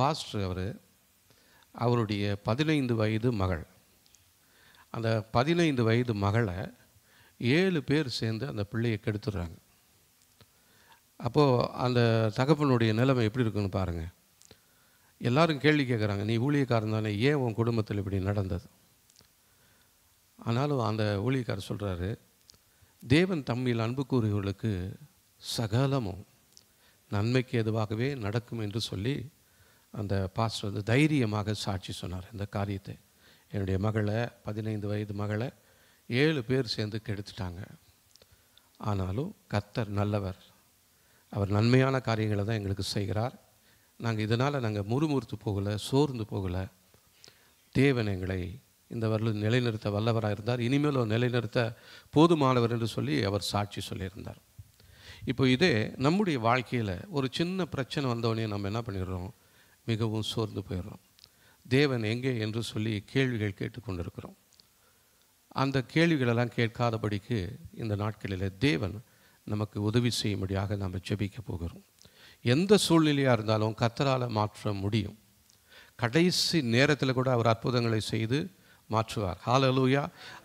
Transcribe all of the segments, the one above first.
pastor அவர் அவருடைய பதினைந்து வயது மகள் அந்த பதினைந்து வயது மகளை ஏழு பேர் சேர்ந்து அந்த பிள்ளையை கெடுத்துடுறாங்க அப்போது அந்த தகப்பனுடைய நிலைமை எப்படி இருக்குன்னு பாருங்கள் எல்லாரும் கேள்வி கேட்குறாங்க நீ ஊழியக்காரன் தானே ஏன் உன் குடும்பத்தில் இப்படி நடந்தது ஆனாலும் அந்த ஊழியக்காரர் சொல்கிறாரு தேவன் தம்மில் அன்பு கூறியவர்களுக்கு சகலமும் நன்மைக்கு எதுவாகவே நடக்கும் என்று சொல்லி அந்த பாஸ்டர் வந்து தைரியமாக சாட்சி சொன்னார் இந்த காரியத்தை என்னுடைய மகளை பதினைந்து வயது மகளை ஏழு பேர் சேர்ந்து கெடுத்துட்டாங்க ஆனாலும் கத்தர் நல்லவர் அவர் நன்மையான காரியங்களை தான் எங்களுக்கு செய்கிறார் நாங்கள் இதனால் நாங்கள் முறுமுறுத்து போகலை சோர்ந்து போகலை தேவன் எங்களை இந்த வரலும் நிலைநிறுத்த வல்லவராக இருந்தார் இனிமேலும் நிலைநிறுத்த போதுமானவர் என்று சொல்லி அவர் சாட்சி சொல்லியிருந்தார் இப்போ இதே நம்முடைய வாழ்க்கையில் ஒரு சின்ன பிரச்சனை வந்தவொடனே நம்ம என்ன பண்ணிடுறோம் மிகவும் சோர்ந்து போயிடுறோம் தேவன் எங்கே என்று சொல்லி கேள்விகள் கேட்டுக்கொண்டிருக்கிறோம் அந்த கேள்விகளெல்லாம் கேட்காதபடிக்கு இந்த நாட்களில் தேவன் நமக்கு உதவி செய்யும்படியாக நாம் ஜெபிக்க போகிறோம் எந்த சூழ்நிலையாக இருந்தாலும் கத்தரால் மாற்ற முடியும் கடைசி நேரத்தில் கூட அவர் அற்புதங்களை செய்து மாற்றுவார் ஹாலலூயா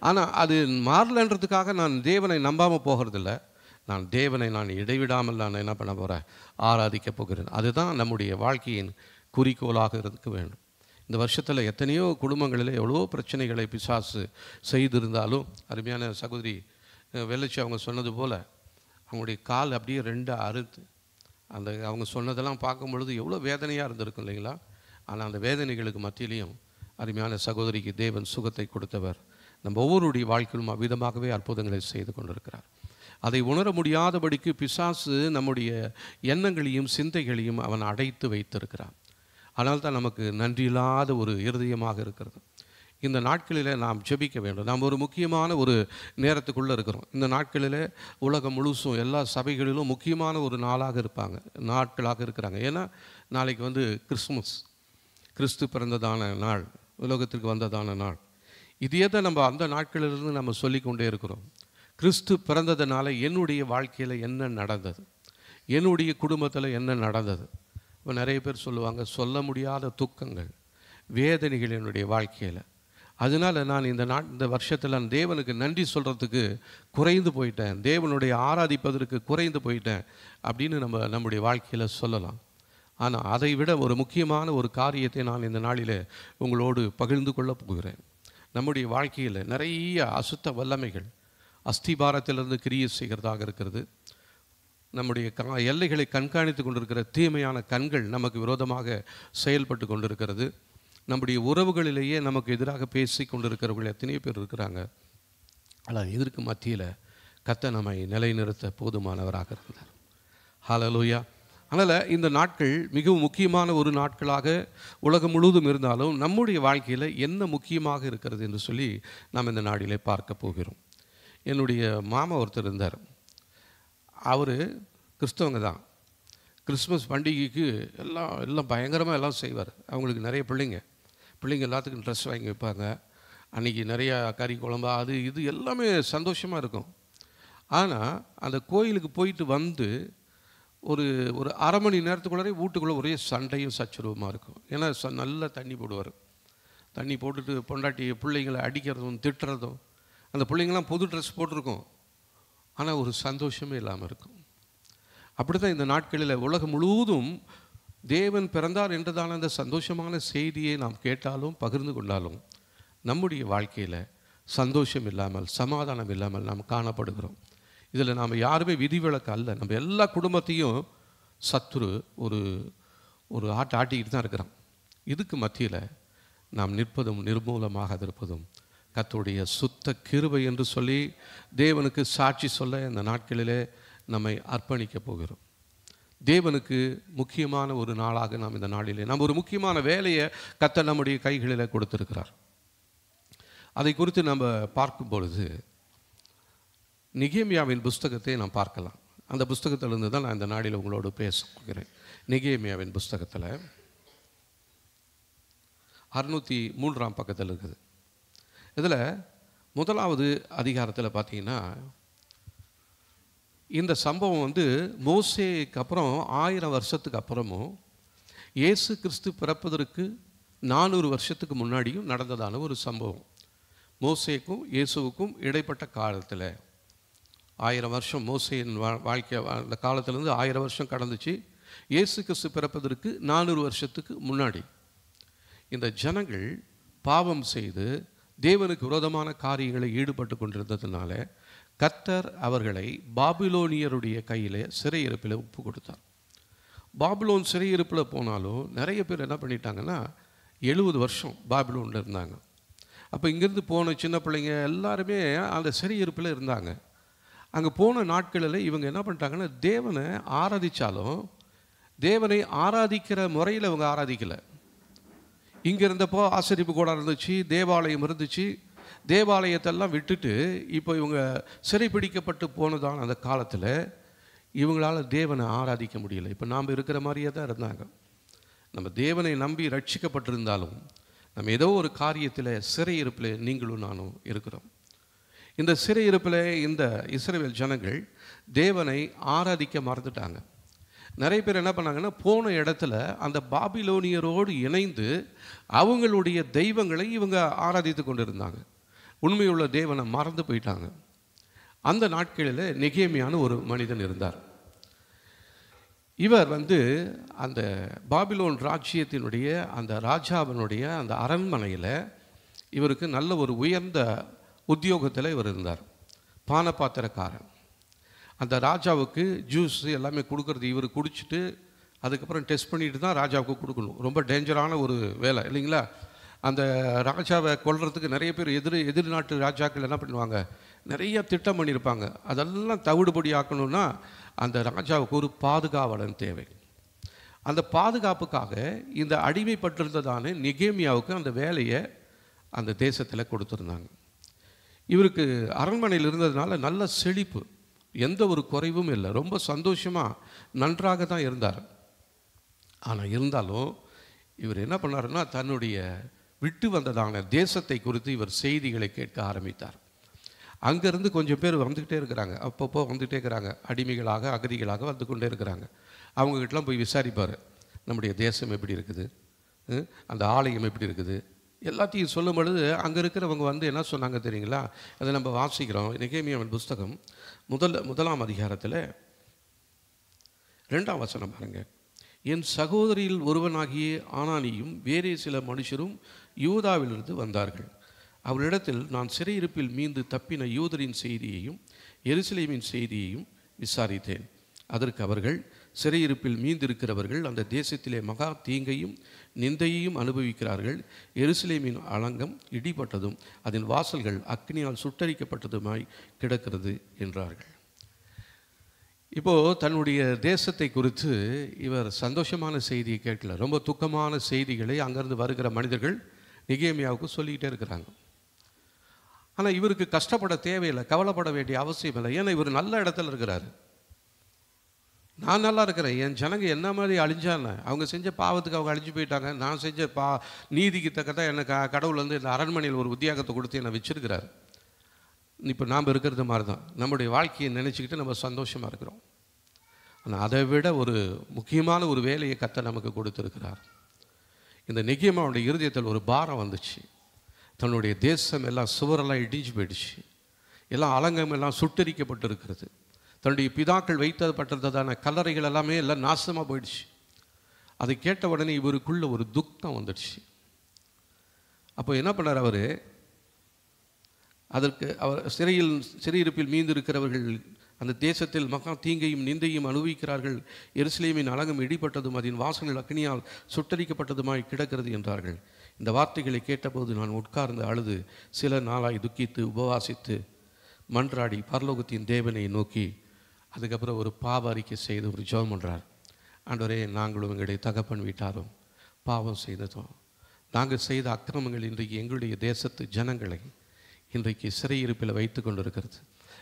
ஆனால் அது மாறலன்றதுக்காக நான் தேவனை நம்பாமல் போகிறதில்ல நான் தேவனை நான் இடைவிடாமல் நான் என்ன பண்ண போகிறேன் ஆராதிக்கப் போகிறேன் அதுதான் நம்முடைய வாழ்க்கையின் குறிக்கோளாக இருக்க வேண்டும் இந்த வருஷத்தில் எத்தனையோ குடும்பங்களில் எவ்வளோ பிரச்சனைகளை பிசாசு செய்திருந்தாலும் அருமையான சகோதரி வெள்ளச்சி அவங்க சொன்னது போல் அவங்களுடைய கால் அப்படியே ரெண்டு அறுத்து அந்த அவங்க சொன்னதெல்லாம் பார்க்கும் பொழுது எவ்வளோ வேதனையாக இருந்திருக்கும் இல்லைங்களா ஆனால் அந்த வேதனைகளுக்கு மத்தியிலையும் அருமையான சகோதரிக்கு தேவன் சுகத்தை கொடுத்தவர் நம்ம ஒவ்வொருடைய வாழ்க்கையிலும் அவ்விதமாகவே அற்புதங்களை செய்து கொண்டிருக்கிறார் அதை உணர முடியாதபடிக்கு பிசாசு நம்முடைய எண்ணங்களையும் சிந்தைகளையும் அவன் அடைத்து வைத்திருக்கிறான் அதனால் தான் நமக்கு நன்றியில்லாத ஒரு இருதயமாக இருக்கிறது இந்த நாட்களில் நாம் ஜெபிக்க வேண்டும் நாம் ஒரு முக்கியமான ஒரு நேரத்துக்குள்ளே இருக்கிறோம் இந்த நாட்களில் உலகம் முழுசும் எல்லா சபைகளிலும் முக்கியமான ஒரு நாளாக இருப்பாங்க நாட்களாக இருக்கிறாங்க ஏன்னா நாளைக்கு வந்து கிறிஸ்மஸ் கிறிஸ்து பிறந்ததான நாள் உலகத்திற்கு வந்ததான நாள் இதையே தான் நம்ம அந்த நாட்களிலிருந்து நம்ம சொல்லிக்கொண்டே இருக்கிறோம் கிறிஸ்து பிறந்ததுனால என்னுடைய வாழ்க்கையில் என்ன நடந்தது என்னுடைய குடும்பத்தில் என்ன நடந்தது இப்போ நிறைய பேர் சொல்லுவாங்க சொல்ல முடியாத துக்கங்கள் வேதனைகள் என்னுடைய வாழ்க்கையில் அதனால் நான் இந்த நாட் இந்த வருஷத்தில் நான் தேவனுக்கு நன்றி சொல்கிறதுக்கு குறைந்து போயிட்டேன் தேவனுடைய ஆராதிப்பதற்கு குறைந்து போயிட்டேன் அப்படின்னு நம்ம நம்முடைய வாழ்க்கையில் சொல்லலாம் ஆனால் அதை விட ஒரு முக்கியமான ஒரு காரியத்தை நான் இந்த நாளில் உங்களோடு பகிர்ந்து கொள்ளப் போகிறேன் நம்முடைய வாழ்க்கையில் நிறைய அசுத்த வல்லமைகள் அஸ்திபாரத்திலிருந்து கிரியை செய்கிறதாக இருக்கிறது நம்முடைய கா எல்லைகளை கண்காணித்து கொண்டிருக்கிற தீமையான கண்கள் நமக்கு விரோதமாக செயல்பட்டு கொண்டிருக்கிறது நம்முடைய உறவுகளிலேயே நமக்கு எதிராக பேசி கொண்டிருக்கிறவர்கள் எத்தனையோ பேர் இருக்கிறாங்க ஆனால் எதிர்க்கு மத்தியில் கத்த நம்மை நிலைநிறுத்த போதுமானவராக இருந்தார் ஹலலூயா அதனால் இந்த நாட்கள் மிகவும் முக்கியமான ஒரு நாட்களாக உலகம் முழுவதும் இருந்தாலும் நம்முடைய வாழ்க்கையில் என்ன முக்கியமாக இருக்கிறது என்று சொல்லி நாம் இந்த நாடிலே பார்க்க போகிறோம் என்னுடைய மாமா ஒருத்தர் இருந்தார் அவர் கிறிஸ்தவங்க தான் கிறிஸ்மஸ் பண்டிகைக்கு எல்லாம் எல்லாம் பயங்கரமாக எல்லாம் செய்வார் அவங்களுக்கு நிறைய பிள்ளைங்க பிள்ளைங்க எல்லாத்துக்கும் ட்ரெஸ் வாங்கி வைப்பாங்க அன்றைக்கி நிறையா கறி குழம்பு அது இது எல்லாமே சந்தோஷமாக இருக்கும் ஆனால் அந்த கோயிலுக்கு போயிட்டு வந்து ஒரு ஒரு அரை மணி நேரத்துக்குள்ளே வீட்டுக்குள்ளே ஒரே சண்டையும் சச்சுரவமாக இருக்கும் ஏன்னா ச நல்லா தண்ணி போடுவார் தண்ணி போட்டுட்டு பொண்டாட்டி பிள்ளைங்களை அடிக்கிறதும் திட்டுறதும் அந்த பிள்ளைங்களாம் புது ட்ரெஸ் போட்டிருக்கோம் ஆனால் ஒரு சந்தோஷமே இல்லாமல் இருக்கும் அப்படி தான் இந்த நாட்களில் உலகம் முழுவதும் தேவன் பிறந்தார் என்றதான அந்த சந்தோஷமான செய்தியை நாம் கேட்டாலும் பகிர்ந்து கொண்டாலும் நம்முடைய வாழ்க்கையில் சந்தோஷம் இல்லாமல் சமாதானம் இல்லாமல் நாம் காணப்படுகிறோம் இதில் நாம் யாருமே விதிவிலக்கு அல்ல நம்ம எல்லா குடும்பத்தையும் சத்துரு ஒரு ஒரு ஆட்டை ஆட்டிக்கிட்டு தான் இருக்கிறான் இதுக்கு மத்தியில் நாம் நிற்பதும் நிர்மூலமாக இருப்பதும் கத்துடைய சுத்த கிருபை என்று சொல்லி தேவனுக்கு சாட்சி சொல்ல இந்த நாட்களிலே நம்மை அர்ப்பணிக்கப் போகிறோம் தேவனுக்கு முக்கியமான ஒரு நாளாக நாம் இந்த நாளிலே நம்ம ஒரு முக்கியமான வேலையை கத்த நம்முடைய கைகளில் கொடுத்துருக்கிறார் அதை குறித்து நம்ம பார்க்கும் பொழுது நிகேமியாவின் புஸ்தகத்தை நாம் பார்க்கலாம் அந்த புஸ்தகத்திலிருந்து தான் நான் இந்த நாளில் உங்களோடு பேச போகிறேன் நிகேமியாவின் புஸ்தகத்தில் அறுநூற்றி மூன்றாம் பக்கத்தில் இருக்குது இதில் முதலாவது அதிகாரத்தில் பார்த்தீங்கன்னா இந்த சம்பவம் வந்து மோசேக்கு அப்புறம் ஆயிரம் வருஷத்துக்கு அப்புறமும் இயேசு கிறிஸ்து பிறப்பதற்கு நானூறு வருஷத்துக்கு முன்னாடியும் நடந்ததான ஒரு சம்பவம் மோசேக்கும் இயேசுவுக்கும் இடைப்பட்ட காலத்தில் ஆயிரம் வருஷம் மோசேயின் வா வாழ்க்கை அந்த காலத்திலேருந்து ஆயிரம் வருஷம் கடந்துச்சு இயேசு கிறிஸ்து பிறப்பதற்கு நானூறு வருஷத்துக்கு முன்னாடி இந்த ஜனங்கள் பாவம் செய்து தேவனுக்கு விரோதமான காரியங்களை ஈடுபட்டு கொண்டிருந்ததுனால கத்தர் அவர்களை பாபிலோனியருடைய கையில் சிறையிருப்பில் ஒப்பு கொடுத்தார் பாபிலோன் சிறையிருப்பில் போனாலும் நிறைய பேர் என்ன பண்ணிட்டாங்கன்னா எழுபது வருஷம் பாபிலோனில் இருந்தாங்க அப்போ இங்கேருந்து போன சின்ன பிள்ளைங்க எல்லாருமே அந்த சிறையிருப்பில் இருந்தாங்க அங்கே போன நாட்களில் இவங்க என்ன பண்ணிட்டாங்கன்னா தேவனை ஆராதித்தாலும் தேவனை ஆராதிக்கிற முறையில் இவங்க ஆராதிக்கலை இங்கே இருந்தப்போ ஆசிரியப்பு கூட இருந்துச்சு தேவாலயம் இருந்துச்சு தேவாலயத்தெல்லாம் விட்டுட்டு இப்போ இவங்க சிறைப்பிடிக்கப்பட்டு போனதான அந்த காலத்தில் இவங்களால் தேவனை ஆராதிக்க முடியல இப்போ நாம் இருக்கிற மாதிரியே தான் இருந்தாங்க நம்ம தேவனை நம்பி ரட்சிக்கப்பட்டிருந்தாலும் நம்ம ஏதோ ஒரு காரியத்தில் சிறையிருப்பில் நீங்களும் நானும் இருக்கிறோம் இந்த சிறையிருப்பில் இந்த இஸ்ரேல் ஜனங்கள் தேவனை ஆராதிக்க மறந்துட்டாங்க நிறைய பேர் என்ன பண்ணாங்கன்னா போன இடத்துல அந்த பாபிலோனியரோடு இணைந்து அவங்களுடைய தெய்வங்களை இவங்க ஆராதித்து கொண்டிருந்தாங்க உண்மையுள்ள தேவனை மறந்து போயிட்டாங்க அந்த நாட்களில் நெகேமியான ஒரு மனிதன் இருந்தார் இவர் வந்து அந்த பாபிலோன் ராஜ்யத்தினுடைய அந்த ராஜாவினுடைய அந்த அரண்மனையில் இவருக்கு நல்ல ஒரு உயர்ந்த உத்தியோகத்தில் இவர் இருந்தார் பானபாத்திரக்காரன் அந்த ராஜாவுக்கு ஜூஸ் எல்லாமே கொடுக்குறது இவர் குடிச்சிட்டு அதுக்கப்புறம் டெஸ்ட் பண்ணிட்டு தான் ராஜாவுக்கு கொடுக்கணும் ரொம்ப டேஞ்சரான ஒரு வேலை இல்லைங்களா அந்த ராஜாவை கொள்றதுக்கு நிறைய பேர் எதிர் எதிர் நாட்டு ராஜாக்கள் என்ன பண்ணுவாங்க நிறைய திட்டம் பண்ணியிருப்பாங்க அதெல்லாம் தவிடுபடி ஆக்கணும்னா அந்த ராஜாவுக்கு ஒரு பாதுகாவலன் தேவை அந்த பாதுகாப்புக்காக இந்த அடிமைப்பட்டிருந்ததான நிகேமியாவுக்கு அந்த வேலையை அந்த தேசத்தில் கொடுத்துருந்தாங்க இவருக்கு அரண்மனையில் இருந்ததுனால நல்ல செழிப்பு எந்த ஒரு குறைவும் இல்லை ரொம்ப சந்தோஷமாக நன்றாக தான் இருந்தார் ஆனால் இருந்தாலும் இவர் என்ன பண்ணாருன்னா தன்னுடைய விட்டு வந்ததான தேசத்தை குறித்து இவர் செய்திகளை கேட்க ஆரம்பித்தார் அங்கேருந்து கொஞ்சம் பேர் வந்துக்கிட்டே இருக்கிறாங்க அப்பப்போ வந்துக்கிட்டே இருக்கிறாங்க அடிமைகளாக அகதிகளாக வந்து கொண்டே இருக்கிறாங்க அவங்கக்கிட்டலாம் போய் விசாரிப்பார் நம்முடைய தேசம் எப்படி இருக்குது அந்த ஆலயம் எப்படி இருக்குது எல்லாத்தையும் சொல்லும் பொழுது அங்கே இருக்கிறவங்க வந்து என்ன சொன்னாங்க தெரியுங்களா அதை நம்ம வாசிக்கிறோம் நிகேமியவன் புஸ்தகம் முதல் முதலாம் அதிகாரத்தில் ரெண்டாம் வசனம் பாருங்க என் சகோதரியில் ஒருவனாகிய ஆனானியும் வேறே சில மனுஷரும் யூதாவிலிருந்து வந்தார்கள் அவரிடத்தில் நான் சிறையிருப்பில் மீந்து தப்பின யூதரின் செய்தியையும் எருசலேமின் செய்தியையும் விசாரித்தேன் அதற்கு அவர்கள் சிறையிருப்பில் மீந்திருக்கிறவர்கள் அந்த தேசத்திலே மகா தீங்கையும் நிந்தையையும் அனுபவிக்கிறார்கள் எருசலேமின் அலங்கம் இடிபட்டதும் அதன் வாசல்கள் அக்னியால் சுட்டரிக்கப்பட்டதுமாய் கிடக்கிறது என்றார்கள் இப்போது தன்னுடைய தேசத்தை குறித்து இவர் சந்தோஷமான செய்தியை கேட்கல ரொம்ப துக்கமான செய்திகளை அங்கேருந்து வருகிற மனிதர்கள் நிகேமியாவுக்கு சொல்லிக்கிட்டே இருக்கிறாங்க ஆனால் இவருக்கு கஷ்டப்பட தேவையில்லை கவலைப்பட வேண்டிய அவசியம் இல்லை ஏன்னா இவர் நல்ல இடத்துல இருக்கிறாரு நான் நல்லா இருக்கிறேன் என் ஜனங்க என்ன மாதிரி அழிஞ்சாங்க அவங்க செஞ்ச பாவத்துக்கு அவங்க அழிஞ்சு போயிட்டாங்க நான் செஞ்ச பா நீதிக்கு தக்கத்தான் எனக்கு கடவுள் வந்து இந்த அரண்மனையில் ஒரு உத்தியாகத்தை கொடுத்து என்னை வச்சிருக்கிறார் இப்போ நாம் இருக்கிறது மாதிரி தான் நம்முடைய வாழ்க்கையை நினச்சிக்கிட்டு நம்ம சந்தோஷமாக இருக்கிறோம் ஆனால் அதை விட ஒரு முக்கியமான ஒரு வேலையை கத்த நமக்கு கொடுத்துருக்கிறார் இந்த நிகியமாவுடைய இருதயத்தில் ஒரு பாரம் வந்துச்சு தன்னுடைய தேசம் எல்லாம் சுவரெல்லாம் இடிஞ்சு போயிடுச்சு எல்லாம் அலங்கம் எல்லாம் சுட்டரிக்கப்பட்டு இருக்கிறது தன்னுடைய பிதாக்கள் வைத்தது பட்டதான கல்லறைகள் எல்லாமே எல்லாம் நாசமாக போயிடுச்சு அதை கேட்ட உடனே இவருக்குள்ள ஒரு துக்கம் வந்துடுச்சு அப்போ என்ன பண்ணார் அவர் அதற்கு அவர் சிறையில் சிறையிருப்பில் மீந்திருக்கிறவர்கள் அந்த தேசத்தில் மகா தீங்கையும் நிந்தையும் அனுபவிக்கிறார்கள் எருசலேமின் அலங்கம் இடிப்பட்டதும் அதன் வாசங்கள் அக்னியால் சுட்டரிக்கப்பட்டதுமாய் கிடக்கிறது என்றார்கள் இந்த வார்த்தைகளை கேட்டபோது நான் உட்கார்ந்து அழுது சில நாளாய் துக்கித்து உபவாசித்து மன்றாடி பரலோகத்தின் தேவனை நோக்கி அதுக்கப்புறம் ஒரு பாவ அறிக்கை செய்து ஒரு ஜோம் பண்ணுறார் ஆண்டவரே நாங்களும் எங்களுடைய தகப்பன் வீட்டாரும் பாவம் செய்ததும் நாங்கள் செய்த அக்கிரமங்கள் இன்றைக்கு எங்களுடைய தேசத்து ஜனங்களை இன்றைக்கு சிறையிருப்பில் வைத்து கொண்டு இருக்கிறது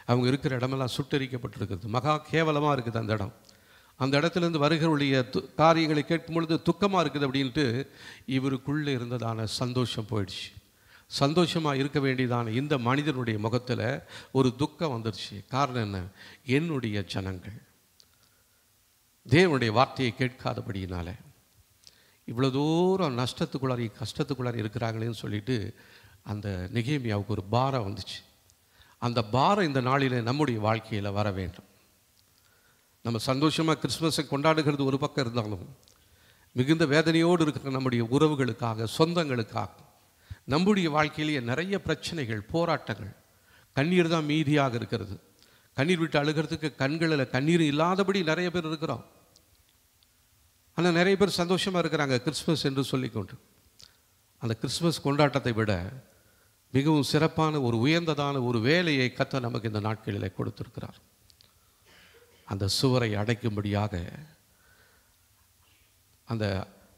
அவங்க இருக்கிற இடமெல்லாம் சுட்டரிக்கப்பட்டிருக்கிறது மகா கேவலமாக இருக்குது அந்த இடம் அந்த இடத்துலேருந்து வருகிறவளுடைய காரியங்களை கேட்கும் பொழுது துக்கமாக இருக்குது அப்படின்ட்டு இவருக்குள்ளே இருந்ததான சந்தோஷம் போயிடுச்சு சந்தோஷமாக இருக்க வேண்டியதான இந்த மனிதனுடைய முகத்தில் ஒரு துக்கம் வந்துருச்சு காரணம் என்ன என்னுடைய ஜனங்கள் தேவனுடைய வார்த்தையை கேட்காதபடியினால் இவ்வளோ தூரம் நஷ்டத்துக்குள்ளார கஷ்டத்துக்குள்ளார இருக்கிறாங்களேன்னு சொல்லிட்டு அந்த நிகேமியாவுக்கு ஒரு பாரம் வந்துச்சு அந்த பாரம் இந்த நாளில் நம்முடைய வாழ்க்கையில் வர வேண்டும் நம்ம சந்தோஷமாக கிறிஸ்மஸை கொண்டாடுகிறது ஒரு பக்கம் இருந்தாலும் மிகுந்த வேதனையோடு இருக்கிற நம்முடைய உறவுகளுக்காக சொந்தங்களுக்காக நம்முடைய வாழ்க்கையிலேயே நிறைய பிரச்சனைகள் போராட்டங்கள் கண்ணீர் தான் மீதியாக இருக்கிறது கண்ணீர் விட்டு அழுகிறதுக்கு கண்களில் கண்ணீர் இல்லாதபடி நிறைய பேர் இருக்கிறோம் ஆனால் நிறைய பேர் சந்தோஷமாக இருக்கிறாங்க கிறிஸ்மஸ் என்று சொல்லிக்கொண்டு அந்த கிறிஸ்மஸ் கொண்டாட்டத்தை விட மிகவும் சிறப்பான ஒரு உயர்ந்ததான ஒரு வேலையை கத்த நமக்கு இந்த நாட்களில் கொடுத்துருக்கிறார் அந்த சுவரை அடைக்கும்படியாக அந்த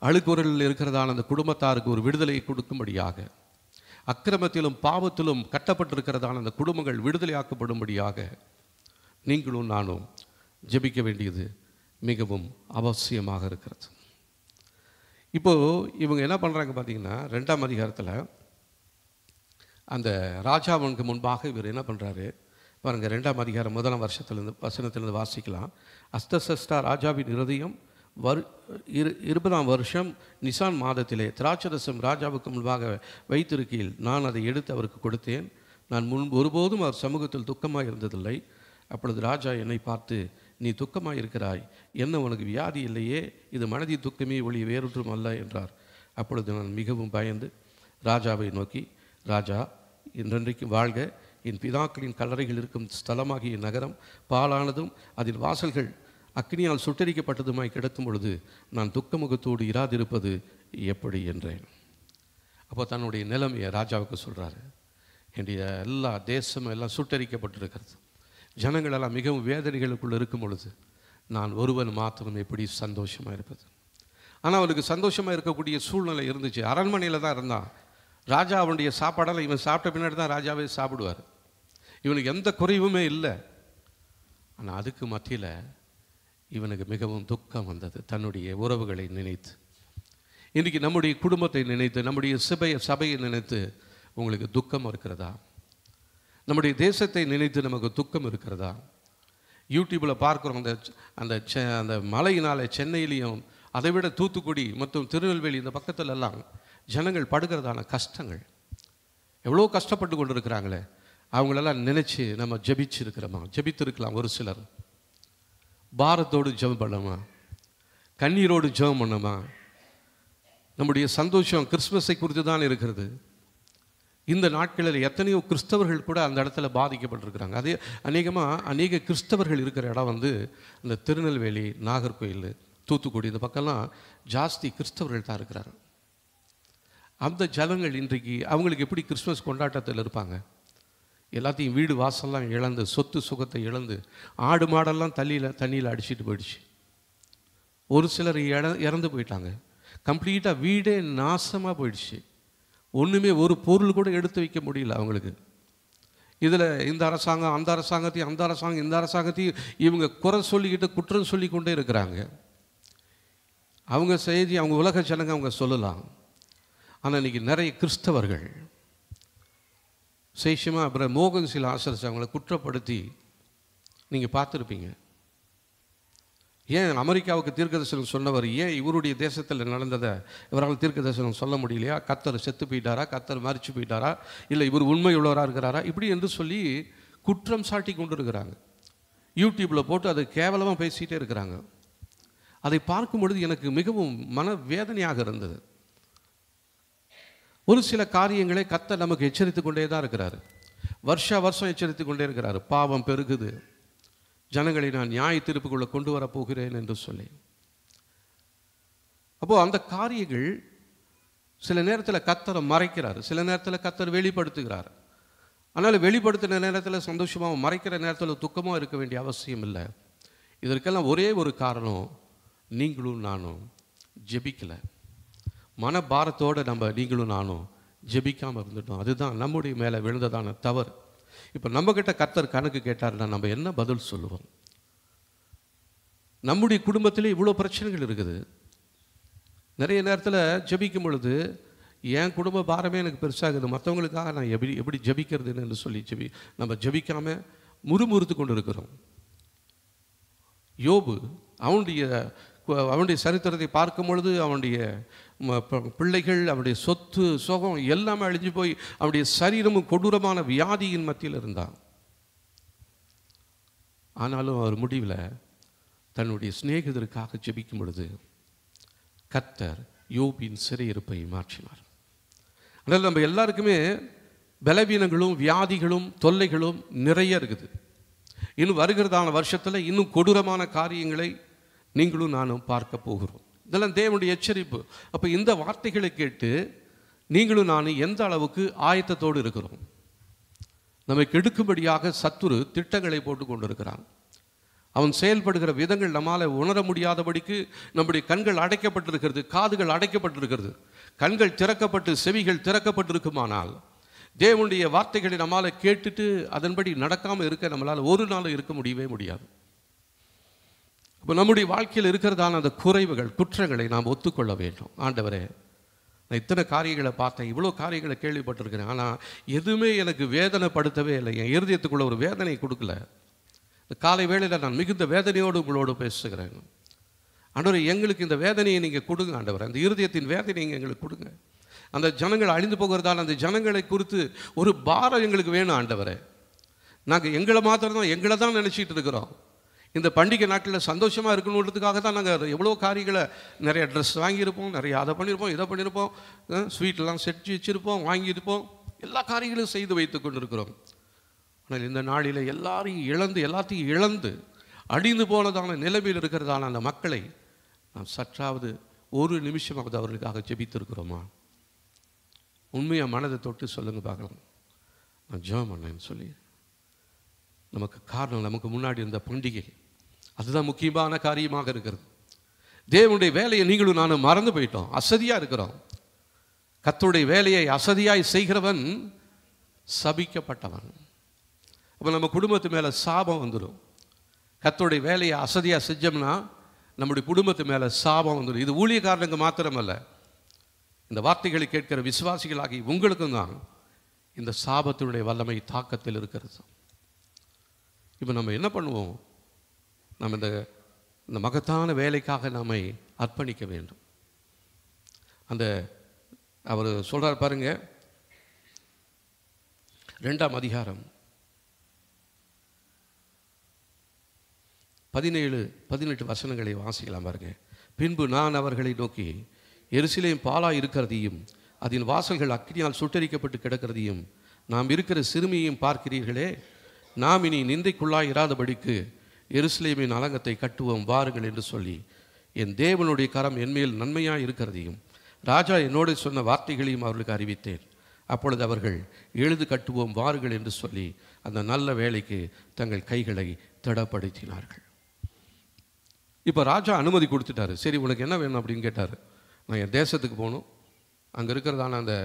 அழுக்குறலில் இருக்கிறதான அந்த குடும்பத்தாருக்கு ஒரு விடுதலையை கொடுக்கும்படியாக அக்கிரமத்திலும் பாவத்திலும் கட்டப்பட்டிருக்கிறதான அந்த குடும்பங்கள் விடுதலையாக்கப்படும்படியாக நீங்களும் நானும் ஜெபிக்க வேண்டியது மிகவும் அவசியமாக இருக்கிறது இப்போது இவங்க என்ன பண்ணுறாங்க பார்த்தீங்கன்னா ரெண்டாம் அதிகாரத்தில் அந்த ராஜாவனுக்கு முன்பாக இவர் என்ன பண்ணுறாரு பாருங்கள் ரெண்டாம் அதிகாரம் முதலாம் வருஷத்துலேருந்து வசனத்திலிருந்து வாசிக்கலாம் அஸ்தசஸ்டா ராஜாவின் இருதயம் வரு இரு இருபதாம் வருஷம் நிசான் மாதத்திலே திராட்சரசம் ராஜாவுக்கு முன்பாக வைத்திருக்கையில் நான் அதை எடுத்து அவருக்கு கொடுத்தேன் நான் முன் ஒருபோதும் அவர் சமூகத்தில் துக்கமாக இருந்ததில்லை அப்பொழுது ராஜா என்னை பார்த்து நீ துக்கமாக இருக்கிறாய் என்ன உனக்கு வியாதி இல்லையே இது மனதின் துக்கமே ஒளி வேறொன்றும் அல்ல என்றார் அப்பொழுது நான் மிகவும் பயந்து ராஜாவை நோக்கி ராஜா இன்றென்றைக்கு வாழ்க என் பிதாக்களின் கல்லறைகள் இருக்கும் ஸ்தலமாகிய நகரம் பாலானதும் அதில் வாசல்கள் அக்னியால் சுட்டரிக்கப்பட்டதுமாய் கிடக்கும் பொழுது நான் துக்கமுகத்தோடு இராதிருப்பது எப்படி என்றேன் அப்போ தன்னுடைய நிலைமையை ராஜாவுக்கு சொல்கிறாரு என்னுடைய எல்லா தேசமும் எல்லாம் சுட்டரிக்கப்பட்டிருக்கிறது ஜனங்களெல்லாம் மிகவும் வேதனைகளுக்குள்ளே இருக்கும் பொழுது நான் ஒருவன் மாத்திரம் எப்படி சந்தோஷமாக இருப்பது ஆனால் அவனுக்கு சந்தோஷமாக இருக்கக்கூடிய சூழ்நிலை இருந்துச்சு அரண்மனையில் தான் இருந்தான் ராஜா அவனுடைய சாப்பாடெல்லாம் இவன் சாப்பிட்ட பின்னாடி தான் ராஜாவே சாப்பிடுவார் இவனுக்கு எந்த குறைவுமே இல்லை ஆனால் அதுக்கு மத்தியில் இவனுக்கு மிகவும் துக்கம் வந்தது தன்னுடைய உறவுகளை நினைத்து இன்றைக்கி நம்முடைய குடும்பத்தை நினைத்து நம்முடைய சபை சபையை நினைத்து உங்களுக்கு துக்கம் இருக்கிறதா நம்முடைய தேசத்தை நினைத்து நமக்கு துக்கம் இருக்கிறதா யூடியூப்பில் பார்க்குறோம் அந்த அந்த செ அந்த மலையினால் சென்னையிலையும் அதை விட தூத்துக்குடி மற்றும் திருநெல்வேலி இந்த பக்கத்தில் எல்லாம் ஜனங்கள் படுகிறதான கஷ்டங்கள் எவ்வளோ கஷ்டப்பட்டு கொண்டு இருக்கிறாங்களே அவங்களெல்லாம் நினச்சி நம்ம ஜபிச்சிருக்கிறோமா ஜபித்திருக்கலாம் ஒரு சிலர் பாரத்தோடு ஜெபம் பண்ணோமா கண்ணீரோடு ஜெபம் பண்ணோமா நம்முடைய சந்தோஷம் கிறிஸ்மஸை குறித்து தான் இருக்கிறது இந்த நாட்களில் எத்தனையோ கிறிஸ்தவர்கள் கூட அந்த இடத்துல பாதிக்கப்பட்டிருக்கிறாங்க அதே அநேகமாக அநேக கிறிஸ்தவர்கள் இருக்கிற இடம் வந்து இந்த திருநெல்வேலி நாகர்கோயில் தூத்துக்குடி இந்த பக்கம்லாம் ஜாஸ்தி கிறிஸ்தவர்கள் தான் இருக்கிறாங்க அந்த ஜலங்கள் இன்றைக்கு அவங்களுக்கு எப்படி கிறிஸ்மஸ் கொண்டாட்டத்தில் இருப்பாங்க எல்லாத்தையும் வீடு வாசல்லாம் இழந்து சொத்து சுகத்தை இழந்து ஆடு மாடெல்லாம் தள்ளியில் தண்ணியில் அடிச்சுட்டு போயிடுச்சு ஒரு சிலர் இறந்து போயிட்டாங்க கம்ப்ளீட்டாக வீடே நாசமாக போயிடுச்சு ஒன்றுமே ஒரு பொருள் கூட எடுத்து வைக்க முடியல அவங்களுக்கு இதில் இந்த அரசாங்கம் அந்த அரசாங்கத்தையும் அந்த அரசாங்கம் இந்த அரசாங்கத்தையும் இவங்க குறை சொல்லிக்கிட்டு குற்றம் சொல்லி கொண்டே இருக்கிறாங்க அவங்க செய்தி அவங்க உலக ஜனங்க அவங்க சொல்லலாம் ஆனால் இன்றைக்கி நிறைய கிறிஸ்தவர்கள் விசேஷமாக அப்புறம் மோகன் சில ஆசிரிச்சு அவங்கள குற்றப்படுத்தி நீங்கள் பார்த்துருப்பீங்க ஏன் அமெரிக்காவுக்கு தீர்க்க தரிசனம் சொன்னவர் ஏன் இவருடைய தேசத்தில் நடந்ததை இவரால் தரிசனம் சொல்ல முடியலையா கத்தர் செத்து போயிட்டாரா கத்தர் மறிச்சு போயிட்டாரா இல்லை இவர் உண்மை உள்ளவராக இருக்கிறாரா இப்படி என்று சொல்லி குற்றம் சாட்டி கொண்டு இருக்கிறாங்க யூடியூப்பில் போட்டு அதை கேவலமாக பேசிகிட்டே இருக்கிறாங்க அதை பார்க்கும் பொழுது எனக்கு மிகவும் மன வேதனையாக இருந்தது ஒரு சில காரியங்களை கத்த நமக்கு எச்சரித்து கொண்டே தான் இருக்கிறாரு வருஷா வருஷம் எச்சரித்து கொண்டே இருக்கிறாரு பாவம் பெருகுது ஜனங்களை நான் நியாய தீர்ப்புக்குள்ளே கொண்டு வரப்போகிறேன் என்று சொல்லி அப்போது அந்த காரியங்கள் சில நேரத்தில் கத்தரை மறைக்கிறார் சில நேரத்தில் கத்தர் வெளிப்படுத்துகிறார் ஆனால் வெளிப்படுத்தின நேரத்தில் சந்தோஷமாகவும் மறைக்கிற நேரத்தில் துக்கமாக இருக்க வேண்டிய அவசியம் இல்லை இதற்கெல்லாம் ஒரே ஒரு காரணம் நீங்களும் நானும் ஜெபிக்கலை மனபாரத்தோடு நம்ம நீங்களும் நானும் ஜெபிக்காமல் இருந்துட்டோம் அதுதான் நம்முடைய மேலே விழுந்ததான தவறு இப்போ நம்மக்கிட்ட கர்த்தர் கணக்கு கேட்டார்னா நம்ம என்ன பதில் சொல்லுவோம் நம்முடைய குடும்பத்திலே இவ்வளோ பிரச்சனைகள் இருக்குது நிறைய நேரத்தில் ஜபிக்கும் பொழுது என் குடும்ப பாரமே எனக்கு பெருசாகுது மற்றவங்களுக்காக நான் எப்படி எப்படி ஜபிக்கிறதுன்னு சொல்லி ஜபி நம்ம ஜபிக்காமல் முறுமுறுத்து கொண்டு இருக்கிறோம் யோபு அவனுடைய அவனுடைய சரித்திரத்தை பார்க்கும் பொழுது அவனுடைய பிள்ளைகள் அவருடைய சொத்து சுகம் எல்லாமே அழிஞ்சு போய் அவருடைய சரீரமும் கொடூரமான வியாதியின் மத்தியில் இருந்தான் ஆனாலும் அவர் முடிவில் தன்னுடைய சிநேகிதருக்காக ஜெபிக்கும் பொழுது கத்தர் யோபின் சிறையிருப்பை மாற்றினார் அதனால் நம்ம எல்லாருக்குமே பலவீனங்களும் வியாதிகளும் தொல்லைகளும் நிறைய இருக்குது இன்னும் வருகிறதான வருஷத்தில் இன்னும் கொடூரமான காரியங்களை நீங்களும் நானும் பார்க்க போகிறோம் இதெல்லாம் தேவனுடைய எச்சரிப்பு அப்போ இந்த வார்த்தைகளை கேட்டு நீங்களும் நான் எந்த அளவுக்கு ஆயத்தத்தோடு இருக்கிறோம் நம்மை கெடுக்கும்படியாக சத்துரு திட்டங்களை போட்டு கொண்டிருக்கிறான் அவன் செயல்படுகிற விதங்கள் நம்மால் உணர முடியாதபடிக்கு நம்முடைய கண்கள் அடைக்கப்பட்டிருக்கிறது காதுகள் அடைக்கப்பட்டிருக்கிறது கண்கள் திறக்கப்பட்டு செவிகள் திறக்கப்பட்டிருக்குமானால் தேவனுடைய வார்த்தைகளை நம்மால் கேட்டுட்டு அதன்படி நடக்காமல் இருக்க நம்மளால் ஒரு நாள் இருக்க முடியவே முடியாது இப்போ நம்முடைய வாழ்க்கையில் இருக்கிறதான அந்த குறைவுகள் குற்றங்களை நாம் ஒத்துக்கொள்ள வேண்டும் ஆண்டவரே நான் இத்தனை காரியங்களை பார்த்தேன் இவ்வளோ காரியங்களை கேள்விப்பட்டிருக்கிறேன் ஆனால் எதுவுமே எனக்கு வேதனைப்படுத்தவே இல்லை என் இருதயத்துக்குள்ள ஒரு வேதனை கொடுக்கல இந்த காலை வேளையில் நான் மிகுந்த வேதனையோடு உங்களோடு பேசுகிறேன் ஆண்டவர் எங்களுக்கு இந்த வேதனையை நீங்கள் கொடுங்க ஆண்டவர் அந்த இருதயத்தின் வேதனையை நீங்கள் எங்களுக்கு கொடுங்க அந்த ஜனங்கள் அழிந்து போகிறதால் அந்த ஜனங்களை குறித்து ஒரு பாரம் எங்களுக்கு வேணும் ஆண்டவரே நாங்கள் எங்களை மாத்திரம் தான் எங்களை தான் நினச்சிட்டு இருக்கிறோம் இந்த பண்டிகை நாட்டில் சந்தோஷமாக இருக்கணுன்றதுக்காக தான் நாங்கள் எவ்வளோ காரியங்களை நிறைய ட்ரெஸ் வாங்கியிருப்போம் நிறைய அதை பண்ணியிருப்போம் இதை பண்ணியிருப்போம் ஸ்வீட்லாம் செட்டு வச்சுருப்போம் வாங்கியிருப்போம் எல்லா காரியங்களும் செய்து வைத்து கொண்டிருக்கிறோம் ஆனால் இந்த நாளில் எல்லாரையும் இழந்து எல்லாத்தையும் இழந்து அடிந்து போனதான நிலைமையில் இருக்கிறதான அந்த மக்களை நாம் சற்றாவது ஒரு நிமிஷமாவது அவர்களுக்காக ஜெபித்திருக்கிறோமா உண்மையாக மனதை தொட்டு சொல்லுங்கள் பார்க்கலாம் நான் ஜெபம் பண்ணேன்னு சொல்லி நமக்கு காரணம் நமக்கு முன்னாடி இருந்த பண்டிகை அதுதான் முக்கியமான காரியமாக இருக்கிறது தேவனுடைய வேலையை நீங்களும் நானும் மறந்து போயிட்டோம் அசதியாக இருக்கிறோம் கத்துடைய வேலையை அசதியாய் செய்கிறவன் சபிக்கப்பட்டவன் அப்போ நம்ம குடும்பத்து மேலே சாபம் வந்துடும் கத்தோடைய வேலையை அசதியாக செஞ்சோம்னா நம்முடைய குடும்பத்து மேலே சாபம் வந்துடும் இது ஊழியக்காரனுக்கு மாத்திரமல்ல இந்த வார்த்தைகளை கேட்கிற விசுவாசிகளாகி உங்களுக்கும் தான் இந்த சாபத்தினுடைய வல்லமை தாக்கத்தில் இருக்கிறது இப்போ நம்ம என்ன பண்ணுவோம் நம்ம இந்த இந்த மகத்தான வேலைக்காக நம்மை அர்ப்பணிக்க வேண்டும் அந்த அவர் சொல்கிறார் பாருங்க ரெண்டாம் அதிகாரம் பதினேழு பதினெட்டு வசனங்களை வாசிக்கலாம் பாருங்க பின்பு நான் அவர்களை நோக்கி எரிசிலையும் பாலாக இருக்கிறதையும் அதன் வாசல்கள் அக்கினியால் சுட்டரிக்கப்பட்டு கிடக்கிறதையும் நாம் இருக்கிற சிறுமியையும் பார்க்கிறீர்களே நாம் இனி நிந்தைக்குள்ளாயிராதபடிக்கு எருசலேமின் அலங்கத்தை கட்டுவோம் வாருங்கள் என்று சொல்லி என் தேவனுடைய கரம் என்மையில் நன்மையாக இருக்கிறதையும் ராஜா என்னோடு சொன்ன வார்த்தைகளையும் அவர்களுக்கு அறிவித்தேன் அப்பொழுது அவர்கள் எழுது கட்டுவோம் வாருங்கள் என்று சொல்லி அந்த நல்ல வேலைக்கு தங்கள் கைகளை திடப்படுத்தினார்கள் இப்போ ராஜா அனுமதி கொடுத்துட்டாரு சரி உனக்கு என்ன வேணும் அப்படின்னு கேட்டார் நான் என் தேசத்துக்கு போகணும் அங்கே இருக்கிறதான அந்த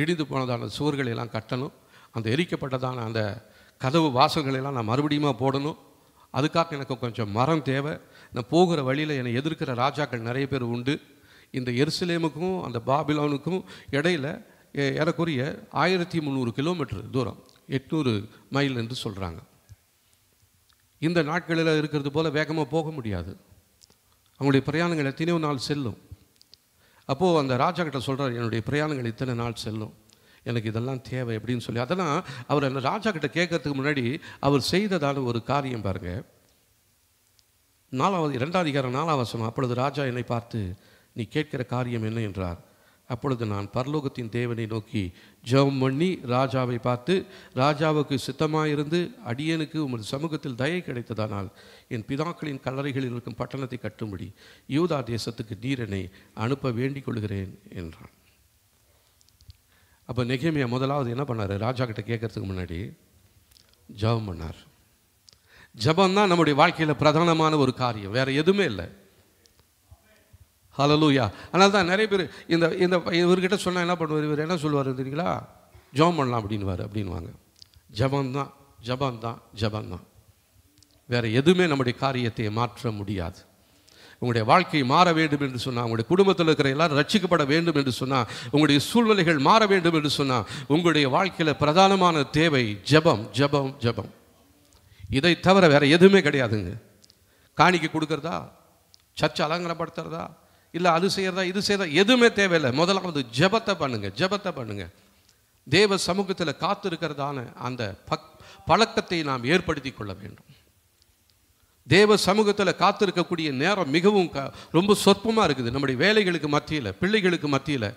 இடிந்து போனதான சுவர்களையெல்லாம் கட்டணும் அந்த எரிக்கப்பட்டதான அந்த கதவு வாசல்களெல்லாம் நான் மறுபடியும் போடணும் அதுக்காக எனக்கு கொஞ்சம் மரம் தேவை நான் போகிற வழியில் என்னை எதிர்க்கிற ராஜாக்கள் நிறைய பேர் உண்டு இந்த எருசலேமுக்கும் அந்த பாபிலோனுக்கும் இடையில் எனக்குரிய ஆயிரத்தி முந்நூறு கிலோமீட்டர் தூரம் எட்நூறு மைல் என்று சொல்கிறாங்க இந்த நாட்களில் இருக்கிறது போல் வேகமாக போக முடியாது அவங்களுடைய பிரயாணங்கள் எத்தனையோ நாள் செல்லும் அப்போது அந்த ராஜா கிட்ட சொல்கிறார் என்னுடைய பிரயாணங்கள் இத்தனை நாள் செல்லும் எனக்கு இதெல்லாம் தேவை அப்படின்னு சொல்லி அதெல்லாம் அவர் என்ன ராஜா கிட்ட கேட்கறதுக்கு முன்னாடி அவர் செய்ததான ஒரு காரியம் பாருங்கள் நாலாவது இரண்டாவது அதிகாரம் நாலாவது வசனம் அப்பொழுது ராஜா என்னை பார்த்து நீ கேட்கிற காரியம் என்ன என்றார் அப்பொழுது நான் பரலோகத்தின் தேவனை நோக்கி ஜெபம் பண்ணி ராஜாவை பார்த்து ராஜாவுக்கு சித்தமாயிருந்து அடியனுக்கு உமது சமூகத்தில் தயை கிடைத்ததானால் என் பிதாக்களின் கல்லறைகளில் இருக்கும் பட்டணத்தை கட்டும்படி யூதா தேசத்துக்கு நீரனை அனுப்ப வேண்டிக் கொள்கிறேன் என்றான் அப்போ நெகேமியா முதலாவது என்ன பண்ணார் ராஜா கிட்ட கேட்கறதுக்கு முன்னாடி ஜபம் பண்ணார் ஜபம் தான் நம்முடைய வாழ்க்கையில் பிரதானமான ஒரு காரியம் வேறு எதுவுமே இல்லை ஹலலூயா அதனால தான் நிறைய பேர் இந்த இந்த இவர்கிட்ட சொன்னால் என்ன பண்ணுவார் இவர் என்ன சொல்லுவார் தெரியுங்களா ஜபம் பண்ணலாம் அப்படின்வார் அப்படின்வாங்க ஜபம் தான் ஜபம் தான் தான் வேறு எதுவுமே நம்முடைய காரியத்தை மாற்ற முடியாது உங்களுடைய வாழ்க்கை மாற வேண்டும் என்று சொன்னால் உங்களுடைய குடும்பத்தில் இருக்கிற எல்லாரும் ரட்சிக்கப்பட வேண்டும் என்று சொன்னால் உங்களுடைய சூழ்நிலைகள் மாற வேண்டும் என்று சொன்னால் உங்களுடைய வாழ்க்கையில் பிரதானமான தேவை ஜபம் ஜபம் ஜபம் இதை தவிர வேறு எதுவுமே கிடையாதுங்க காணிக்கை கொடுக்கறதா சர்ச்சை அலங்கரப்படுத்துறதா இல்லை அது செய்கிறதா இது செய்கிறதா எதுவுமே தேவையில்லை முதலாவது ஜபத்தை பண்ணுங்கள் ஜபத்தை பண்ணுங்கள் தேவ சமூகத்தில் காத்திருக்கிறதான அந்த பக் பழக்கத்தை நாம் ஏற்படுத்தி கொள்ள வேண்டும் தேவ சமூகத்தில் காத்திருக்கக்கூடிய நேரம் மிகவும் க ரொம்ப சொற்பமாக இருக்குது நம்முடைய வேலைகளுக்கு மத்தியில் பிள்ளைகளுக்கு மத்தியில்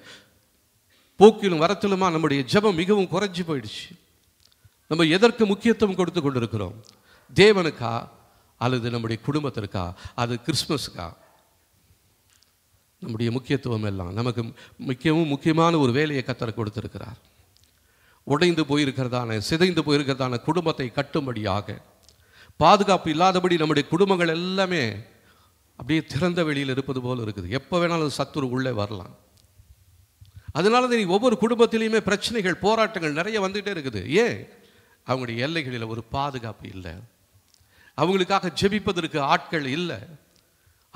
போக்கிலும் வரத்திலுமா நம்முடைய ஜபம் மிகவும் குறைஞ்சி போயிடுச்சு நம்ம எதற்கு முக்கியத்துவம் கொடுத்து கொண்டிருக்கிறோம் தேவனுக்கா அல்லது நம்முடைய குடும்பத்திற்கா அது கிறிஸ்மஸுக்கா நம்முடைய முக்கியத்துவம் எல்லாம் நமக்கு முக்கியமும் முக்கியமான ஒரு வேலையை கத்தர கொடுத்துருக்கிறார் உடைந்து போயிருக்கிறதான சிதைந்து போயிருக்கிறதான குடும்பத்தை கட்டும்படியாக பாதுகாப்பு இல்லாதபடி நம்முடைய குடும்பங்கள் எல்லாமே அப்படியே திறந்த வெளியில் இருப்பது போல் இருக்குது எப்போ வேணாலும் சத்துரு உள்ளே வரலாம் அதனால தான் ஒவ்வொரு குடும்பத்திலையுமே பிரச்சனைகள் போராட்டங்கள் நிறைய வந்துகிட்டே இருக்குது ஏன் அவங்களுடைய எல்லைகளில் ஒரு பாதுகாப்பு இல்லை அவங்களுக்காக ஜெபிப்பதற்கு ஆட்கள் இல்லை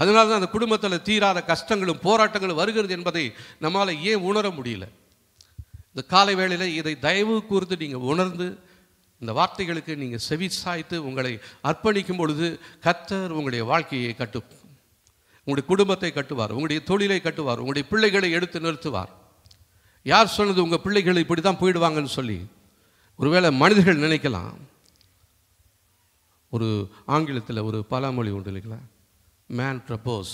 அதனால தான் அந்த குடும்பத்தில் தீராத கஷ்டங்களும் போராட்டங்களும் வருகிறது என்பதை நம்மால் ஏன் உணர முடியல இந்த காலை வேளையில் இதை தயவு கூர்ந்து நீங்கள் உணர்ந்து இந்த வார்த்தைகளுக்கு நீங்கள் செவி சாய்த்து உங்களை அர்ப்பணிக்கும் பொழுது கத்தர் உங்களுடைய வாழ்க்கையை கட்டு உங்களுடைய குடும்பத்தை கட்டுவார் உங்களுடைய தொழிலை கட்டுவார் உங்களுடைய பிள்ளைகளை எடுத்து நிறுத்துவார் யார் சொன்னது உங்கள் பிள்ளைகள் இப்படி தான் போயிடுவாங்கன்னு சொல்லி ஒருவேளை மனிதர்கள் நினைக்கலாம் ஒரு ஆங்கிலத்தில் ஒரு பலாமொழி உண்டு இல்லைங்களா மேன் ப்ரப்போஸ்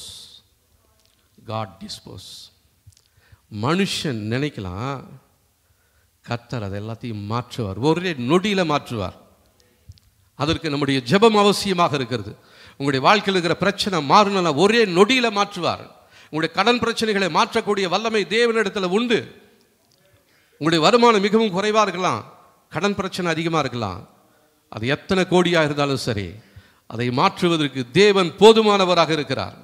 காட் டிஸ்போஸ் மனுஷன் நினைக்கலாம் கத்தர் அதை எல்லாத்தையும் மாற்றுவார் ஒரே நொடியில் மாற்றுவார் அதற்கு நம்முடைய ஜபம் அவசியமாக இருக்கிறது உங்களுடைய வாழ்க்கையில் இருக்கிற பிரச்சனை மாறணும்னா ஒரே நொடியில் மாற்றுவார் உங்களுடைய கடன் பிரச்சனைகளை மாற்றக்கூடிய வல்லமை தேவனிடத்தில் உண்டு உங்களுடைய வருமானம் மிகவும் குறைவாக இருக்கலாம் கடன் பிரச்சனை அதிகமாக இருக்கலாம் அது எத்தனை கோடியாக இருந்தாலும் சரி அதை மாற்றுவதற்கு தேவன் போதுமானவராக இருக்கிறார்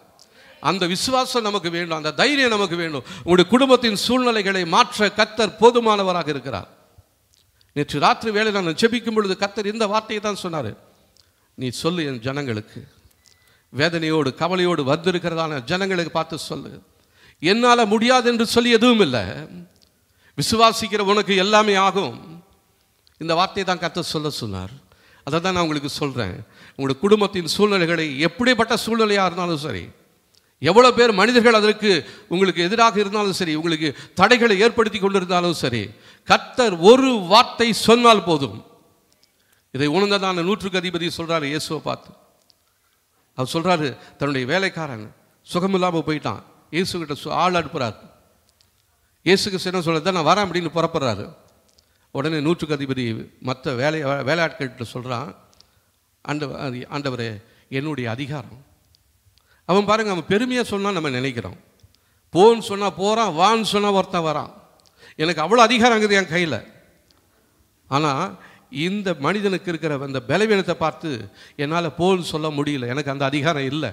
அந்த விசுவாசம் நமக்கு வேண்டும் அந்த தைரியம் நமக்கு வேண்டும் உங்களுடைய குடும்பத்தின் சூழ்நிலைகளை மாற்ற கத்தர் போதுமானவராக இருக்கிறார் நேற்று ராத்திரி வேலை நான் ஜெபிக்கும் பொழுது கத்தர் இந்த வார்த்தையை தான் சொன்னார் நீ சொல்லு என் ஜனங்களுக்கு வேதனையோடு கவலையோடு வந்திருக்கிறதான ஜனங்களுக்கு பார்த்து சொல்லு என்னால் முடியாது என்று சொல்லி எதுவும் இல்லை விசுவாசிக்கிற உனக்கு எல்லாமே ஆகும் இந்த வார்த்தையை தான் கத்தர் சொல்ல சொன்னார் அதை தான் நான் உங்களுக்கு சொல்கிறேன் உங்களுடைய குடும்பத்தின் சூழ்நிலைகளை எப்படிப்பட்ட சூழ்நிலையாக இருந்தாலும் சரி எவ்வளோ பேர் மனிதர்கள் அதற்கு உங்களுக்கு எதிராக இருந்தாலும் சரி உங்களுக்கு தடைகளை ஏற்படுத்தி கொண்டிருந்தாலும் சரி கர்த்தர் ஒரு வார்த்தை சொன்னால் போதும் இதை உணர்ந்ததான நூற்றுக்கு அதிபதி சொல்கிறாரு இயேசுவை பார்த்து அவர் சொல்கிறாரு தன்னுடைய வேலைக்காரன் சுகமில்லாமல் போயிட்டான் இயேசுகிட்ட ஆள் அனுப்புகிறார் இயேசுக்கு சின்ன சொல்கிறது நான் வரேன் அப்படின்னு புறப்படுறாரு உடனே நூற்றுக்கு அதிபதி மற்ற வேலை வேலையாட்கள்கிட்ட சொல்கிறான் ஆண்ட ஆண்டவரே என்னுடைய அதிகாரம் அவன் பாருங்கள் அவன் பெருமையாக சொன்னால் நம்ம நினைக்கிறோம் போன்னு சொன்னால் போகிறான் வான்னு சொன்னால் ஒருத்தன் வரான் எனக்கு அவ்வளோ அதிகாரம் அங்குது என் கையில் ஆனால் இந்த மனிதனுக்கு இருக்கிற அந்த பலவீனத்தை பார்த்து என்னால் போன்னு சொல்ல முடியல எனக்கு அந்த அதிகாரம் இல்லை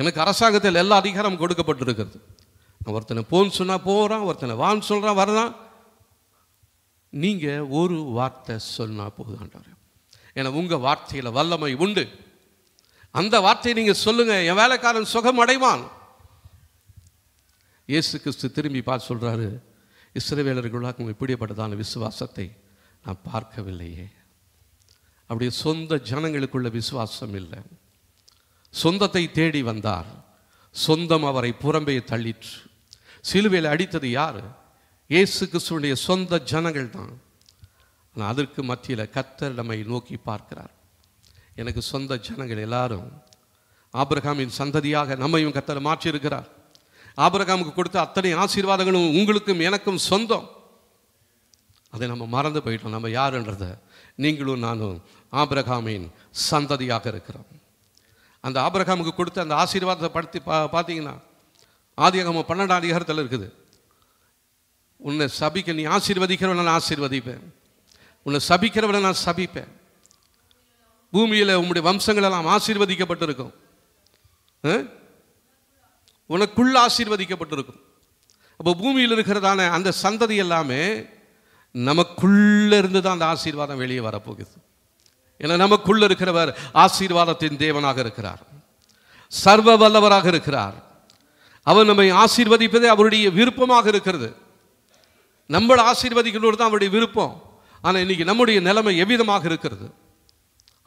எனக்கு அரசாங்கத்தில் எல்லா அதிகாரமும் கொடுக்கப்பட்டிருக்கிறது நான் ஒருத்தனை போன்னு சொன்னால் போகிறான் ஒருத்தனை வான்னு சொல்கிறான் வரதான் நீங்கள் ஒரு வார்த்தை சொன்னால் போகுதான்றார் ஏன்னா உங்கள் வார்த்தையில் வல்லமை உண்டு அந்த வார்த்தையை நீங்கள் சொல்லுங்கள் என் வேலைக்காரன் சுகம் அடைவான் இயேசு கிறிஸ்து திரும்பி பார்த்து சொல்கிறாரு இஸ்ரவேலர்களாக இப்படிப்பட்டதான விசுவாசத்தை நான் பார்க்கவில்லையே அப்படி சொந்த ஜனங்களுக்குள்ள விசுவாசம் இல்லை சொந்தத்தை தேடி வந்தார் சொந்தம் அவரை புறம்பே தள்ளிற்று சிலுவையில் அடித்தது யார் இயேசு கிறிஸ்துவனுடைய சொந்த ஜனங்கள் தான் ஆனால் அதற்கு மத்தியில் கத்தர் நம்மை நோக்கி பார்க்கிறார் எனக்கு சொந்த ஜனங்கள் எல்லாரும் ஆபிரகாமின் சந்ததியாக நம்மையும் கத்தர் மாற்றியிருக்கிறார் ஆபிரகாமுக்கு கொடுத்த அத்தனை ஆசீர்வாதங்களும் உங்களுக்கும் எனக்கும் சொந்தம் அதை நம்ம மறந்து போயிட்டோம் நம்ம யாருன்றத நீங்களும் நானும் ஆபிரகாமின் சந்ததியாக இருக்கிறோம் அந்த ஆபிரகாமுக்கு கொடுத்த அந்த ஆசீர்வாதத்தை படுத்தி பா பார்த்தீங்கன்னா ஆதிகம பன்னெண்டாம் அதிகாரத்தில் இருக்குது உன்னை சபிக்க நீ ஆசீர்வதிக்கிறவனை நான் ஆசீர்வதிப்பேன் உன்னை சபிக்கிறவனை நான் சபிப்பேன் பூமியில் வம்சங்கள் வம்சங்களெல்லாம் ஆசீர்வதிக்கப்பட்டிருக்கும் உனக்குள்ள ஆசீர்வதிக்கப்பட்டிருக்கும் அப்போ பூமியில் இருக்கிறதான அந்த சந்ததி எல்லாமே நமக்குள்ளே இருந்து தான் அந்த ஆசீர்வாதம் வெளியே வரப்போகுது ஏன்னா நமக்குள்ளே இருக்கிறவர் ஆசீர்வாதத்தின் தேவனாக இருக்கிறார் சர்வ வல்லவராக இருக்கிறார் அவர் நம்மை ஆசீர்வதிப்பதே அவருடைய விருப்பமாக இருக்கிறது நம்மளை ஆசீர்வதிக்கணுன்றது தான் அவருடைய விருப்பம் ஆனால் இன்றைக்கி நம்முடைய நிலைமை எவ்விதமாக இருக்கிறது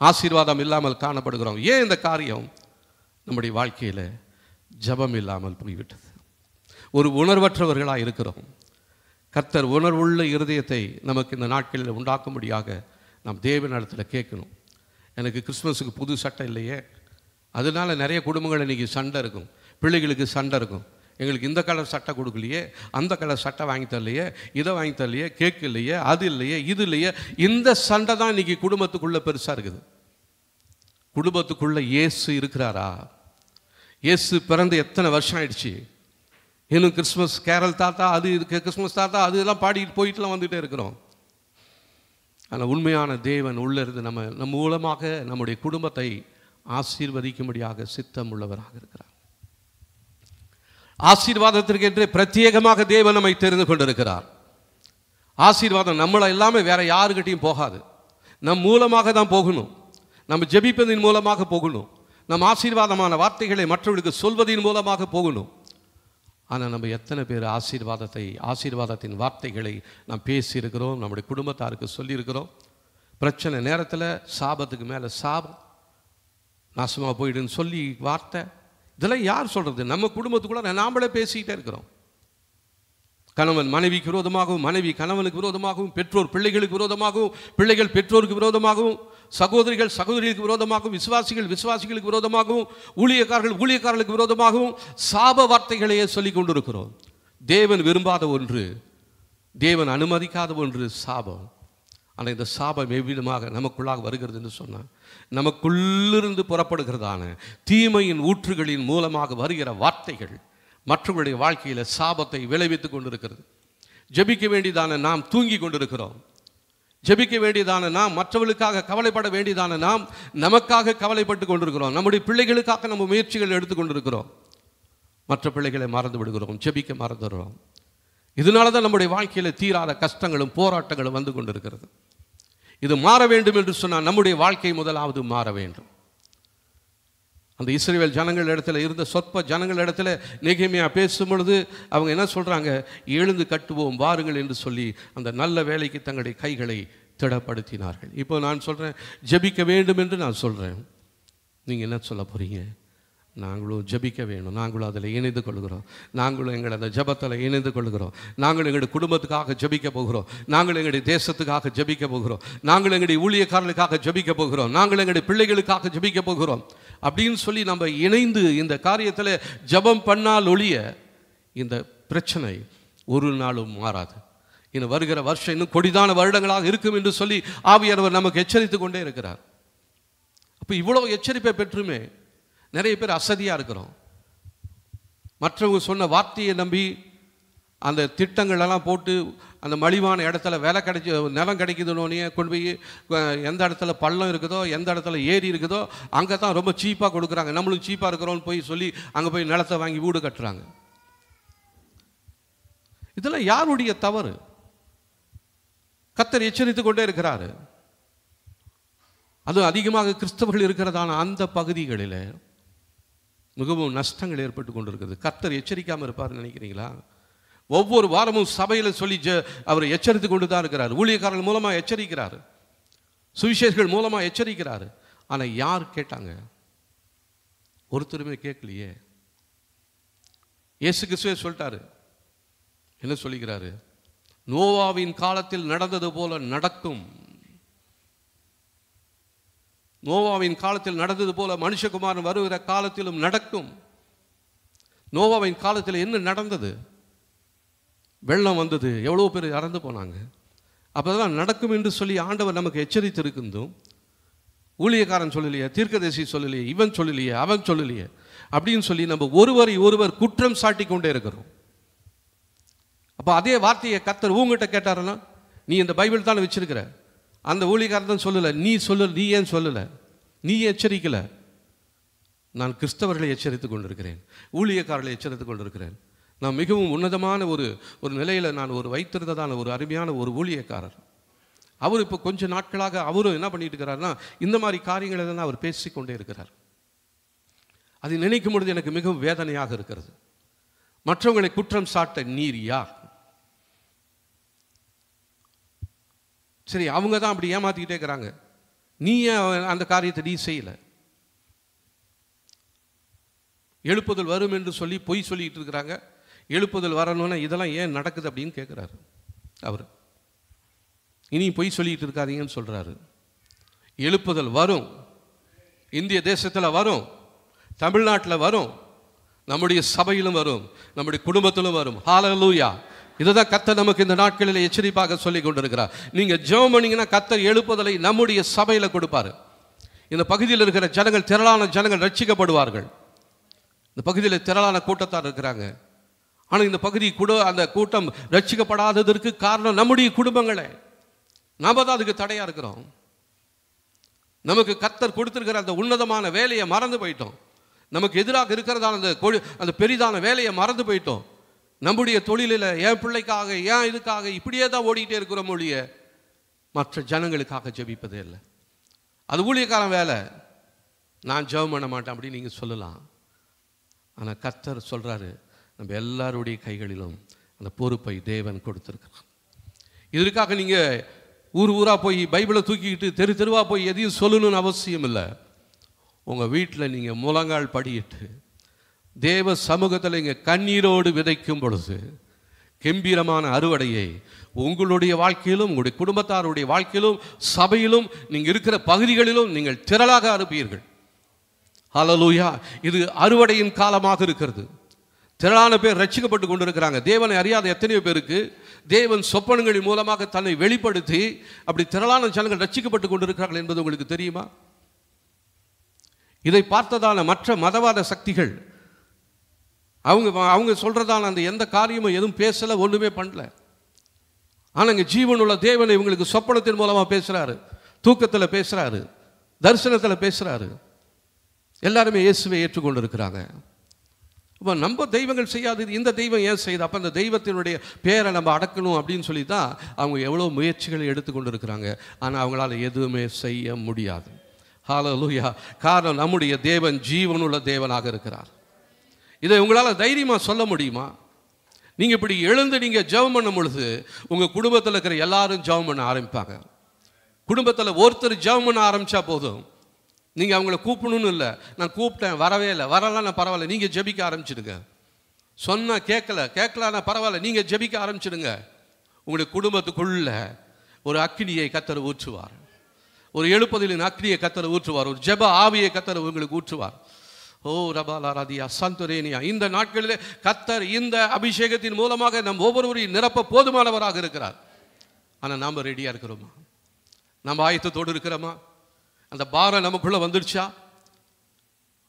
ஆசீர்வாதம் இல்லாமல் காணப்படுகிறோம் ஏன் இந்த காரியம் நம்முடைய வாழ்க்கையில் ஜபம் இல்லாமல் போய்விட்டது ஒரு உணர்வற்றவர்களாக இருக்கிறோம் கர்த்தர் உணர்வுள்ள இருதயத்தை நமக்கு இந்த நாட்களில் உண்டாக்கும்படியாக நாம் தேவ நேரத்தில் கேட்கணும் எனக்கு கிறிஸ்மஸுக்கு புது சட்டை இல்லையே அதனால் நிறைய குடும்பங்கள் இன்றைக்கி சண்டை இருக்கும் பிள்ளைகளுக்கு சண்டை இருக்கும் எங்களுக்கு இந்த கலர் சட்டை கொடுக்கலையே அந்த கலர் சட்டை வாங்கி தரலையே இதை வாங்கி தரலையே கேக்கு இல்லையே அது இல்லையே இது இல்லையே இந்த சண்டை தான் இன்னைக்கு குடும்பத்துக்குள்ளே பெருசாக இருக்குது குடும்பத்துக்குள்ளே இயேசு இருக்கிறாரா இயேசு பிறந்து எத்தனை வருஷம் ஆயிடுச்சு இன்னும் கிறிஸ்மஸ் கேரல் தாத்தா அது இருக்கு கிறிஸ்மஸ் தாத்தா அது இதெல்லாம் பாடிட்டு போயிட்டுலாம் வந்துகிட்டே இருக்கிறோம் ஆனால் உண்மையான தேவன் உள்ளே இருந்து நம்ம நம் மூலமாக நம்முடைய குடும்பத்தை ஆசீர்வதிக்கும்படியாக சித்தம் உள்ளவராக இருக்கிறார் ஆசீர்வாதத்திற்கென்று பிரத்யேகமாக தேவன் நம்மை தெரிந்து கொண்டிருக்கிறார் ஆசீர்வாதம் நம்மளை எல்லாமே வேற யாருக்கிட்டையும் போகாது நம் மூலமாக தான் போகணும் நம்ம ஜெபிப்பதின் மூலமாக போகணும் நம் ஆசீர்வாதமான வார்த்தைகளை மற்றவர்களுக்கு சொல்வதின் மூலமாக போகணும் ஆனால் நம்ம எத்தனை பேர் ஆசீர்வாதத்தை ஆசீர்வாதத்தின் வார்த்தைகளை நாம் பேசியிருக்கிறோம் நம்முடைய குடும்பத்தாருக்கு சொல்லியிருக்கிறோம் பிரச்சனை நேரத்தில் சாபத்துக்கு மேலே சாபம் நாசமாக போயிடுன்னு சொல்லி வார்த்தை இதெல்லாம் யார் சொல்கிறது நம்ம குடும்பத்துக்குள்ளே நாமளே பேசிக்கிட்டே இருக்கிறோம் கணவன் மனைவிக்கு விரோதமாகவும் மனைவி கணவனுக்கு விரோதமாகவும் பெற்றோர் பிள்ளைகளுக்கு விரோதமாகவும் பிள்ளைகள் பெற்றோருக்கு விரோதமாகவும் சகோதரிகள் சகோதரிகளுக்கு விரோதமாகவும் விசுவாசிகள் விசுவாசிகளுக்கு விரோதமாகவும் ஊழியக்காரர்கள் ஊழியக்காரர்களுக்கு விரோதமாகவும் சாப வார்த்தைகளையே சொல்லி கொண்டிருக்கிறோம் தேவன் விரும்பாத ஒன்று தேவன் அனுமதிக்காத ஒன்று சாபம் ஆனால் இந்த சாபம் எவ்விதமாக நமக்குள்ளாக வருகிறது என்று சொன்னான் நமக்குள்ளிருந்து புறப்படுகிறதான தீமையின் ஊற்றுகளின் மூலமாக வருகிற வார்த்தைகள் மற்றவர்களுடைய வாழ்க்கையில் சாபத்தை விளைவித்து கொண்டிருக்கிறது ஜபிக்க வேண்டியதான நாம் தூங்கி கொண்டிருக்கிறோம் ஜபிக்க வேண்டியதான நாம் மற்றவர்களுக்காக கவலைப்பட வேண்டியதான நாம் நமக்காக கவலைப்பட்டு கொண்டிருக்கிறோம் நம்முடைய பிள்ளைகளுக்காக நம்ம முயற்சிகள் எடுத்துக்கொண்டிருக்கிறோம் மற்ற பிள்ளைகளை மறந்து விடுகிறோம் ஜபிக்க மறந்துடுறோம் இதனால தான் நம்முடைய வாழ்க்கையில் தீராத கஷ்டங்களும் போராட்டங்களும் வந்து கொண்டிருக்கிறது இது மாற வேண்டும் என்று சொன்னால் நம்முடைய வாழ்க்கை முதலாவது மாற வேண்டும் அந்த இஸ்ரேல் ஜனங்கள் இடத்துல இருந்த சொற்ப ஜனங்கள் இடத்துல நிகைமையாக பேசும் பொழுது அவங்க என்ன சொல்கிறாங்க எழுந்து கட்டுவோம் வாருங்கள் என்று சொல்லி அந்த நல்ல வேலைக்கு தங்களுடைய கைகளை திடப்படுத்தினார்கள் இப்போ நான் சொல்கிறேன் ஜபிக்க வேண்டும் என்று நான் சொல்கிறேன் நீங்கள் என்ன சொல்ல போகிறீங்க நாங்களும் ஜபிக்க வேணும் நாங்களும் அதில் இணைந்து கொள்கிறோம் நாங்களும் எங்களை அந்த ஜபத்தில் இணைந்து கொள்கிறோம் நாங்களும் எங்களுடைய குடும்பத்துக்காக ஜபிக்க போகிறோம் நாங்களும் எங்களுடைய தேசத்துக்காக ஜபிக்க போகிறோம் நாங்களும் எங்களுடைய ஊழியக்காரர்களுக்காக ஜபிக்க போகிறோம் நாங்களும் எங்களுடைய பிள்ளைகளுக்காக ஜபிக்க போகிறோம் அப்படின்னு சொல்லி நம்ம இணைந்து இந்த காரியத்தில் ஜபம் பண்ணால் ஒழிய இந்த பிரச்சனை ஒரு நாளும் மாறாது இன்னும் வருகிற வருஷம் இன்னும் கொடிதான வருடங்களாக இருக்கும் என்று சொல்லி ஆவியானவர் நமக்கு எச்சரித்து கொண்டே இருக்கிறார் அப்போ இவ்வளோ எச்சரிப்பை பெற்றுமே நிறைய பேர் அசதியாக இருக்கிறோம் மற்றவங்க சொன்ன வார்த்தையை நம்பி அந்த திட்டங்களெல்லாம் போட்டு அந்த மலிவான இடத்துல வேலை கிடைச்சி நிலம் கிடைக்குதுனோடனே கொண்டு போய் எந்த இடத்துல பள்ளம் இருக்குதோ எந்த இடத்துல ஏரி இருக்குதோ அங்கே தான் ரொம்ப சீப்பாக கொடுக்குறாங்க நம்மளும் சீப்பாக இருக்கிறோன்னு போய் சொல்லி அங்கே போய் நிலத்தை வாங்கி வீடு கட்டுறாங்க இதெல்லாம் யாருடைய தவறு கத்தர் எச்சரித்து கொண்டே இருக்கிறாரு அதுவும் அதிகமாக கிறிஸ்தவர்கள் இருக்கிறதான அந்த பகுதிகளில் மிகவும் நஷ்டங்கள் ஏற்பட்டு கொண்டிருக்குது கர்த்தர் எச்சரிக்காமல் இருப்பார்னு நினைக்கிறீங்களா ஒவ்வொரு வாரமும் சபையில் சொல்லி ஜ அவர் எச்சரித்து கொண்டு தான் இருக்கிறார் ஊழியக்காரர்கள் மூலமாக எச்சரிக்கிறார் சுவிசேஷர்கள் மூலமாக எச்சரிக்கிறார் ஆனால் யார் கேட்டாங்க ஒருத்தருமே கேட்கலையே இயேசு கிறிஸ்துவே சொல்லிட்டாரு என்ன சொல்லிக்கிறாரு நோவாவின் காலத்தில் நடந்தது போல நடக்கும் நோவாவின் காலத்தில் நடந்தது போல மனுஷகுமாரன் வருகிற காலத்திலும் நடக்கும் நோவாவின் காலத்தில் என்ன நடந்தது வெள்ளம் வந்தது எவ்வளோ பேர் இறந்து போனாங்க அப்போதான் நடக்கும் என்று சொல்லி ஆண்டவர் நமக்கு எச்சரித்திருக்கின்றோம் ஊழியக்காரன் சொல்லலையே தீர்க்கதேசி சொல்லலையே இவன் சொல்லலையே அவன் சொல்லலையே அப்படின்னு சொல்லி நம்ம ஒருவரை ஒருவர் குற்றம் சாட்டி கொண்டே இருக்கிறோம் அப்போ அதே வார்த்தையை கத்தர் உங்ககிட்ட கேட்டாருன்னா நீ இந்த பைபிள் தானே வச்சிருக்கிற அந்த ஊழியக்காரன் சொல்லலை நீ சொல்லு நீ ஏன் சொல்லலை நீ எச்சரிக்கலை நான் கிறிஸ்தவர்களை எச்சரித்து கொண்டிருக்கிறேன் ஊழியக்காரர்களை எச்சரித்து கொண்டிருக்கிறேன் நான் மிகவும் உன்னதமான ஒரு ஒரு நிலையில் நான் ஒரு வைத்திருந்ததான ஒரு அருமையான ஒரு ஊழியக்காரர் அவர் இப்போ கொஞ்ச நாட்களாக அவரும் என்ன பண்ணிட்டு இருக்கிறாருன்னா இந்த மாதிரி காரியங்களை தான் அவர் பேசிக்கொண்டே இருக்கிறார் அதை நினைக்கும் பொழுது எனக்கு மிகவும் வேதனையாக இருக்கிறது மற்றவங்களை குற்றம் சாட்ட நீர் யார் சரி அவங்க தான் அப்படி ஏமாற்றிக்கிட்டே இருக்கிறாங்க நீ ஏன் அந்த காரியத்தை நீ செய்யலை எழுப்புதல் வரும் என்று சொல்லி பொய் சொல்லிக்கிட்டு இருக்கிறாங்க எழுப்புதல் வரணும்னா இதெல்லாம் ஏன் நடக்குது அப்படின்னு கேட்குறாரு அவர் இனி பொய் சொல்லிக்கிட்டு இருக்காதீங்கன்னு சொல்கிறாரு எழுப்புதல் வரும் இந்திய தேசத்தில் வரும் தமிழ்நாட்டில் வரும் நம்முடைய சபையிலும் வரும் நம்முடைய குடும்பத்திலும் வரும் ஹாலலூயா இதுதான் கத்தர் நமக்கு இந்த நாட்களில் எச்சரிப்பாக சொல்லி கொண்டிருக்கிறார் நீங்கள் ஜெபம் பண்ணிங்கன்னா கத்தர் எழுப்புதலை நம்முடைய சபையில் கொடுப்பார் இந்த பகுதியில் இருக்கிற ஜனங்கள் திரளான ஜனங்கள் ரட்சிக்கப்படுவார்கள் இந்த பகுதியில் திரளான கூட்டத்தார் இருக்கிறாங்க ஆனால் இந்த பகுதி கூட அந்த கூட்டம் ரட்சிக்கப்படாததற்கு காரணம் நம்முடைய குடும்பங்களே நாம் தான் அதுக்கு தடையாக இருக்கிறோம் நமக்கு கத்தர் கொடுத்துருக்கிற அந்த உன்னதமான வேலையை மறந்து போயிட்டோம் நமக்கு எதிராக இருக்கிறதான அந்த அந்த பெரிதான வேலையை மறந்து போயிட்டோம் நம்முடைய தொழிலில் என் பிள்ளைக்காக ஏன் இதுக்காக இப்படியே தான் ஓடிக்கிட்டே இருக்கிற மொழிய மற்ற ஜனங்களுக்காக ஜெபிப்பதே இல்லை அது ஊழியக்காரன் வேலை நான் ஜெபம் பண்ண மாட்டேன் அப்படின்னு நீங்கள் சொல்லலாம் ஆனால் கர்த்தர் சொல்கிறாரு நம்ம எல்லாருடைய கைகளிலும் அந்த பொறுப்பை தேவன் கொடுத்துருக்கிறான் இதற்காக நீங்கள் ஊர் ஊராக போய் பைபிளை தூக்கிக்கிட்டு தெரு தெருவாக போய் எதையும் சொல்லணும்னு அவசியம் இல்லை உங்கள் வீட்டில் நீங்கள் முழங்கால் படிக்கிட்டு தேவ சமூகத்தில் இங்கே கண்ணீரோடு விதைக்கும் பொழுது கெம்பீரமான அறுவடையை உங்களுடைய வாழ்க்கையிலும் உங்களுடைய குடும்பத்தாருடைய வாழ்க்கையிலும் சபையிலும் நீங்கள் இருக்கிற பகுதிகளிலும் நீங்கள் திரளாக அனுப்பீர்கள் ஹலலூயா இது அறுவடையின் காலமாக இருக்கிறது திரளான பேர் ரட்சிக்கப்பட்டு கொண்டிருக்கிறாங்க தேவனை அறியாத எத்தனையோ பேருக்கு தேவன் சொப்பனங்களின் மூலமாக தன்னை வெளிப்படுத்தி அப்படி திரளான ஜனங்கள் ரட்சிக்கப்பட்டு கொண்டிருக்கிறார்கள் என்பது உங்களுக்கு தெரியுமா இதை பார்த்ததான மற்ற மதவாத சக்திகள் அவங்க அவங்க சொல்கிறதால அந்த எந்த காரியமும் எதுவும் பேசலை ஒன்றுமே பண்ணல ஆனால் இங்கே ஜீவன் உள்ள தேவன் இவங்களுக்கு சொப்பனத்தின் மூலமாக பேசுகிறாரு தூக்கத்தில் பேசுகிறாரு தரிசனத்தில் பேசுகிறாரு எல்லாருமே இயேசுவை ஏற்றுக்கொண்டு இருக்கிறாங்க இப்போ நம்ம தெய்வங்கள் செய்யாது இந்த தெய்வம் ஏன் செய்யுது அப்போ அந்த தெய்வத்தினுடைய பேரை நம்ம அடக்கணும் அப்படின்னு சொல்லி தான் அவங்க எவ்வளோ முயற்சிகளை எடுத்துக்கொண்டு இருக்கிறாங்க ஆனால் அவங்களால எதுவுமே செய்ய முடியாது ஹாலோ லூயா காரணம் நம்முடைய தேவன் ஜீவனுள்ள தேவனாக இருக்கிறார் இதை உங்களால் தைரியமாக சொல்ல முடியுமா நீங்கள் இப்படி எழுந்து நீங்கள் ஜெபம் பண்ணும் பொழுது உங்கள் குடும்பத்தில் இருக்கிற எல்லாரும் ஜெபம் பண்ண ஆரம்பிப்பாங்க குடும்பத்தில் ஒருத்தர் ஜெபம் பண்ண ஆரம்பித்தா போதும் நீங்கள் அவங்கள கூப்பிடணும்னு இல்லை நான் கூப்பிட்டேன் வரவே இல்லை வரலாம் நான் பரவாயில்ல நீங்கள் ஜெபிக்க ஆரம்பிச்சிடுங்க சொன்னால் கேட்கல கேட்கலான்னா பரவாயில்ல நீங்கள் ஜெபிக்க ஆரம்பிச்சிடுங்க உங்களுடைய குடும்பத்துக்குள்ள ஒரு அக்னியை கத்தரை ஊற்றுவார் ஒரு எழுப்பதிலின் அக்னியை கத்தரை ஊற்றுவார் ஒரு ஜெப ஆவியை கத்தரை உங்களுக்கு ஊற்றுவார் ஓ ரபாலாராதியா சந்தோரேனியா இந்த நாட்களிலே கத்தர் இந்த அபிஷேகத்தின் மூலமாக நம் ஒவ்வொருவரையும் நிரப்ப போதுமானவராக இருக்கிறார் ஆனால் நாம் ரெடியாக இருக்கிறோமா நம்ம ஆயத்தத்தோடு இருக்கிறோமா அந்த பாரம் நமக்குள்ளே வந்துடுச்சா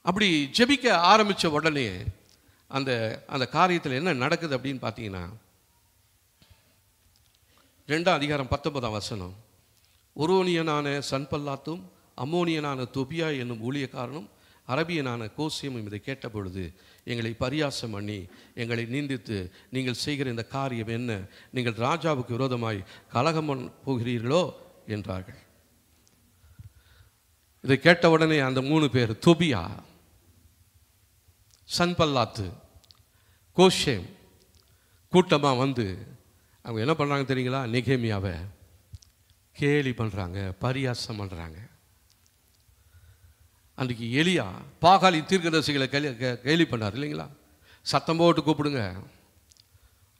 அப்படி ஜெபிக்க ஆரம்பித்த உடனே அந்த அந்த காரியத்தில் என்ன நடக்குது அப்படின்னு பார்த்தீங்கன்னா ரெண்டாம் அதிகாரம் பத்தொன்பதாம் வசனம் ஒரோனியனான சன்பல்லாத்தும் அம்மோனியனான தொபியா என்னும் ஊழியக்காரனும் அரபியனான கோசியமும் இதை கேட்டபொழுது எங்களை பரியாசம் பண்ணி எங்களை நீந்தித்து நீங்கள் செய்கிற இந்த காரியம் என்ன நீங்கள் ராஜாவுக்கு விரோதமாய் கலகம் போகிறீர்களோ என்றார்கள் இதை கேட்டவுடனே அந்த மூணு பேர் தொபியா சன்பல்லாத்து கோஷேம் கூட்டமாக வந்து அவங்க என்ன பண்ணுறாங்க தெரியுங்களா நிகேமியாவை கேலி பண்ணுறாங்க பரியாசம் பண்ணுறாங்க அன்றைக்கி எலியா பாகாலி தீர்க்கதரிசிகளை கேள்வி கேள்வி பண்ணார் இல்லைங்களா சத்தம் போட்டு கூப்பிடுங்க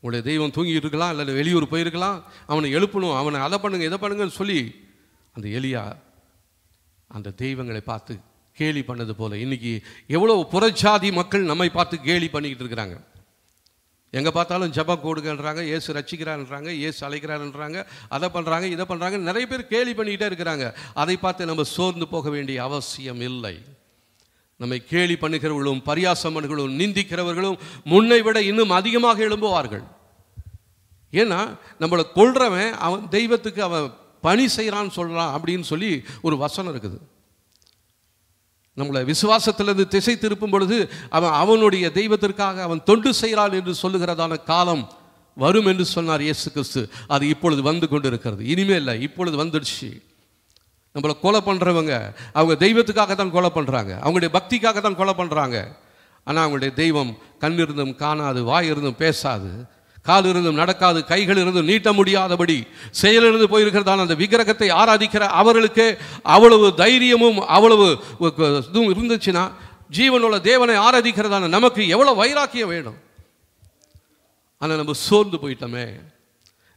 உங்களுடைய தெய்வம் தூங்கி இருக்கலாம் இல்லை வெளியூர் போயிருக்கலாம் அவனை எழுப்பணும் அவனை அதை பண்ணுங்க இதை பண்ணுங்கன்னு சொல்லி அந்த எலியா அந்த தெய்வங்களை பார்த்து கேலி பண்ணது போல் இன்னைக்கு எவ்வளோ புறச்சாதி மக்கள் நம்மை பார்த்து கேலி பண்ணிக்கிட்டு இருக்கிறாங்க எங்கே பார்த்தாலும் ஜபம் கூடுங்கன்றாங்க ஏசு ரசிக்கிறான்றாங்க ஏசு அழைக்கிறான்றாங்க அதை பண்ணுறாங்க இதை பண்ணுறாங்க நிறைய பேர் கேலி பண்ணிக்கிட்டே இருக்கிறாங்க அதை பார்த்து நம்ம சோர்ந்து போக வேண்டிய அவசியம் இல்லை நம்மை கேலி பண்ணுகிறவர்களும் பரியாசமன்களும் நிந்திக்கிறவர்களும் முன்னை விட இன்னும் அதிகமாக எழும்புவார்கள் ஏன்னா நம்மளை கொள்றவன் அவன் தெய்வத்துக்கு அவன் பணி செய்கிறான்னு சொல்கிறான் அப்படின்னு சொல்லி ஒரு வசனம் இருக்குது நம்மளை விசுவாசத்திலிருந்து திசை திருப்பும் பொழுது அவன் அவனுடைய தெய்வத்திற்காக அவன் தொண்டு செய்கிறான் என்று சொல்லுகிறதான காலம் வரும் என்று சொன்னார் இயேசு கிறிஸ்து அது இப்பொழுது வந்து கொண்டு இருக்கிறது இனிமேல் இல்லை இப்பொழுது வந்துடுச்சு நம்மளை கொலை பண்ணுறவங்க அவங்க தெய்வத்துக்காக தான் கொலை பண்ணுறாங்க அவங்களுடைய பக்திக்காக தான் கொலை பண்ணுறாங்க ஆனால் அவங்களுடைய தெய்வம் கண் இருந்தும் காணாது வாய் இருந்தும் பேசாது கால் இருந்தும் நடக்காது கைகள் இருந்தும் நீட்ட முடியாதபடி செயலிருந்து போயிருக்கிறதான அந்த விக்கிரகத்தை ஆராதிக்கிற அவர்களுக்கு அவ்வளவு தைரியமும் அவ்வளவு இதுவும் இருந்துச்சுன்னா ஜீவனுள்ள தேவனை ஆராதிக்கிறதான நமக்கு எவ்வளோ வைராக்கியம் வேணும் ஆனால் நம்ம சோர்ந்து போயிட்டோமே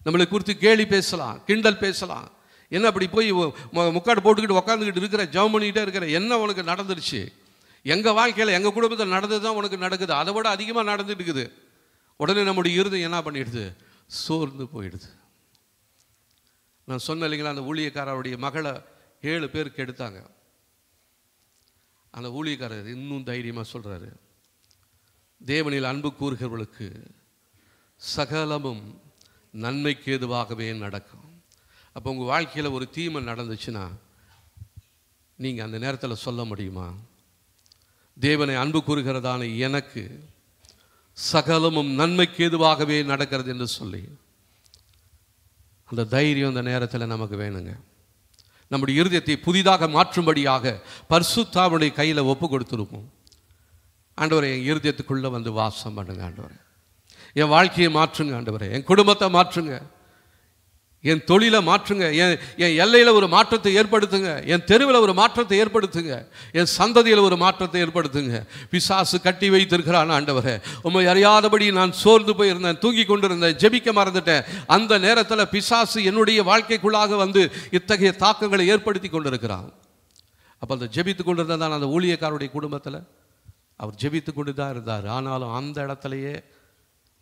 நம்மளை குறித்து கேலி பேசலாம் கிண்டல் பேசலாம் என்ன அப்படி போய் முக்காடு போட்டுக்கிட்டு உக்காந்துக்கிட்டு இருக்கிற ஜவம் பண்ணிக்கிட்டே இருக்கிற என்ன உனக்கு நடந்துருச்சு எங்கள் வாழ்க்கையில் எங்கள் குடும்பத்தில் நடந்தது தான் உனக்கு நடக்குது அதை விட அதிகமாக நடந்துட்டு இருக்குது உடனே நம்முடைய இருதயம் என்ன பண்ணிடுது சோர்ந்து போயிடுது நான் சொன்ன இல்லைங்களா அந்த ஊழியக்காரருடைய மகளை ஏழு பேருக்கு எடுத்தாங்க அந்த ஊழியக்காரர் இன்னும் தைரியமாக சொல்கிறாரு தேவனில் அன்பு கூறுகிறவர்களுக்கு சகலமும் நன்மைக்கு எதுவாகவே நடக்கும் அப்போ உங்கள் வாழ்க்கையில் ஒரு தீமை நடந்துச்சுன்னா நீங்கள் அந்த நேரத்தில் சொல்ல முடியுமா தேவனை அன்பு கூறுகிறதான எனக்கு சகலமும் நன்மைக்கு எதுவாகவே நடக்கிறது என்று சொல்லி அந்த தைரியம் அந்த நேரத்தில் நமக்கு வேணுங்க நம்முடைய இருதயத்தை புதிதாக மாற்றும்படியாக பர்சுத்தாவுடைய கையில் ஒப்பு கொடுத்துருப்போம் ஆண்டவரை என் இருதயத்துக்குள்ளே வந்து வாசம் பண்ணுங்க ஆண்டவரை என் வாழ்க்கையை மாற்றுங்க ஆண்டவரை என் குடும்பத்தை மாற்றுங்க என் தொழிலை மாற்றுங்க என் என் எல்லையில் ஒரு மாற்றத்தை ஏற்படுத்துங்க என் தெருவில் ஒரு மாற்றத்தை ஏற்படுத்துங்க என் சந்ததியில் ஒரு மாற்றத்தை ஏற்படுத்துங்க பிசாசு கட்டி வைத்திருக்கிறான் ஆண்டவரே உண்மை அறியாதபடி நான் சோர்ந்து போயிருந்தேன் தூங்கி கொண்டிருந்தேன் ஜெபிக்க மறந்துட்டேன் அந்த நேரத்தில் பிசாசு என்னுடைய வாழ்க்கைக்குள்ளாக வந்து இத்தகைய தாக்கங்களை ஏற்படுத்தி கொண்டிருக்கிறான் அப்போ அந்த ஜெபித்து கொண்டிருந்தான் அந்த ஊழியக்காருடைய குடும்பத்தில் அவர் ஜெபித்து கொண்டு தான் இருந்தார் ஆனாலும் அந்த இடத்துலையே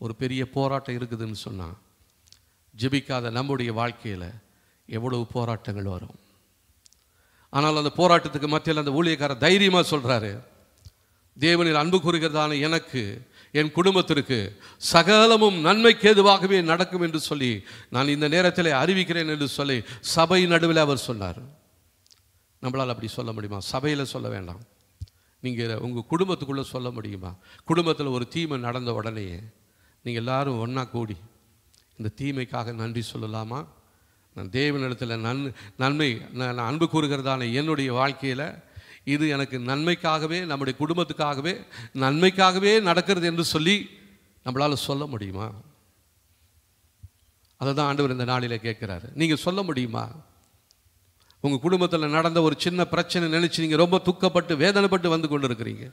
ஒரு பெரிய போராட்டம் இருக்குதுன்னு சொன்னான் ஜெபிக்காத நம்முடைய வாழ்க்கையில் எவ்வளவு போராட்டங்கள் வரும் ஆனால் அந்த போராட்டத்துக்கு மத்தியில் அந்த ஊழியக்காரர் தைரியமாக சொல்கிறாரு தேவனில் அன்பு கூறுகிறதான எனக்கு என் குடும்பத்திற்கு சகலமும் நன்மைக்கு எதுவாகவே நடக்கும் என்று சொல்லி நான் இந்த நேரத்தில் அறிவிக்கிறேன் என்று சொல்லி சபை நடுவில் அவர் சொன்னார் நம்மளால் அப்படி சொல்ல முடியுமா சபையில் சொல்ல வேண்டாம் நீங்கள் உங்கள் குடும்பத்துக்குள்ளே சொல்ல முடியுமா குடும்பத்தில் ஒரு தீமை நடந்த உடனேயே நீங்கள் எல்லோரும் ஒன்றா கூடி இந்த தீமைக்காக நன்றி சொல்லலாமா நான் தேவனிடத்தில் நன் நன்மை நான் அன்பு கூறுகிறதான என்னுடைய வாழ்க்கையில் இது எனக்கு நன்மைக்காகவே நம்முடைய குடும்பத்துக்காகவே நன்மைக்காகவே நடக்கிறது என்று சொல்லி நம்மளால் சொல்ல முடியுமா அதை தான் ஆண்டவர் இந்த நாளில் கேட்குறாரு நீங்கள் சொல்ல முடியுமா உங்கள் குடும்பத்தில் நடந்த ஒரு சின்ன பிரச்சனை நினச்சி நீங்கள் ரொம்ப துக்கப்பட்டு வேதனைப்பட்டு வந்து கொண்டு இருக்கிறீங்க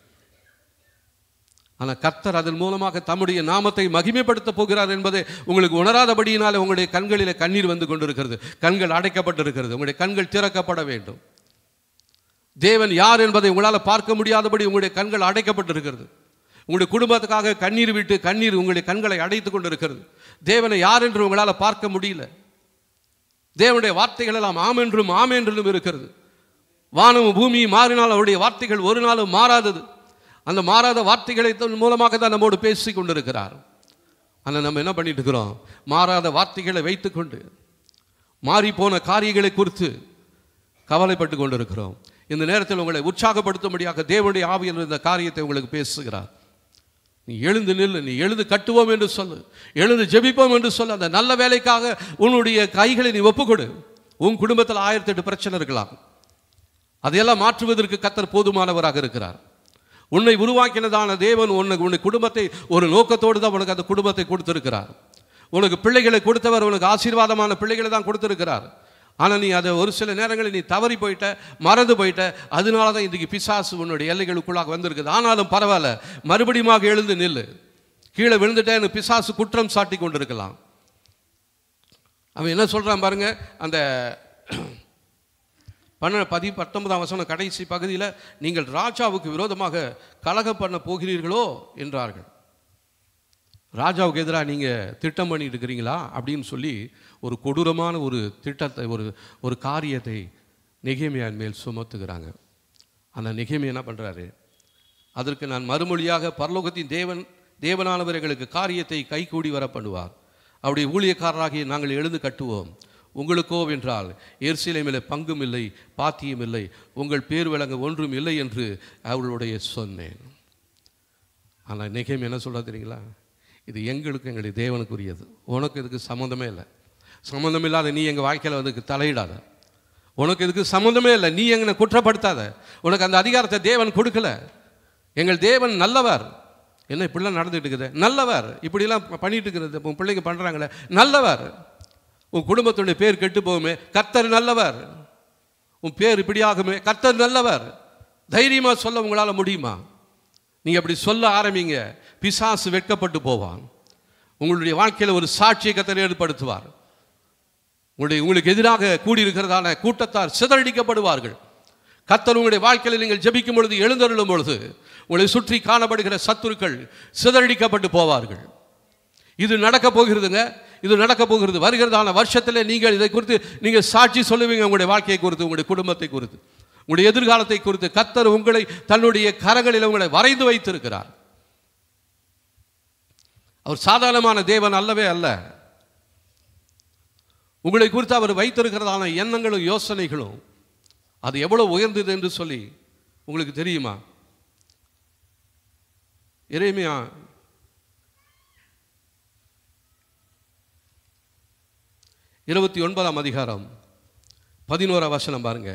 ஆனால் கர்த்தர் அதன் மூலமாக தம்முடைய நாமத்தை மகிமைப்படுத்தப் போகிறார் என்பதை உங்களுக்கு உணராதபடியினால் உங்களுடைய கண்களில் கண்ணீர் வந்து கொண்டிருக்கிறது கண்கள் அடைக்கப்பட்டிருக்கிறது உங்களுடைய கண்கள் திறக்கப்பட வேண்டும் தேவன் யார் என்பதை உங்களால் பார்க்க முடியாதபடி உங்களுடைய கண்கள் அடைக்கப்பட்டிருக்கிறது உங்களுடைய குடும்பத்துக்காக கண்ணீர் விட்டு கண்ணீர் உங்களுடைய கண்களை அடைத்து கொண்டிருக்கிறது தேவனை யார் என்று உங்களால் பார்க்க முடியல தேவனுடைய வார்த்தைகள் எல்லாம் ஆமென்றும் ஆமென்றும் இருக்கிறது வானமும் பூமியும் மாறினால் அவருடைய வார்த்தைகள் ஒரு நாளும் மாறாதது அந்த மாறாத வார்த்தைகளை மூலமாக தான் நம்மோடு பேசி கொண்டிருக்கிறார் ஆனால் நம்ம என்ன பண்ணிட்டு இருக்கிறோம் மாறாத வார்த்தைகளை வைத்துக்கொண்டு மாறிப்போன காரியங்களை குறித்து கவலைப்பட்டு கொண்டிருக்கிறோம் இந்த நேரத்தில் உங்களை உற்சாகப்படுத்தும்படியாக தேவனுடைய ஆவியில் இந்த காரியத்தை உங்களுக்கு பேசுகிறார் நீ எழுந்து நில்லு நீ எழுந்து கட்டுவோம் என்று சொல்லு எழுந்து ஜெபிப்போம் என்று சொல்லு அந்த நல்ல வேலைக்காக உன்னுடைய கைகளை நீ ஒப்புக்கொடு உன் குடும்பத்தில் ஆயிரத்தி எட்டு பிரச்சனை இருக்கலாம் அதையெல்லாம் மாற்றுவதற்கு கத்தர் போதுமானவராக இருக்கிறார் உன்னை உருவாக்கினதான தேவன் உன்னை உன் குடும்பத்தை ஒரு நோக்கத்தோடு தான் உனக்கு அந்த குடும்பத்தை கொடுத்துருக்கிறார் உனக்கு பிள்ளைகளை கொடுத்தவர் உனக்கு ஆசீர்வாதமான பிள்ளைகளை தான் கொடுத்துருக்கிறார் ஆனால் நீ அதை ஒரு சில நேரங்களில் நீ தவறி போயிட்ட மறந்து போயிட்ட அதனால தான் இன்றைக்கு பிசாசு உன்னுடைய எல்லைகளுக்குள்ளாக வந்திருக்குது ஆனாலும் பரவாயில்ல மறுபடியும் எழுந்து நில்லு கீழே விழுந்துட்டேன்னு பிசாசு குற்றம் சாட்டி கொண்டிருக்கலாம் அவன் என்ன சொல்கிறான் பாருங்கள் அந்த பன்ன பதி பத்தொன்பதாம் வசன கடைசி பகுதியில் நீங்கள் ராஜாவுக்கு விரோதமாக கலகம் பண்ண போகிறீர்களோ என்றார்கள் ராஜாவுக்கு எதிராக நீங்கள் திட்டம் பண்ணிட்டு இருக்கிறீங்களா அப்படின்னு சொல்லி ஒரு கொடூரமான ஒரு திட்டத்தை ஒரு ஒரு காரியத்தை நெகிமையான் மேல் சுமத்துகிறாங்க அந்த நெகிமை என்ன பண்ணுறாரு அதற்கு நான் மறுமொழியாக பரலோகத்தின் தேவன் தேவனானவர் எங்களுக்கு காரியத்தை கூடி வர பண்ணுவார் அப்படி ஊழியக்காரராகி நாங்கள் எழுந்து கட்டுவோம் உங்களுக்கோ என்றால் மேலே பங்கும் இல்லை பாத்தியும் இல்லை உங்கள் பேர் விளங்க ஒன்றும் இல்லை என்று அவர்களுடைய சொன்னேன் ஆனால் நிகம் என்ன சொல்கிறா தெரியுங்களா இது எங்களுக்கு எங்களுடைய தேவனுக்குரியது உனக்கு இதுக்கு சம்மந்தமே இல்லை சம்மந்தம் இல்லாத நீ எங்கள் வாழ்க்கையில் வந்து தலையிடாத உனக்கு இதுக்கு சம்மந்தமே இல்லை நீ எங்களை குற்றப்படுத்தாத உனக்கு அந்த அதிகாரத்தை தேவன் கொடுக்கல எங்கள் தேவன் நல்லவர் என்ன இப்படிலாம் நடந்துகிட்டு இருக்குது நல்லவர் இப்படிலாம் பண்ணிட்டு இருக்கிறது பிள்ளைங்க பண்ணுறாங்களே நல்லவர் உன் குடும்பத்துடைய பேர் கெட்டு போகுமே கர்த்தர் நல்லவர் உன் பேர் ஆகுமே கர்த்தர் நல்லவர் தைரியமாக சொல்ல உங்களால் முடியுமா நீங்கள் அப்படி சொல்ல ஆரம்பிங்க பிசாசு வெட்கப்பட்டு போவான் உங்களுடைய வாழ்க்கையில் ஒரு சாட்சியை கத்தர் ஏற்படுத்துவார் உங்களுடைய உங்களுக்கு எதிராக கூடியிருக்கிறதான கூட்டத்தார் சிதறடிக்கப்படுவார்கள் கத்தர் உங்களுடைய வாழ்க்கையில் நீங்கள் ஜபிக்கும் பொழுது எழுந்தருளும் பொழுது உங்களை சுற்றி காணப்படுகிற சத்துருக்கள் சிதறடிக்கப்பட்டு போவார்கள் இது நடக்கப் போகிறதுங்க இது நடக்க போகிறது வருகிறதான வருஷத்தில் நீங்கள் இதை குறித்து நீங்கள் சாட்சி சொல்லுவீங்க உங்களுடைய வாழ்க்கையை குறித்து உங்களுடைய குடும்பத்தை குறித்து உங்களுடைய எதிர்காலத்தை குறித்து கத்தர் உங்களை தன்னுடைய கரங்களில் உங்களை வரைந்து வைத்திருக்கிறார் அவர் சாதாரணமான தேவன் அல்லவே அல்ல உங்களை குறித்து அவர் வைத்திருக்கிறதான எண்ணங்களும் யோசனைகளும் அது எவ்வளோ உயர்ந்தது என்று சொல்லி உங்களுக்கு தெரியுமா இறைமையா இருபத்தி ஒன்பதாம் அதிகாரம் பதினோரா வசனம் பாருங்க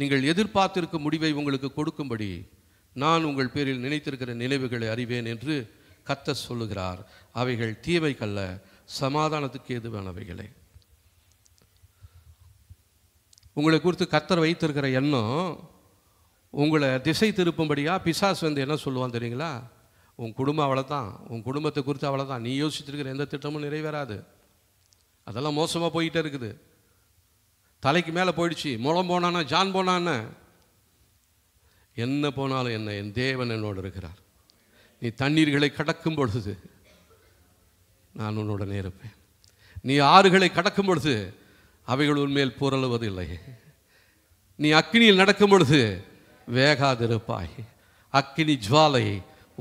நீங்கள் எதிர்பார்த்திருக்கும் முடிவை உங்களுக்கு கொடுக்கும்படி நான் உங்கள் பேரில் நினைத்திருக்கிற நினைவுகளை அறிவேன் என்று கத்த சொல்லுகிறார் அவைகள் தீமைக்கல்ல சமாதானத்துக்கு எதுவானவைகளே உங்களை குறித்து கத்தர் வைத்திருக்கிற எண்ணம் உங்களை திசை திருப்பும்படியாக பிசாஸ் வந்து என்ன சொல்லுவான் தெரியுங்களா உன் குடும்பம் அவ்வளோதான் உன் குடும்பத்தை குறித்து அவ்வளோதான் நீ யோசிச்சுருக்கிற எந்த திட்டமும் நிறைவேறாது அதெல்லாம் மோசமாக போயிட்டே இருக்குது தலைக்கு மேலே போயிடுச்சு முளம் போனானா ஜான் போனான் என்ன போனாலும் என்ன என் தேவன் என்னோடு இருக்கிறார் நீ தண்ணீர்களை கடக்கும் பொழுது நான் உன்னுடனே இருப்பேன் நீ ஆறுகளை கடக்கும் பொழுது அவைகள் உண்மையில் இல்லை நீ அக்னியில் நடக்கும் பொழுது வேகாதிருப்பாய் அக்னி ஜுவாலை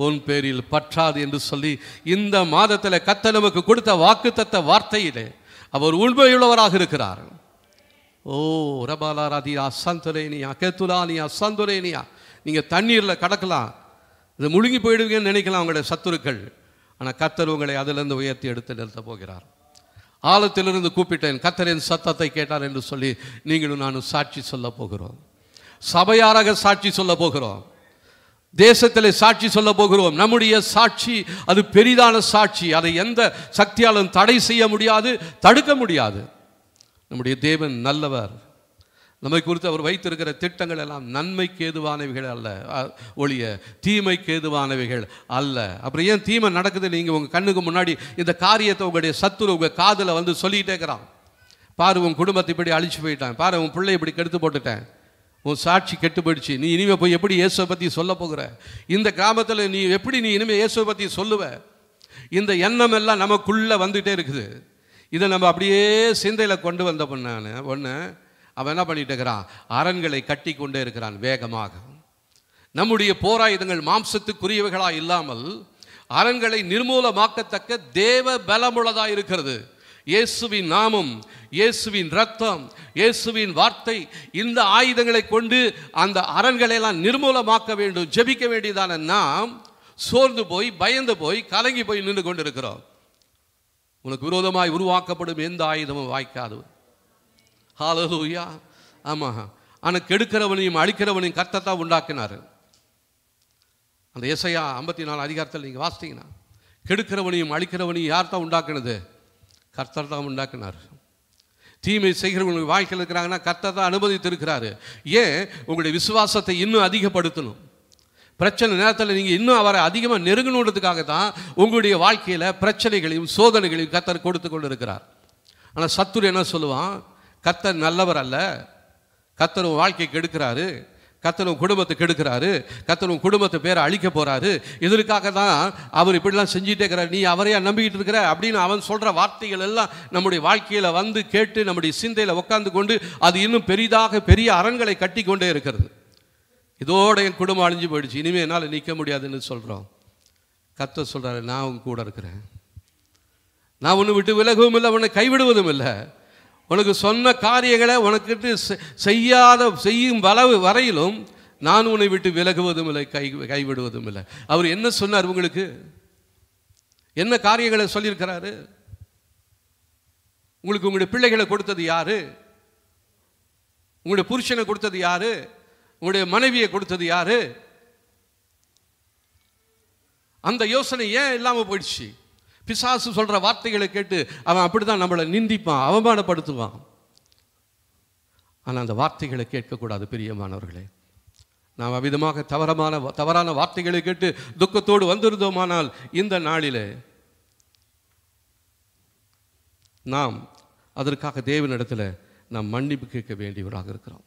உன் பேரில் பற்றாது என்று சொல்லி இந்த மாதத்தில் கத்த நமக்கு கொடுத்த வாக்குத்தத்த வார்த்தையிலே அவர் உண்மையுள்ளவராக இருக்கிறார் ஓ ரபாலா ராதியா அசாந்தரேனியா கேத்துலானியா அசாந்தரேனியா நீங்கள் தண்ணீரில் கடக்கலாம் இது முழுங்கி போயிடுவீங்கன்னு நினைக்கலாம் உங்களுடைய சத்துருக்கள் ஆனால் கத்தர் உங்களை அதிலிருந்து உயர்த்தி எடுத்து நிறுத்த போகிறார் ஆழத்திலிருந்து கூப்பிட்டேன் கத்தரின் சத்தத்தை கேட்டார் என்று சொல்லி நீங்களும் நானும் சாட்சி சொல்ல போகிறோம் சபையாராக சாட்சி சொல்ல போகிறோம் தேசத்தில் சாட்சி சொல்ல போகிறோம் நம்முடைய சாட்சி அது பெரிதான சாட்சி அதை எந்த சக்தியாலும் தடை செய்ய முடியாது தடுக்க முடியாது நம்முடைய தேவன் நல்லவர் நம்மை குறித்து அவர் வைத்திருக்கிற திட்டங்கள் எல்லாம் நன்மைக்கு ஏதுவானவைகள் அல்ல ஒழிய தீமைக்கு ஏதுவானவைகள் அல்ல அப்புறம் ஏன் தீமை நடக்குது நீங்கள் உங்கள் கண்ணுக்கு முன்னாடி இந்த காரியத்தை உங்களுடைய சத்துரு உங்கள் காதில் வந்து சொல்லிகிட்டே இருக்கிறான் பாரு உன் குடும்பத்தை இப்படி அழிச்சு போயிட்டான் பாரு உன் பிள்ளை இப்படி கெடுத்து போட்டுட்டேன் உன் சாட்சி கெட்டு போயிடுச்சு நீ இனிமே போய் எப்படி இயேசுவை பற்றி சொல்ல போகிற இந்த கிராமத்தில் நீ எப்படி நீ இனிமேல் இயேசுவை பற்றி சொல்லுவ இந்த எண்ணம் எல்லாம் நமக்குள்ளே வந்துகிட்டே இருக்குது இதை நம்ம அப்படியே சிந்தையில் கொண்டு வந்த பண்ணான் ஒன்று அவன் என்ன பண்ணிகிட்டு இருக்கிறான் அரண்களை கட்டி கொண்டே இருக்கிறான் வேகமாக நம்முடைய போராயுதங்கள் மாம்சத்துக்குரியவைகளாக இல்லாமல் அரண்களை நிர்மூலமாக்கத்தக்க தேவ பலமுள்ளதாக இருக்கிறது இயேசுவின் நாமம் இயேசுவின் ரத்தம் இயேசுவின் வார்த்தை இந்த ஆயுதங்களை கொண்டு அந்த அரண்களை எல்லாம் நிர்மூலமாக்க வேண்டும் ஜெபிக்க வேண்டியதான நாம் சோர்ந்து போய் பயந்து போய் கலங்கி போய் நின்று கொண்டிருக்கிறோம் உனக்கு விரோதமாய் உருவாக்கப்படும் எந்த ஆயுதமும் வாய்க்காது ஹாலலூயா ஆமாம் ஆனால் கெடுக்கிறவனையும் அழிக்கிறவனையும் கர்த்தத்தான் உண்டாக்கினார் அந்த இசையா ஐம்பத்தி நாலு அதிகாரத்தில் நீங்கள் வாசித்தீங்கன்னா கெடுக்கிறவனையும் அழிக்கிறவனையும் யார் தான் உண்டாக்குனது கர்த்தர் தான் உண்டாக்குனார் தீமை செய்கிறவங்களுக்கு வாழ்க்கையில் இருக்கிறாங்கன்னா கர்த்தர் தான் அனுமதித்திருக்கிறாரு ஏன் உங்களுடைய விசுவாசத்தை இன்னும் அதிகப்படுத்தணும் பிரச்சனை நேரத்தில் நீங்கள் இன்னும் அவரை அதிகமாக நெருங்கணுன்றதுக்காக தான் உங்களுடைய வாழ்க்கையில் பிரச்சனைகளையும் சோதனைகளையும் கர்த்தர் கொடுத்து கொண்டு இருக்கிறார் ஆனால் சத்துரு என்ன சொல்லுவான் கர்த்தர் நல்லவர் அல்ல கர்த்தர் வாழ்க்கைக்கு எடுக்கிறாரு கத்தனும் குடும்பத்தை கெடுக்கிறாரு கத்தனும் குடும்பத்தை பேரை அழிக்க போகிறாரு இதற்காக தான் அவர் இப்படிலாம் செஞ்சுட்டே இருக்கிறார் நீ அவரையா நம்பிக்கிட்டு இருக்கிற அப்படின்னு அவன் சொல்கிற வார்த்தைகள் எல்லாம் நம்முடைய வாழ்க்கையில் வந்து கேட்டு நம்முடைய சிந்தையில் உட்காந்து கொண்டு அது இன்னும் பெரிதாக பெரிய அரண்களை கட்டி கொண்டே இருக்கிறது இதோட என் குடும்பம் அழிஞ்சு போயிடுச்சு இனிமே என்னால் நிற்க முடியாதுன்னு சொல்கிறோம் கத்த சொல்கிறாரு நான் உன் கூட இருக்கிறேன் நான் ஒன்று விட்டு விலகவும் இல்லை உன்னை கைவிடுவதும் இல்லை உனக்கு சொன்ன காரியங்களை உனக்கிட்டு செய்யாத செய்யும் வளவு வரையிலும் நான் உன்னை விட்டு விலகுவதும் இல்லை கை கைவிடுவதும் இல்லை அவர் என்ன சொன்னார் உங்களுக்கு என்ன காரியங்களை சொல்லியிருக்கிறாரு உங்களுக்கு உங்களுடைய பிள்ளைகளை கொடுத்தது யாரு உங்களுடைய புருஷனை கொடுத்தது யாரு உங்களுடைய மனைவியை கொடுத்தது யாரு அந்த யோசனை ஏன் இல்லாமல் போயிடுச்சு பிசாசு சொல்கிற வார்த்தைகளை கேட்டு அவன் அப்படி தான் நம்மளை நிந்திப்பான் அவமானப்படுத்துவான் ஆனால் அந்த வார்த்தைகளை கேட்கக்கூடாது பிரியமானவர்களே நாம் அவ்விதமாக தவறமான தவறான வார்த்தைகளை கேட்டு துக்கத்தோடு வந்திருந்தோமானால் இந்த நாளிலே நாம் அதற்காக தேவனிடத்தில் நாம் மன்னிப்பு கேட்க வேண்டியவராக இருக்கிறோம்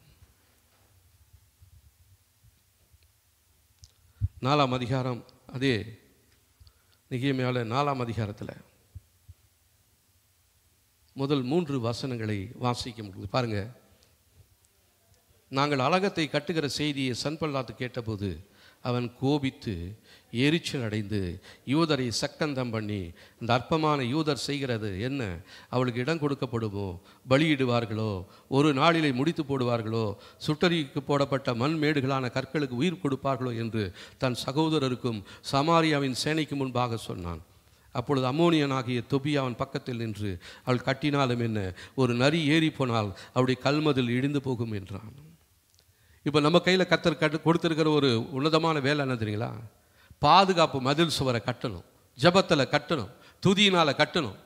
நாலாம் அதிகாரம் அதே நிகிமையால் நாலாம் அதிகாரத்தில் முதல் மூன்று வசனங்களை வாசிக்க முடியுது பாருங்கள் நாங்கள் அழகத்தை கட்டுகிற செய்தியை சன்பல்லாத்து கேட்டபோது அவன் கோபித்து எரிச்சல் அடைந்து யூதரை சக்கந்தம் பண்ணி இந்த அற்பமான யூதர் செய்கிறது என்ன அவளுக்கு இடம் கொடுக்கப்படுமோ பலியிடுவார்களோ ஒரு நாளிலே முடித்து போடுவார்களோ சுட்டறிக்கு போடப்பட்ட மண் மேடுகளான கற்களுக்கு உயிர் கொடுப்பார்களோ என்று தன் சகோதரருக்கும் சமாரியாவின் சேனைக்கு முன்பாக சொன்னான் அப்பொழுது ஆகிய தொபியா அவன் பக்கத்தில் நின்று அவள் கட்டினாலும் என்ன ஒரு நரி ஏறி போனால் அவளுடைய கல்மதில் இடிந்து போகும் என்றான் இப்போ நம்ம கையில் கத்தர் கட்டு கொடுத்துருக்கிற ஒரு உன்னதமான வேலை என்ன தெரியுங்களா பாதுகாப்பு மதில் சுவரை கட்டணும் ஜபத்தில் கட்டணும் துதியினால் கட்டணும்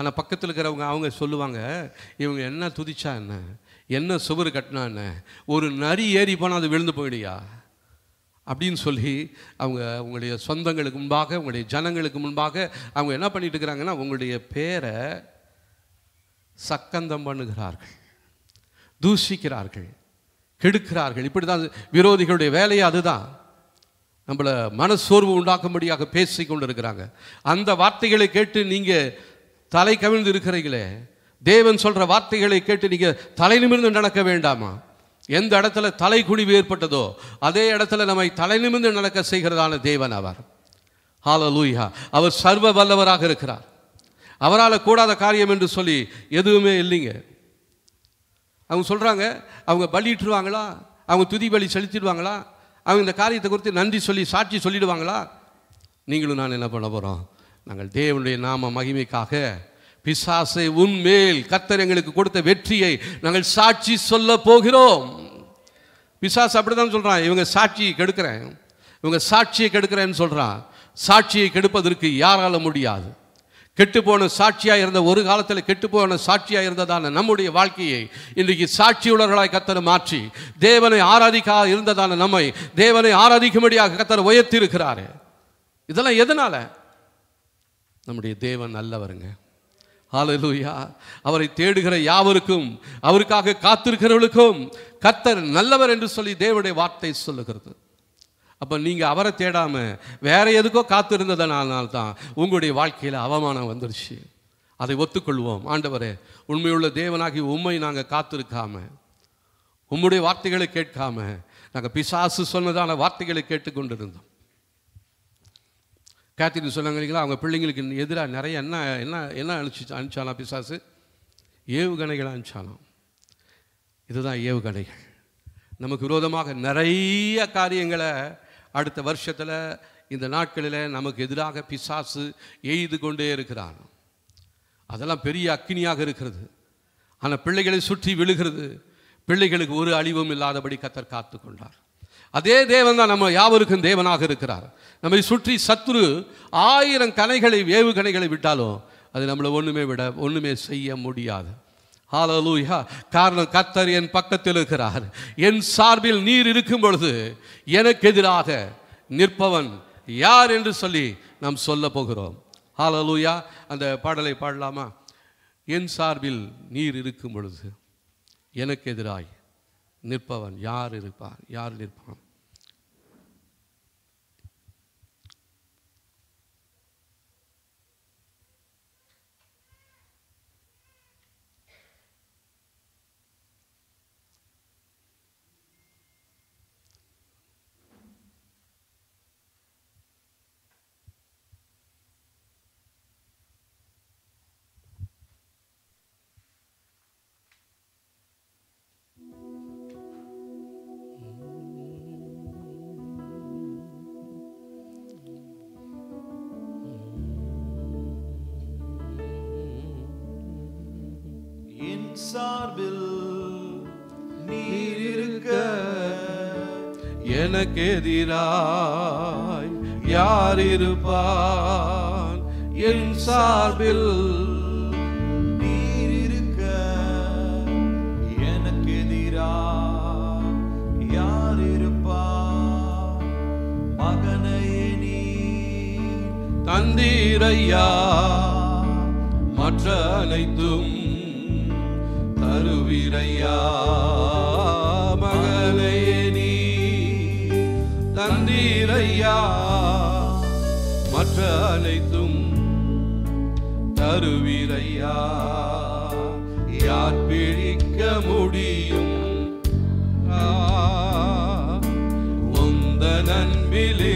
ஆனால் பக்கத்தில் இருக்கிறவங்க அவங்க சொல்லுவாங்க இவங்க என்ன துதிச்சா என்ன என்ன சுவர் கட்டினா என்ன ஒரு நரி ஏறி போனால் அது விழுந்து போயிடுயா அப்படின்னு சொல்லி அவங்க உங்களுடைய சொந்தங்களுக்கு முன்பாக உங்களுடைய ஜனங்களுக்கு முன்பாக அவங்க என்ன பண்ணிட்டு இருக்கிறாங்கன்னா உங்களுடைய பேரை சக்கந்தம் பண்ணுகிறார்கள் தூஷிக்கிறார்கள் கெடுக்கிறார்கள் இப்படி தான் விரோதிகளுடைய வேலையை அதுதான் நம்மளை மனசோர்வு உண்டாக்கும்படியாக பேசி கொண்டு இருக்கிறாங்க அந்த வார்த்தைகளை கேட்டு நீங்கள் தலை கவிழ்ந்து இருக்கிறீங்களே தேவன் சொல்கிற வார்த்தைகளை கேட்டு நீங்கள் தலை நிமிர்ந்து நடக்க வேண்டாமா எந்த இடத்துல தலை குழிவு ஏற்பட்டதோ அதே இடத்துல நம்மை தலை நிமிர்ந்து நடக்க செய்கிறதான தேவன் அவர் ஹால லூயா அவர் சர்வ வல்லவராக இருக்கிறார் அவரால் கூடாத காரியம் என்று சொல்லி எதுவுமே இல்லைங்க அவங்க சொல்கிறாங்க அவங்க பலிட்டுருவாங்களா அவங்க துதி பலி செலுத்திடுவாங்களா அவங்க இந்த காரியத்தை குறித்து நன்றி சொல்லி சாட்சி சொல்லிடுவாங்களா நீங்களும் நான் என்ன பண்ண போகிறோம் நாங்கள் தேவனுடைய நாம மகிமைக்காக பிசாசை உன்மேல் கத்தர் எங்களுக்கு கொடுத்த வெற்றியை நாங்கள் சாட்சி சொல்ல போகிறோம் பிசாஸ் அப்படி தான் சொல்கிறான் இவங்க சாட்சியை கெடுக்கிறேன் இவங்க சாட்சியை கெடுக்கிறேன்னு சொல்கிறான் சாட்சியை கெடுப்பதற்கு யாரால முடியாது கெட்டுப்போன சாட்சியாக இருந்த ஒரு காலத்தில் போன சாட்சியாக இருந்ததான நம்முடைய வாழ்க்கையை இன்றைக்கு சாட்சியுள்ளவர்களாய் கத்தர் மாற்றி தேவனை ஆராதிக்கா இருந்ததான நம்மை தேவனை ஆராதிக்கும்படியாக கத்தர் உயர்த்தி இருக்கிறாரு இதெல்லாம் எதனால் நம்முடைய தேவன் நல்லவருங்க ஆலலூயா அவரை தேடுகிற யாவருக்கும் அவருக்காக காத்திருக்கிறவர்களுக்கும் கத்தர் நல்லவர் என்று சொல்லி தேவனுடைய வார்த்தை சொல்லுகிறது அப்போ நீங்கள் அவரை தேடாமல் வேறு எதுக்கோ காத்திருந்ததனால தான் உங்களுடைய வாழ்க்கையில் அவமானம் வந்துருச்சு அதை ஒத்துக்கொள்வோம் ஆண்டவரே உண்மையுள்ள தேவனாகி உண்மை நாங்கள் காத்திருக்காம உம்முடைய வார்த்தைகளை கேட்காம நாங்கள் பிசாசு சொன்னதான வார்த்தைகளை கேட்டுக்கொண்டிருந்தோம் கேத்திரி சொன்னாங்க அவங்க பிள்ளைங்களுக்கு எதிராக நிறைய என்ன என்ன என்ன அனுப்பிச்சு அனுப்பிச்சாலாம் பிசாசு ஏவுகணைகள் அனுப்பிச்சாலாம் இதுதான் ஏவுகணைகள் நமக்கு விரோதமாக நிறைய காரியங்களை அடுத்த வருஷத்தில் இந்த நாட்களில் நமக்கு எதிராக பிசாசு எய்து கொண்டே இருக்கிறான் அதெல்லாம் பெரிய அக்கினியாக இருக்கிறது ஆனால் பிள்ளைகளை சுற்றி விழுகிறது பிள்ளைகளுக்கு ஒரு அழிவும் இல்லாதபடி கத்தர் காத்து கொண்டார் அதே தேவன் தான் நம்ம யாவருக்கும் தேவனாக இருக்கிறார் நம்மை சுற்றி சத்ரு ஆயிரம் கலைகளை வேவு கலைகளை விட்டாலும் அது நம்மளை ஒன்றுமே விட ஒன்றுமே செய்ய முடியாது ஹாலலூயா காரணம் கத்தர் என் பக்கத்தில் இருக்கிறார் என் சார்பில் நீர் இருக்கும் பொழுது எனக்கு எதிராக நிற்பவன் யார் என்று சொல்லி நாம் சொல்ல போகிறோம் ஹாலலூயா அந்த பாடலை பாடலாமா என் சார்பில் நீர் இருக்கும் பொழுது எனக்கு எதிராய் நிற்பவன் யார் இருப்பான் யார் நிற்பான் சார்பில் நீர் இருக்க எனக்கு எதிராய் யார் இருப்பான் என் சார்பில் நீர் இருக்க எனக்கு எதிராய் யார் இருப்பான் மகனையே நீ தந்தீரையா மற்ற அனைத்தும் தருவிரையா மகளே நீ தந்தீரையா மற்ற அனைத்தும் தருவிரையா யார் பிழிக்க முடியும் உந்த நண்பிலே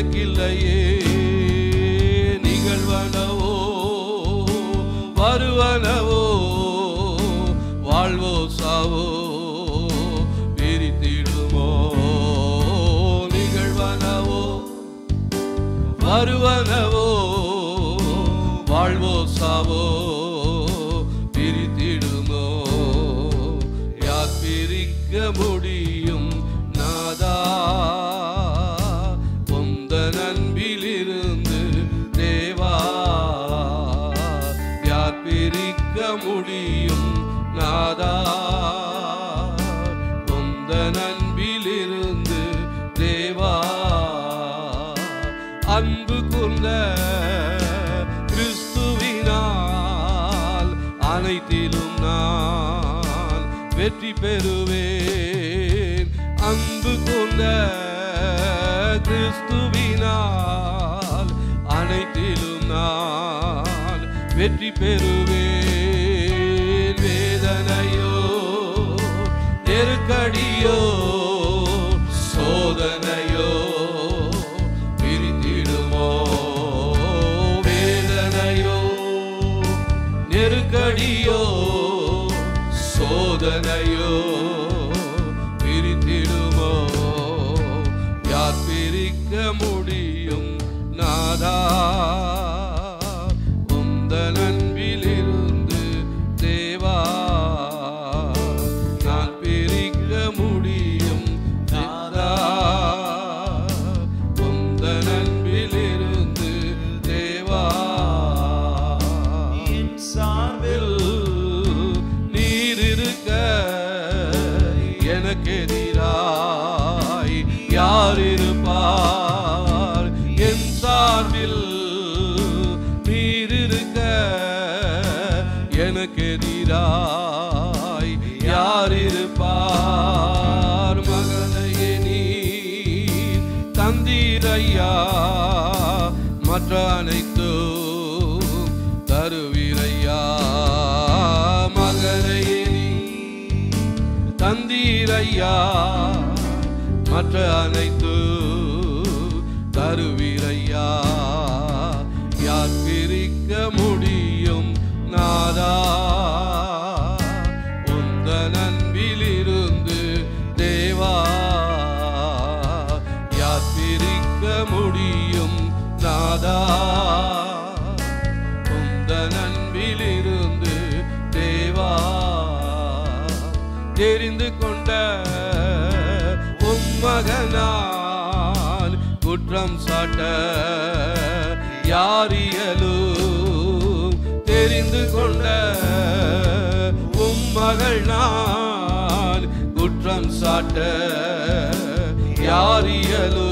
எனக்கில்லையே நிகழ்வனவோ வருவனவோ வாழ்வோ சாவோ வருவனவோ அன்பு கூர்ந்த கிறிஸ்துவினால் அனைத்திலும் நான் வெற்றி பெறுவேன் அன்பு கூர்ந்த கிறிஸ்துவினால் அனைத்திலும் நான் வெற்றி பெறுவேன் வேதனையோ நெருக்கடியோ after I need காட்ட யாரியலோ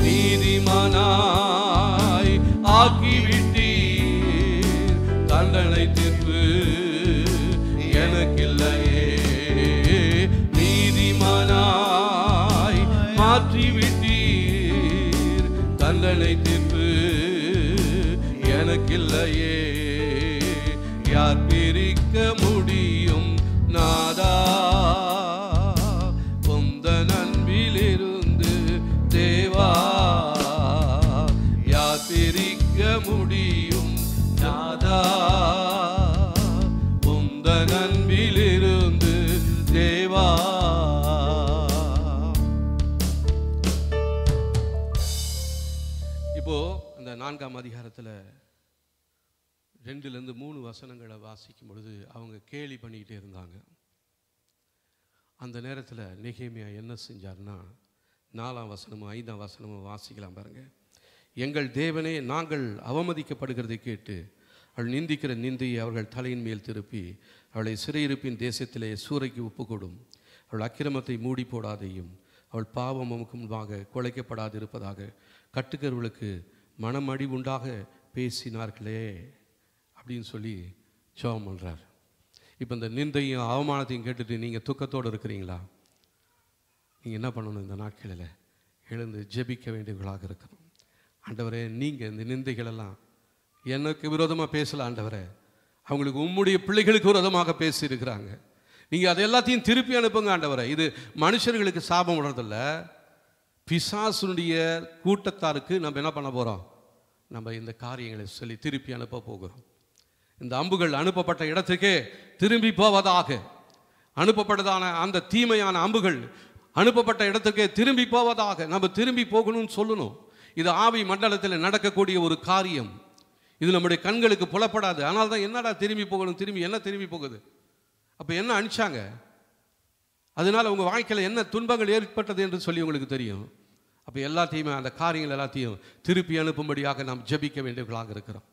நீதிமானாய் ஆக்கிவிட்டீர் தண்டனை தீர்ப்பு எனக்கில்லையே நீதிமானாய் மாற்றிவிட்டீர் தண்டனை தீர்ப்பு எனக்கில்லையே யார் பிரிக்க ரெண்டுலேருந்து மூணு வசனங்களை வாசிக்கும் பொழுது அவங்க கேலி பண்ணிக்கிட்டே இருந்தாங்க அந்த நேரத்தில் நெகேமியா என்ன செஞ்சார்னா நாலாம் வசனமும் ஐந்தாம் வசனமும் வாசிக்கலாம் பாருங்கள் எங்கள் தேவனே நாங்கள் அவமதிக்கப்படுகிறதை கேட்டு அவள் நிந்திக்கிற நிந்தியை அவர்கள் தலையின் மேல் திருப்பி அவளை சிறையிருப்பின் தேசத்திலே சூறைக்கு ஒப்புக்கொடும் அவள் அக்கிரமத்தை மூடி போடாதையும் அவள் பாவம் நமக்கு முன்பாக இருப்பதாக கட்டுக்கருவளுக்கு மனமடி உண்டாக பேசினார்களே அப்படின்னு சொல்லி சோகம் பண்ணுறார் இப்போ இந்த நிந்தையும் அவமானத்தையும் கேட்டுட்டு நீங்கள் துக்கத்தோடு இருக்கிறீங்களா நீங்கள் என்ன பண்ணணும் இந்த நாட்களில் எழுந்து ஜெபிக்க வேண்டியவர்களாக இருக்கணும் ஆண்டவரே நீங்கள் இந்த நிந்தைகளெல்லாம் எனக்கு விரோதமாக பேசலை ஆண்டவரே அவங்களுக்கு உம்முடைய பிள்ளைகளுக்கு விரோதமாக பேசியிருக்கிறாங்க நீங்கள் அதை எல்லாத்தையும் திருப்பி அனுப்புங்க ஆண்டவரை இது மனுஷர்களுக்கு சாபம் விடுறதில்ல பிசாசுனுடைய கூட்டத்தாருக்கு நம்ம என்ன பண்ண போகிறோம் நம்ம இந்த காரியங்களை சொல்லி திருப்பி அனுப்ப போகிறோம் இந்த அம்புகள் அனுப்பப்பட்ட இடத்துக்கு திரும்பி போவதாக அனுப்பப்பட்டதான அந்த தீமையான அம்புகள் அனுப்பப்பட்ட இடத்துக்கு திரும்பி போவதாக நம்ம திரும்பி போகணும்னு சொல்லணும் இது ஆவி மண்டலத்தில் நடக்கக்கூடிய ஒரு காரியம் இது நம்முடைய கண்களுக்கு புலப்படாது ஆனால் தான் என்னடா திரும்பி போகணும் திரும்பி என்ன திரும்பி போகுது அப்போ என்ன அனுப்பிச்சாங்க அதனால் உங்கள் வாழ்க்கையில் என்ன துன்பங்கள் ஏற்பட்டது என்று சொல்லி உங்களுக்கு தெரியும் அப்போ எல்லாத்தையுமே அந்த காரியங்கள் எல்லாத்தையும் திருப்பி அனுப்பும்படியாக நாம் ஜபிக்க வேண்டியவர்களாக இருக்கிறோம்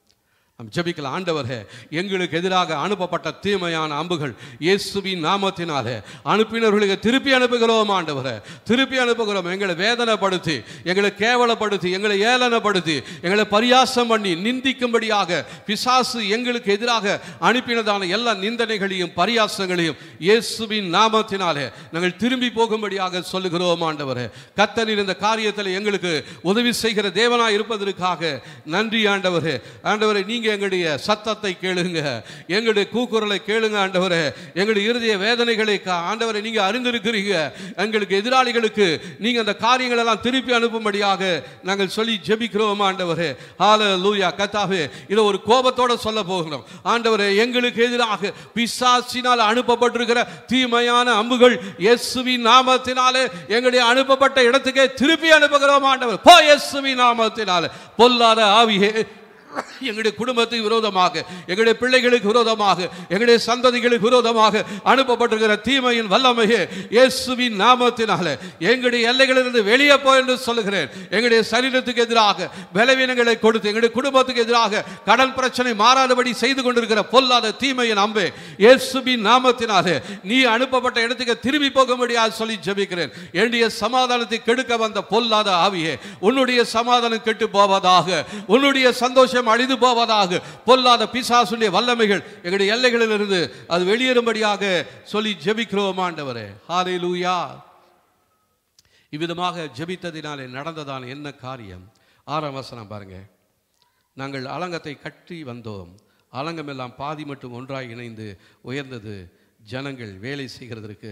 நாம் ஜபிக்கல ஆண்டவரே எங்களுக்கு எதிராக அனுப்பப்பட்ட தீமையான அம்புகள் இயேசுவின் நாமத்தினால அனுப்பினவர்களுக்கு திருப்பி அனுப்புகிறோம் ஆண்டவர் திருப்பி அனுப்புகிறோம் எங்களை வேதனைப்படுத்தி எங்களை கேவலப்படுத்தி எங்களை ஏளனப்படுத்தி எங்களை பரியாசம் பண்ணி நிந்திக்கும்படியாக பிசாசு எங்களுக்கு எதிராக அனுப்பினதான எல்லா நிந்தனைகளையும் பரியாசங்களையும் இயேசுவின் நாமத்தினாலே நாங்கள் திரும்பி போகும்படியாக சொல்லுகிறோம் ஆண்டவர் கத்தனில் இந்த காரியத்தில் எங்களுக்கு உதவி செய்கிற தேவனாக இருப்பதற்காக நன்றி ஆண்டவர் ஆண்டவரை நீங்கள் நீங்க எங்களுடைய சத்தத்தை கேளுங்க எங்களுடைய கூக்குரலை கேளுங்க ஆண்டவரே எங்களுடைய இறுதிய வேதனைகளை ஆண்டவரை நீங்க அறிந்திருக்கிறீங்க எங்களுக்கு எதிராளிகளுக்கு நீங்க அந்த காரியங்கள் எல்லாம் திருப்பி அனுப்பும்படியாக நாங்கள் சொல்லி ஜெபிக்கிறோம் ஆண்டவரே ஹால லூயா கத்தாவே இதை ஒரு கோபத்தோட சொல்ல போகிறோம் ஆண்டவரே எங்களுக்கு எதிராக பிசாசினால் அனுப்பப்பட்டிருக்கிற தீமையான அம்புகள் எஸ்வி நாமத்தினாலே எங்களுடைய அனுப்பப்பட்ட இடத்துக்கே திருப்பி அனுப்புகிறோம் ஆண்டவர் போ எஸ்வி நாமத்தினாலே பொல்லாத ஆவியே எங்களுடைய குடும்பத்துக்கு விரோதமாக எங்களுடைய பிள்ளைகளுக்கு விரோதமாக எங்களுடைய சந்ததிகளுக்கு விரோதமாக அனுப்பப்பட்டிருக்கிற தீமையின் வல்லமையே இயேசுவின் நாமத்தினால எங்களுடைய எல்லைகளிலிருந்து வெளியே போ என்று சொல்லுகிறேன் எங்களுடைய சரீரத்துக்கு எதிராக பலவீனங்களை கொடுத்து எங்களுடைய குடும்பத்துக்கு எதிராக கடன் பிரச்சனை மாறாதபடி செய்து கொண்டிருக்கிற பொல்லாத தீமையின் அம்பே இயேசுவின் நாமத்தினால நீ அனுப்பப்பட்ட இடத்துக்கு திரும்பி போக முடியாது சொல்லி ஜபிக்கிறேன் என்னுடைய சமாதானத்தை கெடுக்க வந்த பொல்லாத ஆவியே உன்னுடைய சமாதானம் கெட்டு போவதாக உன்னுடைய சந்தோஷம் சீக்கிரம் அழிந்து போவதாக பொல்லாத பிசாசுடைய வல்லமைகள் எங்களுடைய எல்லைகளிலிருந்து அது வெளியேறும்படியாக சொல்லி ஜெபிக்கிறோம் ஆண்டவரே ஹாலே லூயா இவ்விதமாக ஜெபித்ததினாலே நடந்ததான் என்ன காரியம் ஆறாம் வசனம் பாருங்க நாங்கள் அலங்கத்தை கட்டி வந்தோம் அலங்கம் எல்லாம் பாதி மட்டும் ஒன்றாக இணைந்து உயர்ந்தது ஜனங்கள் வேலை செய்கிறதற்கு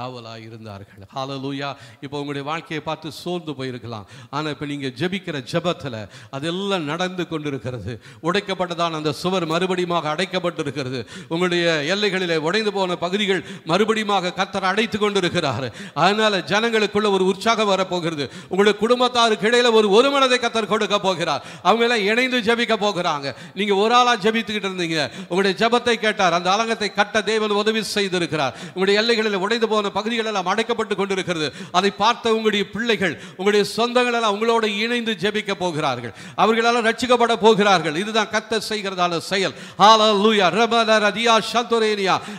ஆவலாக இருந்தார்கள் ஹாலலூயா இப்போ உங்களுடைய வாழ்க்கையை பார்த்து சோர்ந்து போயிருக்கலாம் ஆனால் இப்போ நீங்கள் ஜபிக்கிற ஜபத்தில் அதெல்லாம் நடந்து கொண்டிருக்கிறது உடைக்கப்பட்டதான அந்த சுவர் மறுபடியும் அடைக்கப்பட்டிருக்கிறது உங்களுடைய எல்லைகளில் உடைந்து போன பகுதிகள் மறுபடியும் கத்தர் அடைத்து கொண்டிருக்கிறார் அதனால் ஜனங்களுக்குள்ள ஒரு உற்சாகம் வரப்போகிறது உங்களுடைய குடும்பத்தாருக்கு இடையில் ஒரு ஒரு மனதை கத்தர் கொடுக்க போகிறார் அவங்க எல்லாம் இணைந்து ஜபிக்க போகிறாங்க நீங்கள் ஒரு ஆளாக ஜபித்துக்கிட்டு இருந்தீங்க உங்களுடைய ஜபத்தை கேட்டார் அந்த அலங்கத்தை கட்ட தேவன் உதவி செய்திருக்கிறார் உங்களுடைய எல்லைகளில் உடைந்து போ போன பகுதிகள் எல்லாம் அடைக்கப்பட்டு கொண்டிருக்கிறது அதை பார்த்த உங்களுடைய பிள்ளைகள் உங்களுடைய சொந்தங்கள் எல்லாம் உங்களோட இணைந்து ஜெபிக்க போகிறார்கள் அவர்களால் ரட்சிக்கப்பட போகிறார்கள் இதுதான் கத்த செய்கிறதான செயல்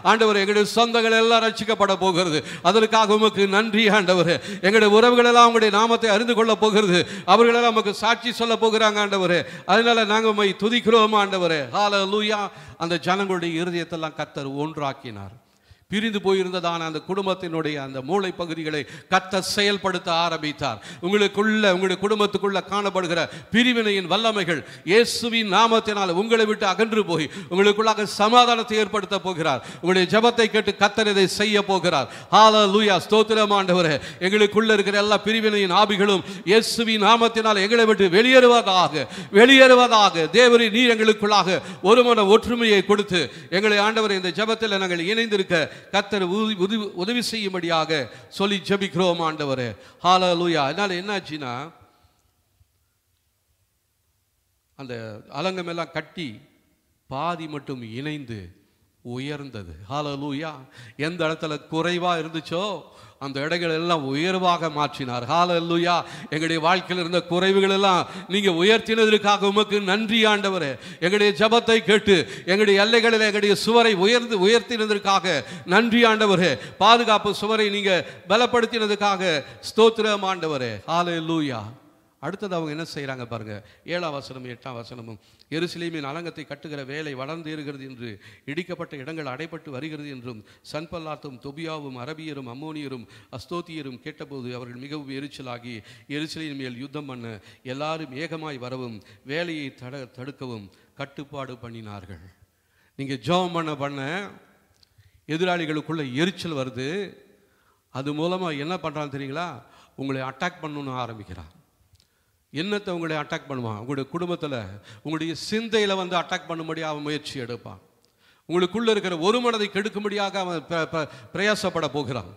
ஆண்டவர் எங்களுடைய சொந்தங்கள் எல்லாம் ரட்சிக்கப்பட போகிறது அதற்காக உமக்கு நன்றி ஆண்டவர் எங்களுடைய உறவுகள் எல்லாம் உங்களுடைய நாமத்தை அறிந்து கொள்ள போகிறது அவர்களெல்லாம் நமக்கு சாட்சி சொல்ல போகிறாங்க ஆண்டவர் அதனால நாங்கள் உண்மை துதிக்கிறோம் ஆண்டவர் ஹால லூயா அந்த ஜனங்களுடைய இருதயத்தெல்லாம் கத்தர் ஒன்றாக்கினார் பிரிந்து போயிருந்ததான அந்த குடும்பத்தினுடைய அந்த மூளை பகுதிகளை கத்த செயல்படுத்த ஆரம்பித்தார் உங்களுக்குள்ள உங்களுடைய குடும்பத்துக்குள்ள காணப்படுகிற பிரிவினையின் வல்லமைகள் இயேசுவின் நாமத்தினால் உங்களை விட்டு அகன்று போய் உங்களுக்குள்ளாக சமாதானத்தை ஏற்படுத்த போகிறார் உங்களுடைய ஜபத்தை கேட்டு கத்தர் இதை செய்ய போகிறார் ஆலூயா லூயா எங்களுக்குள்ள இருக்கிற எல்லா பிரிவினையின் ஆபிகளும் இயேசுவின் நாமத்தினால் எங்களை விட்டு வெளியேறுவதாக வெளியேறுவதாக தேவரி நீர் எங்களுக்குள்ளாக ஒருமன ஒற்றுமையை கொடுத்து எங்களை ஆண்டவர் இந்த ஜபத்தில் நாங்கள் இணைந்திருக்க கத்தர் உதவி உதவி செய்யும்படியாக சொல்லி ஜபிக்கிறோம் ஆண்டவர் ஹாலா லூயா அதனால என்னாச்சுன்னா அந்த அலங்கமெல்லாம் கட்டி பாதி மட்டும் இணைந்து உயர்ந்தது ஹாலலூயா எந்த இடத்துல குறைவாக இருந்துச்சோ அந்த இடங்கள் எல்லாம் உயர்வாக மாற்றினார் ஹாலல்லூயா எங்களுடைய வாழ்க்கையில் இருந்த குறைவுகள் எல்லாம் நீங்கள் உயர்த்தினதற்காக உமக்கு நன்றி ஆண்டவர் எங்களுடைய ஜபத்தை கேட்டு எங்களுடைய எல்லைகளில் எங்களுடைய சுவரை உயர்ந்து உயர்த்தினதற்காக நன்றி ஆண்டவர் பாதுகாப்பு சுவரை நீங்கள் பலப்படுத்தினதுக்காக ஸ்தோத்திரம் ஆண்டவரே ஹாலல்லூயா அடுத்தது அவங்க என்ன செய்கிறாங்க பாருங்கள் ஏழாம் வசனமும் எட்டாம் வசனமும் எருசிலேமின் அலங்கத்தை கட்டுகிற வேலை வளர்ந்து இருக்கிறது என்று இடிக்கப்பட்ட இடங்கள் அடைபட்டு வருகிறது என்றும் சன்பல்லாத்தும் தொபியாவும் அரபியரும் அம்மோனியரும் அஸ்தோத்தியரும் கேட்டபோது அவர்கள் மிகவும் எரிச்சலாகி எருசிலின் மேல் யுத்தம் பண்ண எல்லாரும் ஏகமாய் வரவும் வேலையை தட தடுக்கவும் கட்டுப்பாடு பண்ணினார்கள் நீங்கள் ஜோம் பண்ண பண்ண எதிராளிகளுக்குள்ள எரிச்சல் வருது அது மூலமாக என்ன பண்ணுறான்னு தெரியுங்களா உங்களை அட்டாக் பண்ணணும்னு ஆரம்பிக்கிறான் என்னத்தை உங்களை அட்டாக் பண்ணுவான் உங்களுடைய குடும்பத்தில் உங்களுடைய சிந்தையில் வந்து அட்டாக் பண்ணும்படியாக அவன் முயற்சி எடுப்பான் உங்களுக்குள்ளே இருக்கிற ஒரு மனதை கெடுக்கும்படியாக அவன் பிரயாசப்பட போகிறான்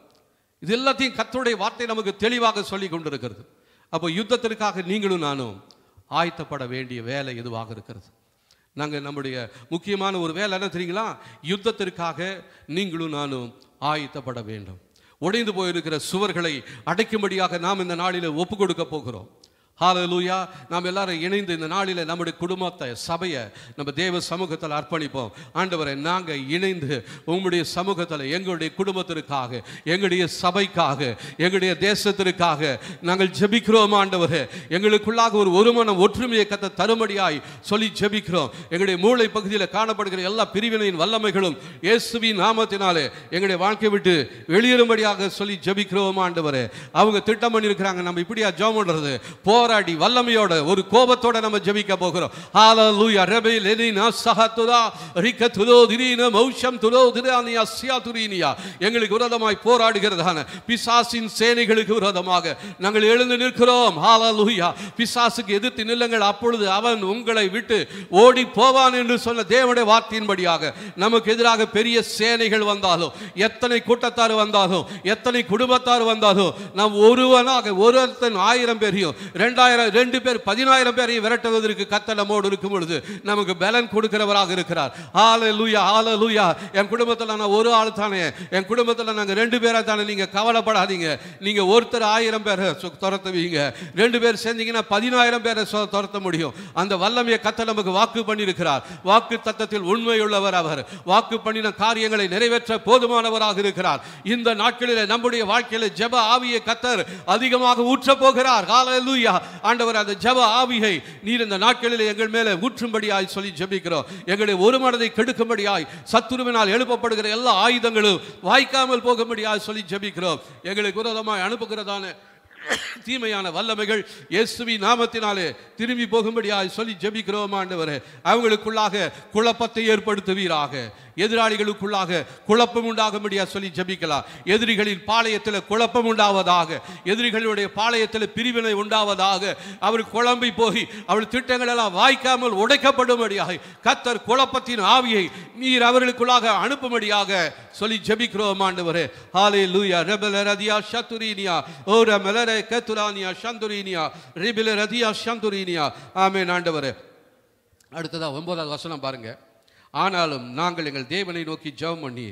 இது எல்லாத்தையும் கத்தருடைய வார்த்தை நமக்கு தெளிவாக சொல்லி கொண்டிருக்கிறது அப்போ யுத்தத்திற்காக நீங்களும் நானும் ஆயத்தப்பட வேண்டிய வேலை எதுவாக இருக்கிறது நாங்கள் நம்முடைய முக்கியமான ஒரு வேலை என்ன தெரியுங்களா யுத்தத்திற்காக நீங்களும் நானும் ஆயத்தப்பட வேண்டும் உடைந்து போயிருக்கிற சுவர்களை அடைக்கும்படியாக நாம் இந்த நாளில் ஒப்பு கொடுக்க போகிறோம் ஹாலலூயா நாம் எல்லாரும் இணைந்து இந்த நாளில் நம்முடைய குடும்பத்தை சபையை நம்ம தேவ சமூகத்தில் அர்ப்பணிப்போம் ஆண்டவரை நாங்கள் இணைந்து உங்களுடைய சமூகத்தில் எங்களுடைய குடும்பத்திற்காக எங்களுடைய சபைக்காக எங்களுடைய தேசத்திற்காக நாங்கள் ஜபிக்கிறோம் ஆண்டவர் எங்களுக்குள்ளாக ஒரு ஒருமனம் ஒற்றுமையை கத்த தருமடியாய் சொல்லி ஜெபிக்கிறோம் எங்களுடைய மூளை பகுதியில் காணப்படுகிற எல்லா பிரிவினையின் வல்லமைகளும் இயேசுவி நாமத்தினாலே எங்களுடைய வாழ்க்கை விட்டு வெளியேறும்படியாக சொல்லி ஜபிக்கிறோம் ஆண்டவர் அவங்க திட்டம் பண்ணியிருக்கிறாங்க நம்ம இப்படியா ஜோம் பண்ணுறது போற போராடி வல்லமையோட ஒரு கோபத்தோட நம்ம ஜபிக்க போகிறோம் ஹாலா லூயா லெலினா சஹத்துதா ரிக்க துலோ திரீன மௌஷம் துலோ திரானியா சியா துரீனியா எங்களுக்கு விரோதமாய் போராடுகிறதான பிசாசின் சேனைகளுக்கு விரோதமாக நாங்கள் எழுந்து நிற்கிறோம் ஹாலா பிசாசுக்கு எதிர்த்து நில்லுங்கள் அப்பொழுது அவன் உங்களை விட்டு ஓடி போவான் என்று சொன்ன தேவனுடைய வார்த்தையின்படியாக நமக்கு எதிராக பெரிய சேனைகள் வந்தாலும் எத்தனை கூட்டத்தார் வந்தாலும் எத்தனை குடும்பத்தார் வந்தாலும் நாம் ஒருவனாக ஒருத்தன் ஆயிரம் பேரையும் ரெண்டாயிரம் ரெண்டாயிரம் ரெண்டு பேர் பதினாயிரம் பேரை விரட்டுவதற்கு கத்த நம்மோடு இருக்கும் பொழுது நமக்கு பலன் கொடுக்கிறவராக இருக்கிறார் ஆல லூயா ஆல லூயா என் குடும்பத்தில் நான் ஒரு ஆள் தானே என் குடும்பத்தில் நாங்கள் ரெண்டு பேராக தானே நீங்கள் கவலைப்படாதீங்க நீங்கள் ஒருத்தர் ஆயிரம் பேரை துரத்துவீங்க ரெண்டு பேர் சேர்ந்தீங்கன்னா பதினாயிரம் பேரை துரத்த முடியும் அந்த வல்லமையை கத்த நமக்கு வாக்கு பண்ணியிருக்கிறார் வாக்கு தத்தத்தில் உண்மையுள்ளவர் அவர் வாக்கு பண்ணின காரியங்களை நிறைவேற்ற போதுமானவராக இருக்கிறார் இந்த நாட்களில் நம்முடைய வாழ்க்கையில் ஜெப ஆவிய கத்தர் அதிகமாக ஊற்ற போகிறார் லூயா ஆண்டவர் அந்த ஜப ஆவியை நீர் இந்த நாட்களில் எங்கள் மேலே ஊற்றும்படியாய் சொல்லி ஜபிக்கிறோம் எங்களை ஒரு மனதை கெடுக்கும்படியாய் சத்துருவினால் எழுப்பப்படுகிற எல்லா ஆயுதங்களும் வாய்க்காமல் போகும்படியாய் சொல்லி ஜபிக்கிறோம் எங்களுக்கு விரோதமாய் அனுப்புகிறதான தீமையான வல்லமைகள் இயேசுவி நாமத்தினாலே திரும்பி போகும்படியாய் சொல்லி ஜெபிக்கிறோம் ஆண்டவர் அவங்களுக்குள்ளாக குழப்பத்தை ஏற்படுத்துவீராக எதிராளிகளுக்குள்ளாக குழப்பம் உண்டாகும்படியா சொல்லி ஜபிக்கலாம் எதிரிகளின் பாளையத்தில் குழப்பம் உண்டாவதாக எதிரிகளுடைய பாளையத்தில் பிரிவினை உண்டாவதாக அவர் குழம்பி போய் அவள் திட்டங்கள் எல்லாம் வாய்க்காமல் உடைக்கப்படும்படியாக கத்தர் குழப்பத்தின் ஆவியை நீர் அவர்களுக்குள்ளாக அனுப்பும்படியாக சொல்லி ஜபிக்கிறோம் ஆண்டவர் ஹாலே லூயா ரெபல ரதியா சத்துரீனியா ஓ ரமலர ரே கேத்துலானியா சந்துரீனியா ரிபில ரதியா சந்துரீனியா ஆமே நாண்டவர் அடுத்ததாக ஒன்பதாவது வசனம் பாருங்க ஆனாலும் நாங்கள் எங்கள் தேவனை நோக்கி ஜெபம் பண்ணி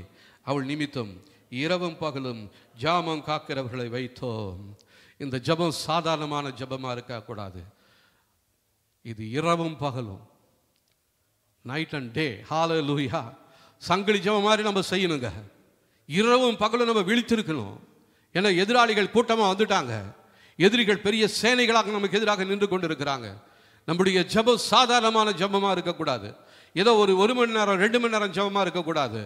அவள் நிமித்தம் இரவும் பகலும் ஜாமம் காக்கிறவர்களை வைத்தோம் இந்த ஜபம் சாதாரணமான ஜபமாக இருக்கக்கூடாது இது இரவும் பகலும் நைட் அண்ட் டே ஹால லூயா சங்கிலி ஜபம் மாதிரி நம்ம செய்யணுங்க இரவும் பகலும் நம்ம விழித்திருக்கணும் ஏன்னா எதிராளிகள் கூட்டமாக வந்துட்டாங்க எதிரிகள் பெரிய சேனைகளாக நமக்கு எதிராக நின்று கொண்டு இருக்கிறாங்க நம்முடைய ஜபம் சாதாரணமான ஜபமாக இருக்கக்கூடாது ஏதோ ஒரு ஒரு மணி நேரம் ரெண்டு மணி நேரம் ஜபமாக இருக்கக்கூடாது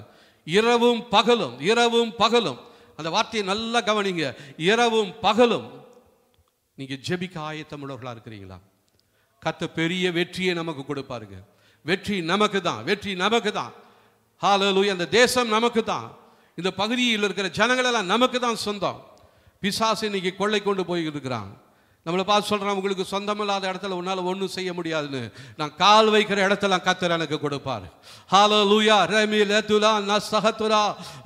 இரவும் பகலும் இரவும் பகலும் அந்த வார்த்தையை நல்லா கவனிங்க இரவும் பகலும் நீங்கள் ஜெபிக்க ஆயத்தமுள்ளவர்களாக இருக்கிறீங்களா கத்த பெரிய வெற்றியை நமக்கு கொடுப்பாருங்க வெற்றி நமக்கு தான் வெற்றி நமக்கு தான் ஹாலலு அந்த தேசம் நமக்கு தான் இந்த பகுதியில் இருக்கிற ஜனங்களெல்லாம் நமக்கு தான் சொந்தம் பிசாசு இன்னைக்கு கொள்ளை கொண்டு போய் இருக்கிறான் நம்மளை பார்த்து சொல்கிறான் உங்களுக்கு சொந்தமில்லாத இடத்துல உன்னால் ஒன்றும் செய்ய முடியாதுன்னு நான் கால் வைக்கிற இடத்துல கத்தர் எனக்கு கொடுப்பார் ஹாலோ லூயா ரமி லதுலா நா சஹத்துரா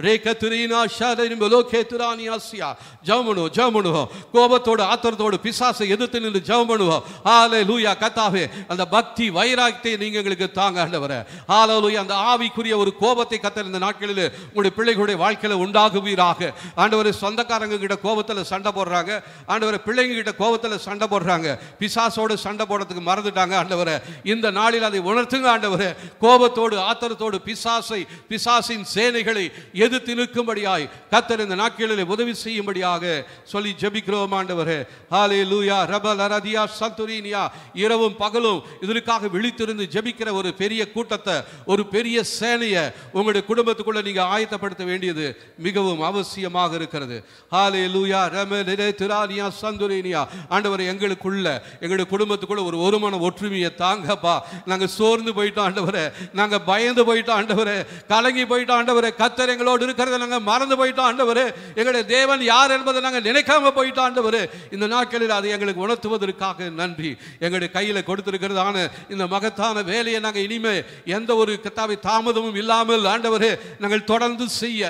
ரே கத்துரீனா ஷரோ கேத்துரா நீ ஆசியா ஜவம் பண்ணுவோம் ஜவம் பண்ணுவோம் கோபத்தோடு ஆத்திரத்தோடு பிசாசை எதிர்த்து நின்று ஜவம் பண்ணுவோம் ஹாலே லூயா கத்தாவே அந்த பக்தி வைராக்கியத்தை நீங்கள் எங்களுக்கு தாங்க ஆண்டவர ஹாலோ லூயா அந்த ஆவிக்குரிய ஒரு கோபத்தை கத்தர் இந்த நாட்களில் உங்களுடைய பிள்ளைகளுடைய வாழ்க்கையில் உண்டாகுவீராக ஆண்டவர் சொந்தக்காரங்க கிட்ட கோபத்தில் சண்டை போடுறாங்க ஆண்டவர் பிள்ளைங்க கிட்ட கோபத்தில் ஆழத்தில் சண்டை போடுறாங்க பிசாசோடு சண்டை போடுறதுக்கு மறந்துட்டாங்க ஆண்டவரை இந்த நாளில் அதை உணர்த்துங்க ஆண்டவரை கோபத்தோடு ஆத்திரத்தோடு பிசாசை பிசாசின் சேனைகளை எதிர்த்து நிற்கும்படியாய் கத்தர் இந்த நாட்களில் உதவி செய்யும்படியாக சொல்லி ஜபிக்கிறோம் ஆண்டவரே ஹாலே லூயா ரபல் அரதியா சந்துரீனியா இரவும் பகலும் இதற்காக விழித்திருந்து ஜபிக்கிற ஒரு பெரிய கூட்டத்தை ஒரு பெரிய சேனையை உங்களுடைய குடும்பத்துக்குள்ள நீங்கள் ஆயத்தப்படுத்த வேண்டியது மிகவும் அவசியமாக இருக்கிறது ஹாலே லூயா ரம திராலியா சந்துரீனியா ஆண்டவர் எங்களுக்குள்ள எங்களுடைய குடும்பத்துக்குள்ள ஒரு ஒருமான ஒற்றுமையை தாங்கப்பா நாங்கள் சோர்ந்து போயிட்டோம் ஆண்டவரே நாங்கள் பயந்து போயிட்டோம் ஆண்டவரே கலங்கி போயிட்டோம் ஆண்டவரே கத்தர் எங்களோடு இருக்கிறத நாங்கள் மறந்து போயிட்டோம் ஆண்டவர் எங்களுடைய தேவன் யார் என்பதை நாங்கள் நினைக்காம போயிட்டோம் ஆண்டவர் இந்த நாட்களில் அதை எங்களுக்கு உணர்த்துவதற்காக நன்றி எங்களுடைய கையில் கொடுத்துருக்கிறதான இந்த மகத்தான வேலையை நாங்கள் இனிமே எந்த ஒரு கத்தாவை தாமதமும் இல்லாமல் ஆண்டவரே நாங்கள் தொடர்ந்து செய்ய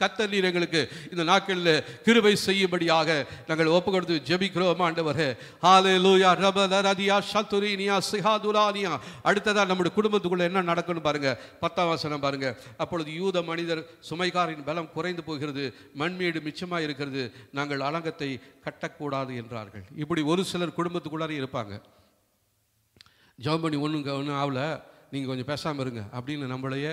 கத்தர் நீர் எங்களுக்கு இந்த நாட்களில் கிருபை செய்யும்படியாக நாங்கள் ஒப்பு கொடுத்து ஜெபிக்கிறோம் ஆண்டவரே ஹாலே லூயா ரபல ரதியா சத்துரீனியா சிஹாதுரானியா அடுத்ததாக நம்முடைய குடும்பத்துக்குள்ளே என்ன நடக்கணும் பாருங்கள் பத்தாம் வசனம் பாருங்கள் அப்பொழுது யூத மனிதர் சுமைகாரின் பலம் குறைந்து போகிறது மண்மீடு மிச்சமாக இருக்கிறது நாங்கள் அலங்கத்தை கட்டக்கூடாது என்றார்கள் இப்படி ஒரு சிலர் குடும்பத்துக்குள்ளாரே இருப்பாங்க ஜாம் பண்ணி ஒன்றுங்க ஒன்றும் ஆகலை நீங்கள் கொஞ்சம் பேசாமல் இருங்க அப்படின்னு நம்மளையே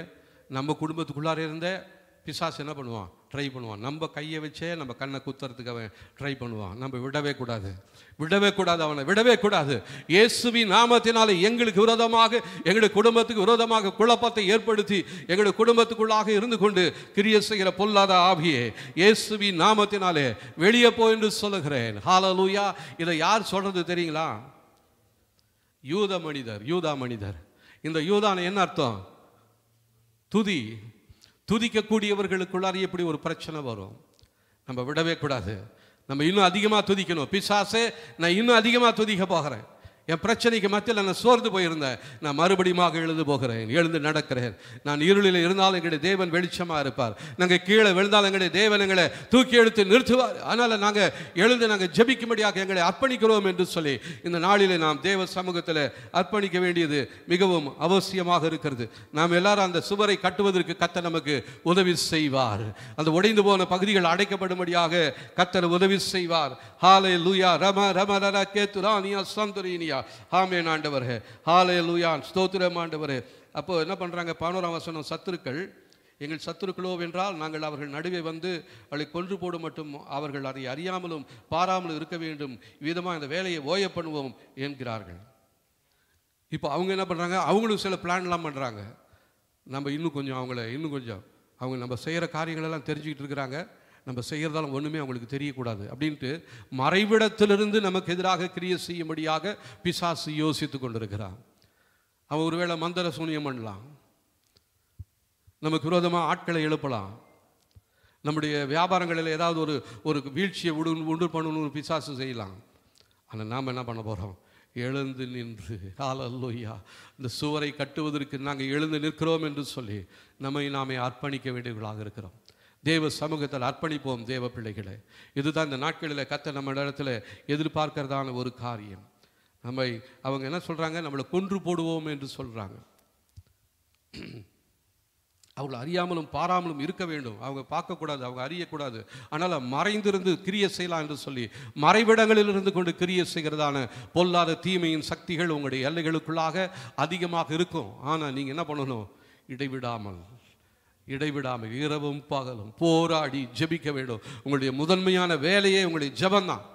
நம்ம குடும்பத்துக்குள்ளாரே இருந்தேன் பிசாஸ் என்ன பண்ணுவான் ட்ரை பண்ணுவான் நம்ம கையை வச்சே நம்ம கண்ணை குத்துறதுக்கு அவன் ட்ரை பண்ணுவான் நம்ம விடவே கூடாது விடவே கூடாது அவனை விடவே கூடாது இயேசுவி நாமத்தினால எங்களுக்கு விரோதமாக எங்களுடைய குடும்பத்துக்கு விரோதமாக குழப்பத்தை ஏற்படுத்தி எங்களுடைய குடும்பத்துக்குள்ளாக இருந்து கொண்டு கிரிய செய்கிற பொல்லாத ஆவியே இயேசுவி நாமத்தினாலே வெளியே போ என்று சொல்லுகிறேன் ஹாலலூயா இதை யார் சொல்கிறது தெரியுங்களா யூத மனிதர் யூதா மனிதர் இந்த யூதான என்ன அர்த்தம் துதி துதிக்கக்கூடியவர்களுக்குள்ளார எப்படி ஒரு பிரச்சனை வரும் நம்ம விடவே கூடாது நம்ம இன்னும் அதிகமாக துதிக்கணும் பிசாசே நான் இன்னும் அதிகமாக துதிக்க போகிறேன் என் பிரச்சனைக்கு மத்தியில் நான் சோர்ந்து போயிருந்தேன் நான் மறுபடியும் எழுந்து போகிறேன் எழுந்து நடக்கிறேன் நான் இருளில் இருந்தாலும் எங்களுடைய தேவன் வெளிச்சமாக இருப்பார் நாங்கள் கீழே விழுந்தாலும் எங்களுடைய தேவன் எங்களை தூக்கி எடுத்து நிறுத்துவார் அதனால் நாங்கள் எழுந்து நாங்கள் ஜபிக்கும்படியாக எங்களை அர்ப்பணிக்கிறோம் என்று சொல்லி இந்த நாளில் நாம் தேவ சமூகத்தில் அர்ப்பணிக்க வேண்டியது மிகவும் அவசியமாக இருக்கிறது நாம் எல்லாரும் அந்த சுவரை கட்டுவதற்கு கத்த நமக்கு உதவி செய்வார் அந்த உடைந்து போன பகுதிகள் அடைக்கப்படும்படியாக கத்தர் உதவி செய்வார் ஹாலே லூயா ரம ரம ரம கேத்துரா நியா லூயா ஹாமேன் ஆண்டவர்கள் ஹாலே லூயான் ஸ்தோத்திரம் ஆண்டவர் அப்போது என்ன பண்ணுறாங்க பானோராம வசனம் சத்துருக்கள் எங்கள் சத்துருக்களோ என்றால் நாங்கள் அவர்கள் நடுவே வந்து அவளை கொன்று போடும் மட்டும் அவர்கள் அதை அறியாமலும் பாராமலும் இருக்க வேண்டும் விதமாக இந்த வேலையை ஓய பண்ணுவோம் என்கிறார்கள் இப்போ அவங்க என்ன பண்ணுறாங்க அவங்களும் சில பிளான்லாம் பண்ணுறாங்க நம்ம இன்னும் கொஞ்சம் அவங்கள இன்னும் கொஞ்சம் அவங்க நம்ம செய்கிற காரியங்களெல்லாம் தெரிஞ்சுக்கிட்டு இருக்கிறாங்க நம்ம செய்கிறதால ஒன்றுமே அவங்களுக்கு தெரியக்கூடாது அப்படின்ட்டு மறைவிடத்திலிருந்து நமக்கு எதிராக கிரியை செய்யும்படியாக பிசாசு யோசித்து கொண்டிருக்கிறான் அவன் ஒருவேளை மந்திர சூனியம் பண்ணலாம் நமக்கு விரோதமாக ஆட்களை எழுப்பலாம் நம்முடைய வியாபாரங்களில் ஏதாவது ஒரு ஒரு வீழ்ச்சியை உடு உண்டு பண்ணணும்னு பிசாசு செய்யலாம் ஆனால் நாம் என்ன பண்ண போகிறோம் எழுந்து நின்று ஆலல்லோய்யா இந்த சுவரை கட்டுவதற்கு நாங்கள் எழுந்து நிற்கிறோம் என்று சொல்லி நம்மை நாமே அர்ப்பணிக்க வேண்டியவர்களாக இருக்கிறோம் தேவ சமூகத்தில் அர்ப்பணிப்போம் தேவ பிள்ளைகளை இதுதான் இந்த நாட்களில் கத்த நம்ம இடத்துல எதிர்பார்க்கிறதான ஒரு காரியம் நம்மை அவங்க என்ன சொல்கிறாங்க நம்மளை கொன்று போடுவோம் என்று சொல்கிறாங்க அவங்களை அறியாமலும் பாராமலும் இருக்க வேண்டும் அவங்க பார்க்கக்கூடாது அவங்க அறியக்கூடாது ஆனால் மறைந்திருந்து கிரிய செய்யலாம் என்று சொல்லி மறைவிடங்களில் இருந்து கொண்டு கிரிய செய்கிறதான பொல்லாத தீமையின் சக்திகள் உங்களுடைய எல்லைகளுக்குள்ளாக அதிகமாக இருக்கும் ஆனால் நீங்கள் என்ன பண்ணணும் இடைவிடாமல் இடைவிடாமல் இரவும் பகலும் போராடி ஜெபிக்க வேண்டும் உங்களுடைய முதன்மையான வேலையே உங்களுடைய ஜபந்தான் தான்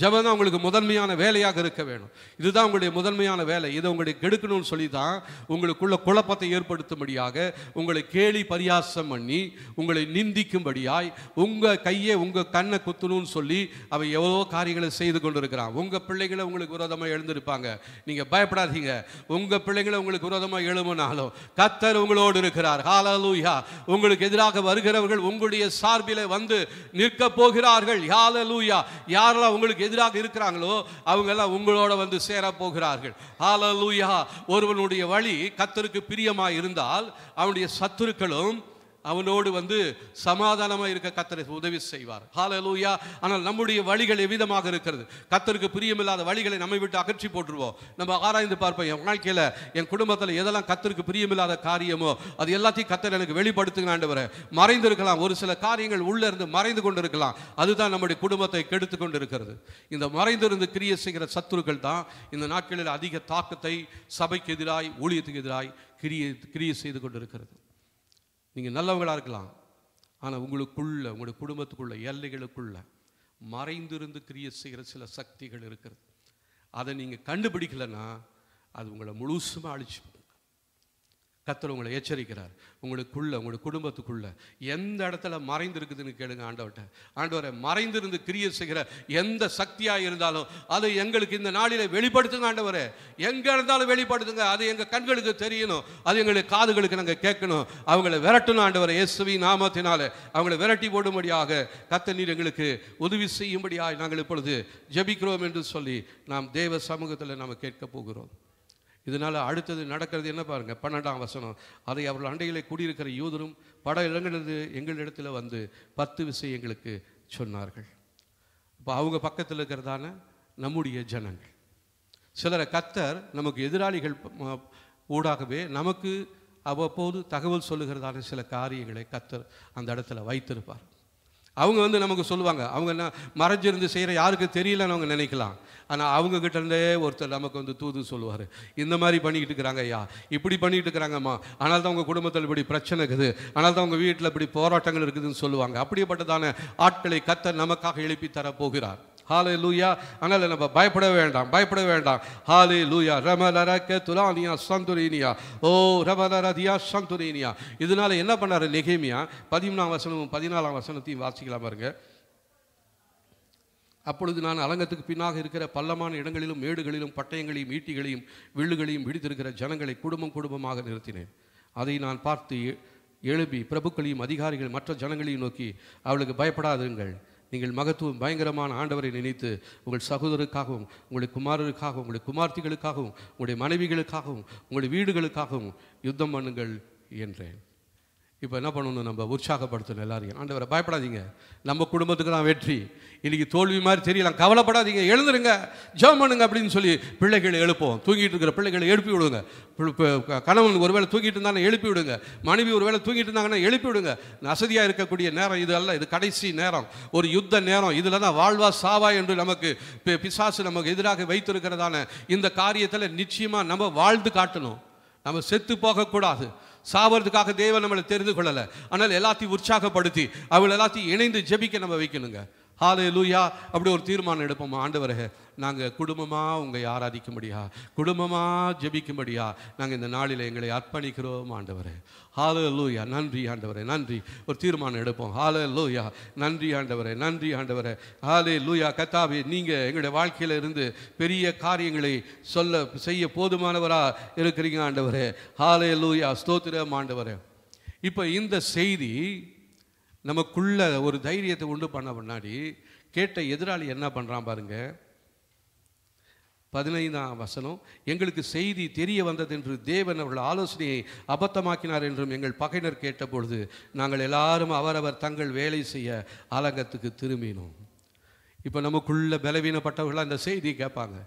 ஜபம் உங்களுக்கு முதன்மையான வேலையாக இருக்க வேணும் இதுதான் உங்களுடைய முதன்மையான வேலை இதை உங்களுடைய கெடுக்கணும்னு சொல்லி தான் உங்களுக்குள்ள குழப்பத்தை ஏற்படுத்தும்படியாக உங்களை கேலி பரியாசம் பண்ணி உங்களை நிந்திக்கும்படியாய் உங்கள் கையை உங்கள் கண்ணை குத்தணும்னு சொல்லி அவன் எவ்வளோ காரியங்களை செய்து கொண்டு இருக்கிறான் உங்கள் பிள்ளைகளை உங்களுக்கு விரோதமாக எழுந்திருப்பாங்க நீங்கள் பயப்படாதீங்க உங்கள் பிள்ளைகளை உங்களுக்கு விரோதமாக எழுமுனாலும் கத்தர் உங்களோடு இருக்கிறார் ஹாலலூயா உங்களுக்கு எதிராக வருகிறவர்கள் உங்களுடைய சார்பில் வந்து நிற்க போகிறார்கள் யாலலூயா யாரெல்லாம் உங்களுக்கு உங்களுக்கு எதிராக இருக்கிறாங்களோ அவங்கெல்லாம் உங்களோட வந்து சேரப்போகிறார்கள் ஆலலூயா ஒருவனுடைய வழி கத்தருக்கு பிரியமாக இருந்தால் அவனுடைய சத்துருக்களும் அவனோடு வந்து சமாதானமாக இருக்க கத்தரை உதவி செய்வார் ஹாலலூயா ஆனால் நம்முடைய வழிகள் எவ்விதமாக இருக்கிறது கத்தருக்கு பிரியமில்லாத வழிகளை நம்மை விட்டு அகற்றி போட்டுருவோம் நம்ம ஆராய்ந்து பார்ப்போம் என் வாழ்க்கையில் என் குடும்பத்தில் எதெல்லாம் கத்தருக்கு பிரியமில்லாத காரியமோ அது எல்லாத்தையும் கத்தர் எனக்கு வெளிப்படுத்துங்க வர மறைந்திருக்கலாம் ஒரு சில காரியங்கள் உள்ளே இருந்து மறைந்து கொண்டு இருக்கலாம் அதுதான் நம்முடைய குடும்பத்தை கெடுத்து கொண்டு இருக்கிறது இந்த மறைந்திருந்து கிரிய செய்கிற சத்துருக்கள் தான் இந்த நாட்களில் அதிக தாக்கத்தை சபைக்கு எதிராய் ஊழியத்துக்கு எதிராய் கிரியை கிரிய செய்து கொண்டிருக்கிறது நீங்கள் நல்லவங்களாக இருக்கலாம் ஆனால் உங்களுக்குள்ள உங்களுடைய குடும்பத்துக்குள்ள எல்லைகளுக்குள்ள மறைந்திருந்து கிரிய செய்கிற சில சக்திகள் இருக்கிறது அதை நீங்கள் கண்டுபிடிக்கலைன்னா அது உங்களை முழுசுமாக அழிச்சு கத்தர் உங்களை எச்சரிக்கிறார் உங்களுக்குள்ள உங்களுடைய குடும்பத்துக்குள்ள எந்த இடத்துல மறைந்திருக்குதுன்னு கேளுங்க ஆண்டவர்கிட்ட ஆண்டவரை மறைந்திருந்து கிரிய செய்கிற எந்த சக்தியாக இருந்தாலும் அதை எங்களுக்கு இந்த நாளில் வெளிப்படுத்துங்க ஆண்டவரை எங்கே இருந்தாலும் வெளிப்படுத்துங்க அது எங்கள் கண்களுக்கு தெரியணும் அது எங்களுக்கு காதுகளுக்கு நாங்கள் கேட்கணும் அவங்கள விரட்டணும் ஆண்டவரை இயேசுவி நாமத்தினால அவங்கள விரட்டி போடும்படியாக கத்த நீர் எங்களுக்கு உதவி செய்யும்படியாக நாங்கள் இப்பொழுது ஜபிக்கிறோம் என்று சொல்லி நாம் தேவ சமூகத்தில் நாம் கேட்க போகிறோம் இதனால் அடுத்தது நடக்கிறது என்ன பாருங்கள் பன்னெண்டாம் வசனம் அதை அவர்கள் அண்டையிலே கூடியிருக்கிற யூதரும் பட இடங்களிலிருந்து எங்களிடத்தில் வந்து பத்து விஷயங்களுக்கு சொன்னார்கள் இப்போ அவங்க பக்கத்தில் இருக்கிறதான நம்முடைய ஜனங்கள் சிலரை கத்தர் நமக்கு எதிராளிகள் ஊடாகவே நமக்கு அவ்வப்போது தகவல் சொல்லுகிறதான சில காரியங்களை கத்தர் அந்த இடத்துல வைத்திருப்பார் அவங்க வந்து நமக்கு சொல்லுவாங்க அவங்க என்ன மறைஞ்சிருந்து செய்கிற யாருக்கு தெரியலன்னு அவங்க நினைக்கலாம் ஆனால் அவங்கக்கிட்டருந்தே ஒருத்தர் நமக்கு வந்து தூது சொல்லுவார் இந்த மாதிரி பண்ணிக்கிட்டு இருக்கிறாங்க ஐயா இப்படி பண்ணிக்கிட்டு இருக்கிறாங்கம்மா ஆனால் தான் உங்கள் குடும்பத்தில் இப்படி பிரச்சனை இருக்குது ஆனால் தான் உங்கள் வீட்டில் இப்படி போராட்டங்கள் இருக்குதுன்னு சொல்லுவாங்க அப்படிப்பட்டதான ஆட்களை கத்த நமக்காக எழுப்பி தரப்போகிறார் ஹாலே லூயா அதனால் நம்ம பயப்பட வேண்டாம் பயப்பட வேண்டாம் ஹாலே லூயா ரமலரக்க துலானியா சந்துரீனியா ஓ ரமலரதியா சந்துரீனியா இதனால் என்ன பண்ணார் நெகேமியா பதிமூணாம் வசனமும் பதினாலாம் வசனத்தையும் வாசிக்கலாம் பாருங்க அப்பொழுது நான் அலங்கத்துக்கு பின்னாக இருக்கிற பள்ளமான இடங்களிலும் மேடுகளிலும் பட்டயங்களையும் ஈட்டிகளையும் வில்லுகளையும் விடுத்திருக்கிற ஜனங்களை குடும்பம் குடும்பமாக நிறுத்தினேன் அதை நான் பார்த்து எழுப்பி பிரபுக்களையும் அதிகாரிகள் மற்ற ஜனங்களையும் நோக்கி அவளுக்கு பயப்படாதுங்கள் நீங்கள் மகத்துவம் பயங்கரமான ஆண்டவரை நினைத்து உங்கள் சகோதரருக்காகவும் உங்களுடைய குமாரருக்காகவும் உங்களுடைய குமார்த்திகளுக்காகவும் உங்களுடைய மனைவிகளுக்காகவும் உங்களுடைய வீடுகளுக்காகவும் யுத்தம் பண்ணுங்கள் என்றேன் இப்போ என்ன பண்ணணும் நம்ம உற்சாகப்படுத்தணும் எல்லாரையும் ஆண்டவரை பயப்படாதீங்க நம்ம குடும்பத்துக்கு தான் வெற்றி இன்றைக்கி தோல்வி மாதிரி தெரியலாம் கவலைப்படாதீங்க எழுந்துருங்க ஜெபம் பண்ணுங்க அப்படின்னு சொல்லி பிள்ளைகளை எழுப்போம் தூங்கிட்டு இருக்கிற பிள்ளைகளை எழுப்பி விடுங்க கணவன் ஒருவேளை தூங்கிட்டு இருந்தாலும் எழுப்பி விடுங்க மனைவி ஒருவேளை தூங்கிட்டு இருந்தாங்கன்னா எழுப்பி விடுங்க அசதியாக இருக்கக்கூடிய நேரம் இது அல்ல இது கடைசி நேரம் ஒரு யுத்த நேரம் இதில் தான் வாழ்வா சாவா என்று நமக்கு பிசாசு நமக்கு எதிராக வைத்திருக்கிறதான இந்த காரியத்தில் நிச்சயமாக நம்ம வாழ்ந்து காட்டணும் நம்ம செத்து போகக்கூடாது சாவறதுக்காக தேவன் நம்மளை தெரிந்து கொள்ளலை ஆனால் எல்லாத்தையும் உற்சாகப்படுத்தி அவள் எல்லாத்தையும் இணைந்து ஜெபிக்க நம்ம வைக்கணுங்க ஹாலே லூயா அப்படி ஒரு தீர்மானம் எடுப்போம் ஆண்டவரக நாங்கள் குடும்பமாக உங்களை ஆராதிக்கும்படியா குடும்பமாக ஜபிக்கும்படியா நாங்கள் இந்த நாளில் எங்களை அர்ப்பணிக்கிறோம் ஆண்டவரே ஹாலே லூயா நன்றி ஆண்டவரே நன்றி ஒரு தீர்மானம் எடுப்போம் ஹாலே லூயா நன்றி ஆண்டவரே நன்றி ஆண்டவரே ஹாலே லூயா கத்தாவி நீங்கள் எங்களுடைய வாழ்க்கையில் இருந்து பெரிய காரியங்களை சொல்ல செய்ய போதுமானவராக இருக்கிறீங்க ஆண்டவரே ஹாலே லூயா ஸ்தோத்திரம் ஆண்டவரே இப்போ இந்த செய்தி நமக்குள்ள ஒரு தைரியத்தை உண்டு பண்ண முன்னாடி கேட்ட எதிராளி என்ன பண்ணுறான் பாருங்க பதினைந்தாம் வசனம் எங்களுக்கு செய்தி தெரிய வந்தது என்று தேவன் அவர்கள் ஆலோசனையை அபத்தமாக்கினார் என்றும் எங்கள் பகையினர் கேட்டபொழுது நாங்கள் எல்லாரும் அவரவர் தங்கள் வேலை செய்ய அலங்கத்துக்கு திரும்பினோம் இப்போ நமக்குள்ள பலவீனப்பட்டவர்களாக அந்த செய்தி கேட்பாங்க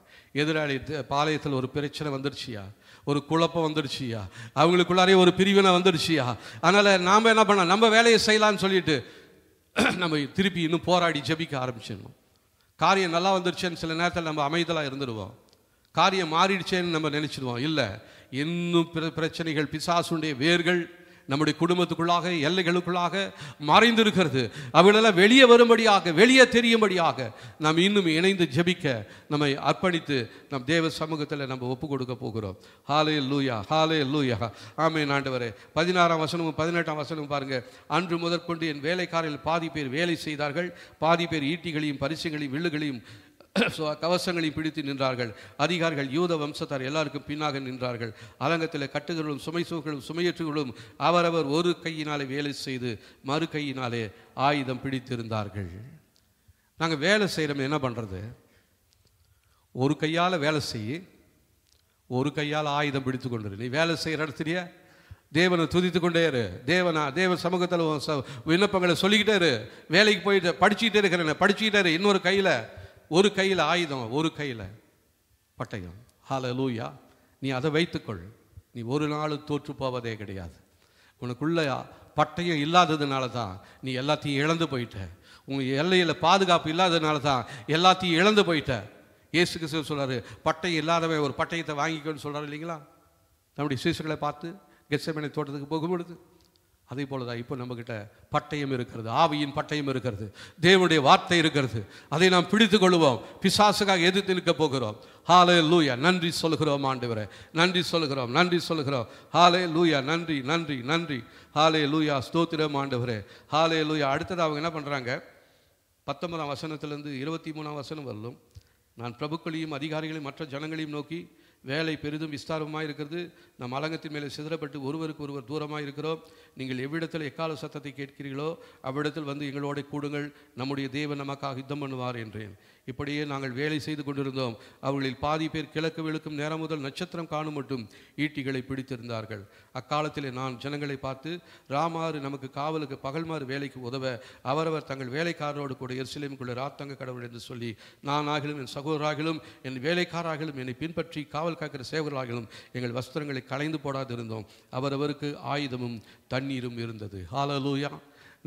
எதிராளி பாளையத்தில் ஒரு பிரச்சனை வந்துருச்சியா ஒரு குழப்பம் வந்துடுச்சியா அவங்களுக்குள்ளாரே ஒரு பிரிவினை வந்துடுச்சியா அதனால் நாம் என்ன பண்ண நம்ம வேலையை செய்யலான்னு சொல்லிட்டு நம்ம திருப்பி இன்னும் போராடி ஜபிக்க ஆரம்பிச்சிடணும் காரியம் நல்லா வந்துருச்சேன்னு சில நேரத்தில் நம்ம அமைதலாக இருந்துடுவோம் காரியம் மாறிடுச்சேன்னு நம்ம நினச்சிடுவோம் இல்லை இன்னும் பிர பிரச்சனைகள் பிசாசுடைய வேர்கள் நம்முடைய குடும்பத்துக்குள்ளாக எல்லைகளுக்குள்ளாக மறைந்திருக்கிறது அவர்களெல்லாம் வெளியே வரும்படியாக வெளியே தெரியும்படியாக நாம் இன்னும் இணைந்து ஜபிக்க நம்மை அர்ப்பணித்து நம் தேவ சமூகத்தில் நம்ம ஒப்பு கொடுக்க போகிறோம் ஹாலே லூயா ஹாலே லூயா ஆமே வரே பதினாறாம் வசனமும் பதினெட்டாம் வசனமும் பாருங்கள் அன்று முதற்கொண்டு என் வேலைக்காரில் பாதி பேர் வேலை செய்தார்கள் பாதி பேர் ஈட்டிகளையும் பரிசுகளையும் வில்லுகளையும் ஸோ கவசங்களை பிடித்து நின்றார்கள் அதிகாரிகள் யூத வம்சத்தார் எல்லாருக்கும் பின்னாக நின்றார்கள் அலங்கத்தில் கட்டுகளும் சுமை சூக்களும் சுமையற்றுகளும் அவரவர் ஒரு கையினாலே வேலை செய்து மறு கையினாலே ஆயுதம் பிடித்திருந்தார்கள் நாங்கள் வேலை செய்கிறோம் என்ன பண்ணுறது ஒரு கையால் வேலை செய் ஒரு கையால் ஆயுதம் பிடித்து கொண்டு நீ வேலை செய்கிற இடத்துலையே தேவனை துதித்து கொண்டே இரு தேவனா தேவ சமூகத்தில் விண்ணப்பங்களை சொல்லிக்கிட்டே இரு வேலைக்கு போயிட்டு படிச்சுக்கிட்டே இருக்கிறேன் படிச்சுக்கிட்டே இரு இன்னொரு கையில் ஒரு கையில் ஆயுதம் ஒரு கையில் பட்டயம் ஹால லூயா நீ அதை வைத்துக்கொள் நீ ஒரு நாள் தோற்று போவதே கிடையாது உனக்குள்ள பட்டயம் இல்லாததுனால தான் நீ எல்லாத்தையும் இழந்து போயிட்ட உங்கள் எல்லையில் பாதுகாப்பு இல்லாததுனால தான் எல்லாத்தையும் இழந்து போயிட்ட இயேசு கிறிஸ்து சொல்கிறாரு பட்டயம் இல்லாதவன் ஒரு பட்டயத்தை வாங்கிக்கோன்னு சொல்கிறார் இல்லைங்களா நம்முடைய சீசுகளை பார்த்து கெச்சமனை தோட்டத்துக்கு போக அதே போல தான் இப்போ நம்மக்கிட்ட பட்டயம் இருக்கிறது ஆவியின் பட்டயம் இருக்கிறது தேவனுடைய வார்த்தை இருக்கிறது அதை நாம் பிடித்து கொள்வோம் பிசாசுக்காக எதிர்த்து நிற்க போகிறோம் ஹாலே லூயா நன்றி சொல்கிறோம் ஆண்டவரை நன்றி சொல்கிறோம் நன்றி சொல்கிறோம் ஹாலே லூயா நன்றி நன்றி நன்றி ஹாலே லூயா ஸ்தோத்திரம் ஆண்டவரே ஹாலே லூயா அடுத்தது அவங்க என்ன பண்ணுறாங்க பத்தொன்பதாம் வசனத்திலேருந்து இருபத்தி மூணாம் வசனம் வரலும் நான் பிரபுக்களையும் அதிகாரிகளையும் மற்ற ஜனங்களையும் நோக்கி வேலை பெரிதும் விஸ்தாரமாக இருக்கிறது நம் அலங்கத்தின் மேலே சிதறப்பட்டு ஒருவருக்கு ஒருவர் தூரமாக இருக்கிறோம் நீங்கள் எவ்விடத்தில் எக்கால சத்தத்தை கேட்கிறீர்களோ அவ்விடத்தில் வந்து எங்களோட கூடுங்கள் நம்முடைய தேவன் நமக்காக யுத்தம் பண்ணுவார் என்றேன் இப்படியே நாங்கள் வேலை செய்து கொண்டிருந்தோம் அவர்களில் பாதி பேர் கிழக்கு விழுக்கும் நேரம் முதல் நட்சத்திரம் காணும் மட்டும் ஈட்டிகளை பிடித்திருந்தார்கள் அக்காலத்தில் நான் ஜனங்களை பார்த்து ராமாறு நமக்கு காவலுக்கு பகல்மாறு வேலைக்கு உதவ அவரவர் தங்கள் வேலைக்காரரோடு கூட எரிசிலையுக்குள்ள ராத்தங்க கடவுள் என்று சொல்லி நான் ஆகிலும் என் சகோதராகிலும் என் வேலைக்காராகிலும் என்னை பின்பற்றி காவல் காக்கிற சேவர்களாகிலும் எங்கள் வஸ்திரங்களை கலைந்து போடாதிருந்தோம் அவரவருக்கு ஆயுதமும் தண்ணீரும் இருந்தது ஹாலலூயா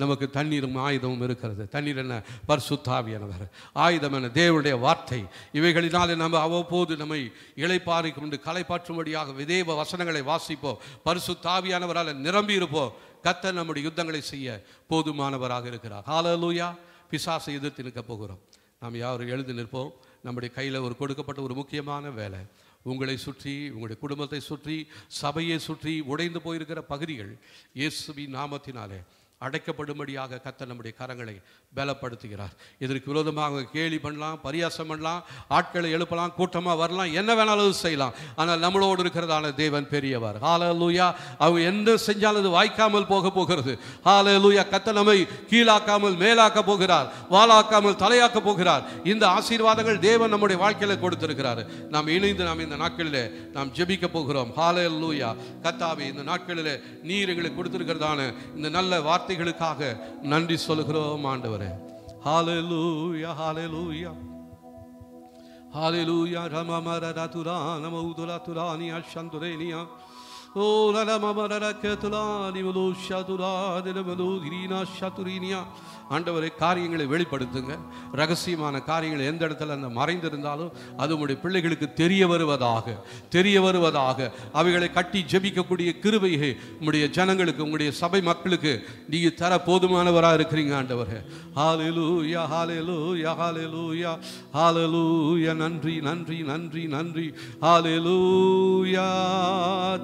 நமக்கு தண்ணீரும் ஆயுதமும் இருக்கிறது தண்ணீர் என்ன பர்சுத்தாவியானவர் ஆயுதம் என தேவனுடைய வார்த்தை இவைகளினாலே நம்ம அவ்வப்போது நம்மை இழைப்பாறை கொண்டு களைப்பாற்றும்படியாக விதேவ வசனங்களை வாசிப்போம் பரிசுத்தாவியானவரால் நிரம்பி இருப்போம் கத்த நம்முடைய யுத்தங்களை செய்ய போதுமானவராக இருக்கிறார் ஹாலலூயா பிசாசை எதிர்த்து நிற்க போகிறோம் நாம் யாரும் எழுந்து நிற்போம் நம்முடைய கையில் ஒரு கொடுக்கப்பட்ட ஒரு முக்கியமான வேலை உங்களை சுற்றி உங்களுடைய குடும்பத்தை சுற்றி சபையை சுற்றி உடைந்து போயிருக்கிற பகுதிகள் இயேசுவி நாமத்தினாலே அடைக்கப்படும்படியாக கத்த நம்முடைய கரங்களை பலப்படுத்துகிறார் இதற்கு விரோதமாக கேலி பண்ணலாம் பரியாசம் பண்ணலாம் ஆட்களை எழுப்பலாம் கூட்டமாக வரலாம் என்ன வேணாலும் செய்யலாம் ஆனால் நம்மளோடு இருக்கிறதான தேவன் பெரியவர் ஹால லூயா அவங்க என்ன செஞ்சாலும் அது வாய்க்காமல் போக போகிறது ஹால லூயா கத்த நம்மை கீழாக்காமல் மேலாக்க போகிறார் வாழாக்காமல் தலையாக்க போகிறார் இந்த ஆசீர்வாதங்கள் தேவன் நம்முடைய வாழ்க்கையில் கொடுத்திருக்கிறார் நாம் இணைந்து நாம் இந்த நாட்களில் நாம் ஜெபிக்க போகிறோம் ஹால லூயா கத்தாவை இந்த நாட்களில் நீர் எங்களுக்கு கொடுத்திருக்கிறதான இந்த நல்ல வார்த்தை வார்த்தைகளுக்காக நன்றி சொல்கிறோம் ஆண்டவரே ஹாலலூயா ஹாலலூயா ஹாலலூயா ரமமர ரதுரா நம உதுரா துரானியா சந்துரேனியா ஓ நல மமர ரக்கதுலா நிவலோ ஷதுரா நிலவலோ கிரீனா ஷதுரீனியா ஆண்டவரை காரியங்களை வெளிப்படுத்துங்க ரகசியமான காரியங்கள் எந்த இடத்துல அந்த மறைந்திருந்தாலும் அது உங்களுடைய பிள்ளைகளுக்கு தெரிய வருவதாக தெரிய வருவதாக அவைகளை கட்டி ஜபிக்கக்கூடிய கிருவையை உங்களுடைய ஜனங்களுக்கு உங்களுடைய சபை மக்களுக்கு நீங்கள் தர போதுமானவராக இருக்கிறீங்க ஆண்டவர் ஹாலெலூயா ஹாலெலூயா ஹாலெலூயா ஹாலெலூயா நன்றி நன்றி நன்றி நன்றி ஹாலெலூயா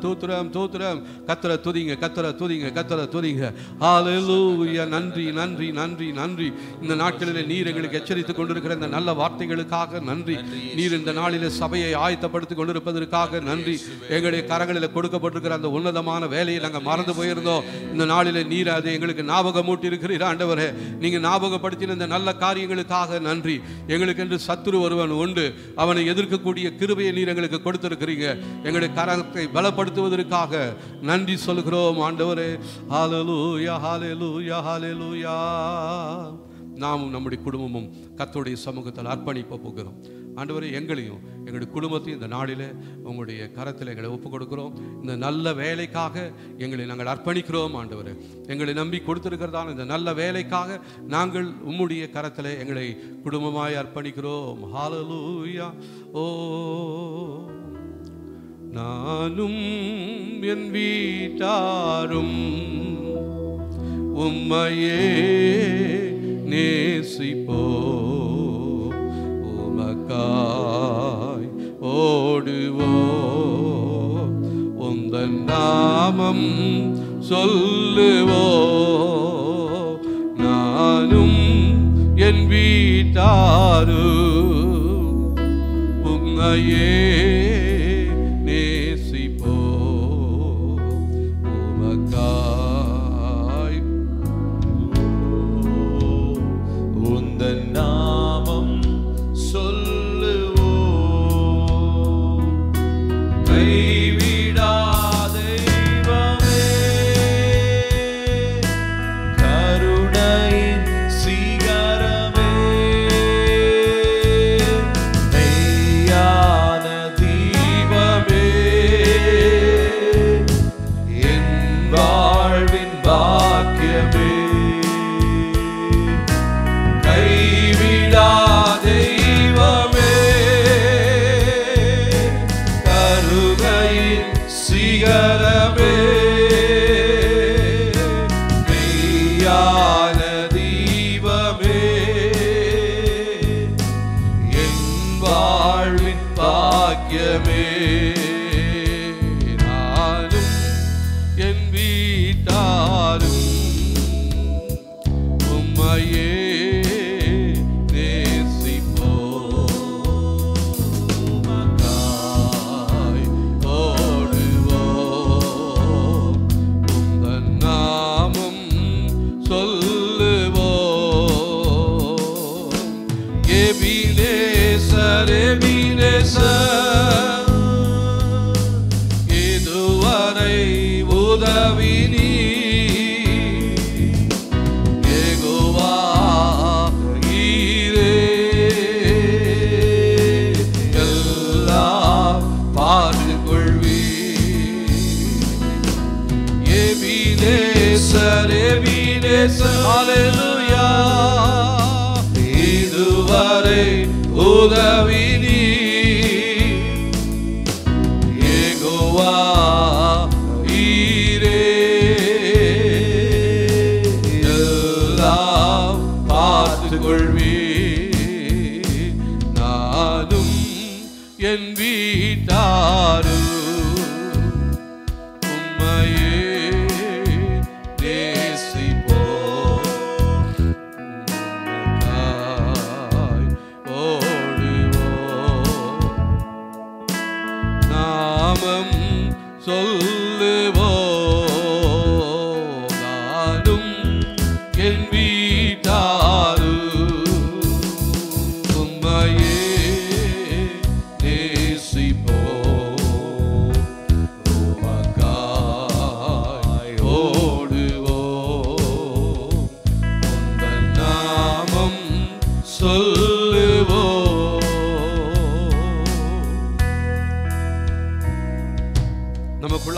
தோத்துரம் தோத்துரம் கத்தரை துதிங்க கத்தரை துதிங்க கத்தரை துதிங்க ஹாலெலூயா நன்றி நன்றி நன்றி நன்றி நன்றி இந்த நாட்களில் நீர் எங்களுக்கு எச்சரித்துக் கொண்டிருக்கிற இந்த நல்ல வார்த்தைகளுக்காக நன்றி நீர் இந்த நாளில் சபையை ஆயத்தப்படுத்திக் கொண்டிருப்பதற்காக நன்றி எங்களுடைய கரங்களில் கொடுக்கப்பட்டிருக்கிற அந்த உன்னதமான வேலையை நாங்கள் மறந்து போயிருந்தோம் இந்த நாளில நீர் அது எங்களுக்கு ஞாபகம் இருக்கிறீர் ஆண்டவரே நீங்கள் ஞாபகப்படுத்தின இந்த நல்ல காரியங்களுக்காக நன்றி எங்களுக்கு என்று சத்துரு ஒருவன் உண்டு அவனை எதிர்க்கக்கூடிய கிருபையை நீர் எங்களுக்கு கொடுத்திருக்கிறீங்க எங்களுடைய கரத்தை பலப்படுத்துவதற்காக நன்றி சொல்கிறோம் ஆண்டவரே ஹாலலூயா ஹாலலூயா ஹாலலூயா நாமும் நம்முடைய குடும்பமும் கத்தோடைய சமூகத்தில் அர்ப்பணிப்ப போகிறோம் ஆண்டவர் எங்களையும் எங்களுடைய குடும்பத்தையும் இந்த நாளில் உங்களுடைய கரத்தில் எங்களை ஒப்பு கொடுக்குறோம் இந்த நல்ல வேலைக்காக எங்களை நாங்கள் அர்ப்பணிக்கிறோம் ஆண்டவர் எங்களை நம்பி கொடுத்துருக்கிறதான இந்த நல்ல வேலைக்காக நாங்கள் உம்முடைய கரத்தில் எங்களை குடும்பமாய் அர்ப்பணிக்கிறோம் ஹாலலூயா ஓ நானும் என் வீட்டாரும் உம்மையே நேசிப்போ உமக்காய் ஓடுவோ உந்தன் நாமம் சொல்லுவோ நானும் என் வீட்டாரு உம்மையே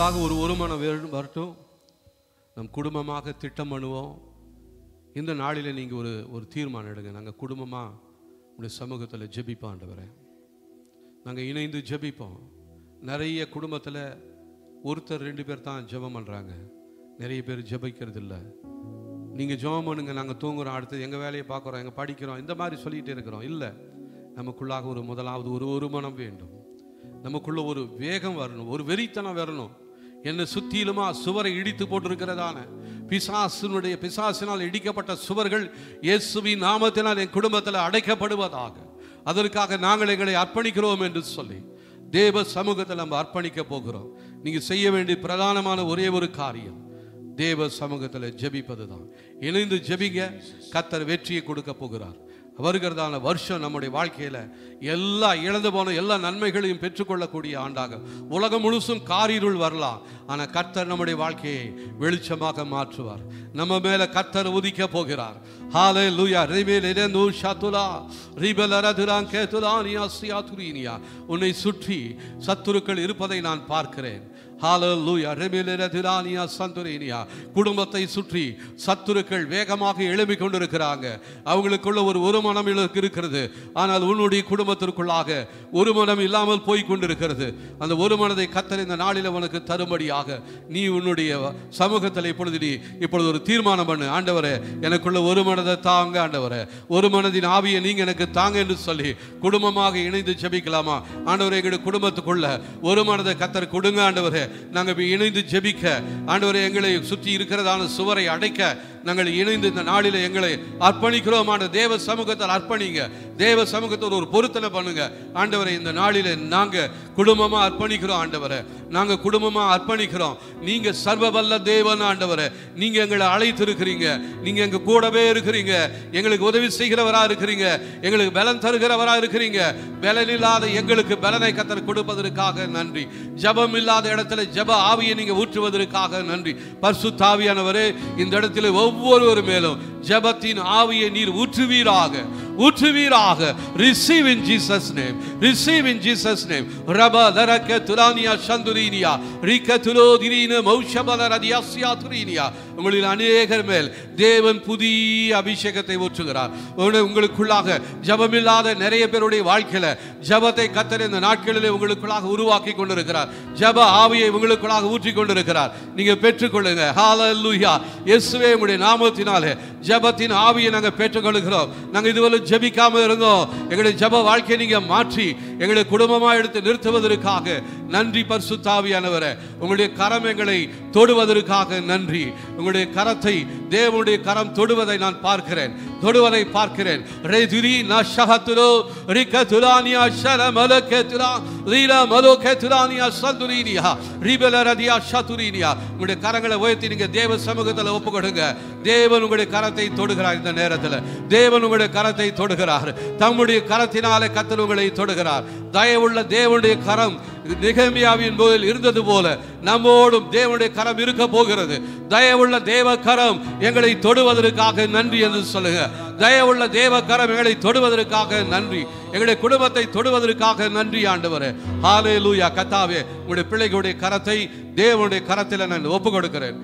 அதுக்காக ஒரு வருமானம் வேணும் வரட்டும் நம் குடும்பமாக திட்டம் பண்ணுவோம் இந்த நாளில் நீங்கள் ஒரு ஒரு தீர்மானம் எடுங்க நாங்கள் குடும்பமாக உங்களுடைய சமூகத்தில் ஜெபிப்பாண்டு வரேன் நாங்கள் இணைந்து ஜெபிப்போம் நிறைய குடும்பத்தில் ஒருத்தர் ரெண்டு பேர் தான் ஜெபம் பண்ணுறாங்க நிறைய பேர் ஜபிக்கிறது இல்லை நீங்கள் ஜெபம் பண்ணுங்க நாங்கள் தூங்குறோம் அடுத்தது எங்கள் வேலையை பார்க்குறோம் எங்கள் படிக்கிறோம் இந்த மாதிரி சொல்லிகிட்டே இருக்கிறோம் இல்லை நமக்குள்ளாக ஒரு முதலாவது ஒரு ஒரு மனம் வேண்டும் நமக்குள்ளே ஒரு வேகம் வரணும் ஒரு வெறித்தனம் வரணும் என்னை சுத்திலுமா சுவரை இடித்து போட்டிருக்கிறதான பிசாசினுடைய பிசாசினால் இடிக்கப்பட்ட சுவர்கள் இயேசுவி நாமத்தினால் என் குடும்பத்தில் அடைக்கப்படுவதாக அதற்காக நாங்கள் எங்களை அர்ப்பணிக்கிறோம் என்று சொல்லி தேவ சமூகத்தில் நம்ம அர்ப்பணிக்க போகிறோம் நீங்கள் செய்ய வேண்டிய பிரதானமான ஒரே ஒரு காரியம் தேவ சமூகத்தில் ஜெபிப்பது தான் இணைந்து ஜபிங்க கத்தர் வெற்றியை கொடுக்க போகிறார் வருகிறதான வருஷம் நம்முடைய வாழ்க்கையில் எல்லா இழந்து போன எல்லா நன்மைகளையும் பெற்றுக்கொள்ளக்கூடிய ஆண்டாக உலகம் முழுசும் காரிருள் வரலாம் ஆனால் கர்த்தர் நம்முடைய வாழ்க்கையை வெளிச்சமாக மாற்றுவார் நம்ம மேலே கர்த்தர் உதிக்க போகிறார் ஹாலே லூயா ரிமேல் ஷாத்துலா ரிபல் அரதுரான் கேத்துலா நியா சியா துரீனியா உன்னை சுற்றி சத்துருக்கள் இருப்பதை நான் பார்க்கிறேன் குடும்பத்தை சுற்றி சத்துருக்கள் வேகமாக எழுப்பிக் கொண்டிருக்கிறாங்க அவங்களுக்குள்ள ஒரு ஒரு மனம் இருக்கிறது ஆனால் உன்னுடைய குடும்பத்திற்குள்ளாக ஒரு மனம் இல்லாமல் போய் கொண்டிருக்கிறது அந்த ஒரு மனதை கத்தர் இந்த நாளில் உனக்கு தரும்படியாக நீ உன்னுடைய சமூகத்தில் இப்பொழுது நீ இப்பொழுது ஒரு தீர்மானம் பண்ணு ஆண்டவரே எனக்குள்ள ஒரு மனதை தாங்க ஆண்டவரே ஒரு மனதின் ஆவியை நீங்கள் எனக்கு தாங்க என்று சொல்லி குடும்பமாக இணைந்து செபிக்கலாமா ஆண்டவரே எங்களுடைய குடும்பத்துக்குள்ள ஒரு மனதை கத்தர் கொடுங்க ஆண்டவரே நாங்கள் இணைந்து ஜெபிக்க ஆண்டவரை எங்களை சுற்றி இருக்கிறதான சுவரை அடைக்க நாங்கள் இணைந்து இந்த நாளில் எங்களை அர்ப்பணிக்கிறோம் ஆண்ட தேவ சமூகத்தால் அர்ப்பணிங்க தேவ சமூகத்தில் ஒரு பொருத்தனை பண்ணுங்க ஆண்டவரை இந்த நாளில் நாங்கள் குடும்பமாக அர்ப்பணிக்கிறோம் ஆண்டவரை நாங்கள் குடும்பமாக அர்ப்பணிக்கிறோம் நீங்கள் சர்வவல்ல தேவன் ஆண்டவரை நீங்கள் எங்களை அழைத்து இருக்கிறீங்க நீங்கள் எங்கள் கூடவே இருக்கிறீங்க எங்களுக்கு உதவி செய்கிறவராக இருக்கிறீங்க எங்களுக்கு பலன் தருகிறவராக இருக்கிறீங்க பலன் இல்லாத எங்களுக்கு பலனை கத்தர் கொடுப்பதற்காக நன்றி ஜபம் இல்லாத இடத்துல இடத்துல ஜப ஆவியை நீங்க ஊற்றுவதற்காக நன்றி பர்சு தாவியானவரே இந்த இடத்துல ஒவ்வொருவர் மேலும் ஜபத்தின் ஆவியை நீர் ஊற்றுவீராக ஊற்றுவீராக receive in Jesus name receive in Jesus name ரப லரக்க துலானியா சந்துரீனியா ரிக்க துலோதிரீன மௌஷபல ரதியாசியா துரீனியா உங்களில் அநேகர் மேல் தேவன் புதிய அபிஷேகத்தை ஊற்றுகிறார் உங்களுக்குள்ளாக ஜபமில்லாத நிறைய பேருடைய வாழ்க்கையில் ஜபத்தை கத்தர் இந்த நாட்களிலே உங்களுக்குள்ளாக உருவாக்கி கொண்டிருக்கிறார் ஜப ஆவியை உங்களுக்குள்ளாக ஊற்றி கொண்டிருக்கிறார் நீங்கள் பெற்றுக்கொள்ளுங்க ஹால ஹாலல்லூயா இயேசுவே உங்களுடைய நாமத்தினாலே ஜபத்தின் ஆவியை நாங்கள் பெற்றுக்கொள்கிறோம் நாங்கள் இதுவரை ஜபிக்காமல் இருந்தோம் எங்களுடைய ஜப வாழ்க்கையை நீங்கள் மாற்றி எங்களுடைய குடும்பமாக எடுத்து நிறுத்துவதற்காக நன்றி பரிசுத்தாவியானவரை உங்களுடைய கரம் எங்களை தொடுவதற்காக நன்றி உங்களுடைய கரத்தை தேவனுடைய கரம் தொடுவதை நான் பார்க்கிறேன் தொடுவதை பார்க்கிறேன் உங்களுடைய கரங்களை உயர்த்தி நீங்க தேவ சமூகத்தில் ஒப்பு கொடுங்க தேவன் உங்களுடைய கரத்தை தொடுகிறார் இந்த நேரத்தில் தேவன் உங்களுடைய கரத்தை தொடுகிறார் தம்முடைய கரத்தினாலே கத்தல் உங்களை தொடுகிறார் தயவுள்ள தேவனுடைய கரம் நிகமியாவின் போதில் இருந்தது போல நம்மோடும் தேவனுடைய கரம் இருக்க போகிறது தயவுள்ள தேவ கரம் எங்களை தொடுவதற்காக நன்றி என்று சொல்லுங்க தயவுள்ள தேவ கரம் எங்களை தொடுவதற்காக நன்றி எங்களுடைய குடும்பத்தை தொடுவதற்காக நன்றி ஆண்டவர் ஹாலே லூயா கத்தாவே உங்களுடைய பிள்ளைகளுடைய கரத்தை தேவனுடைய கரத்தில் நான் ஒப்பு கொடுக்கிறேன்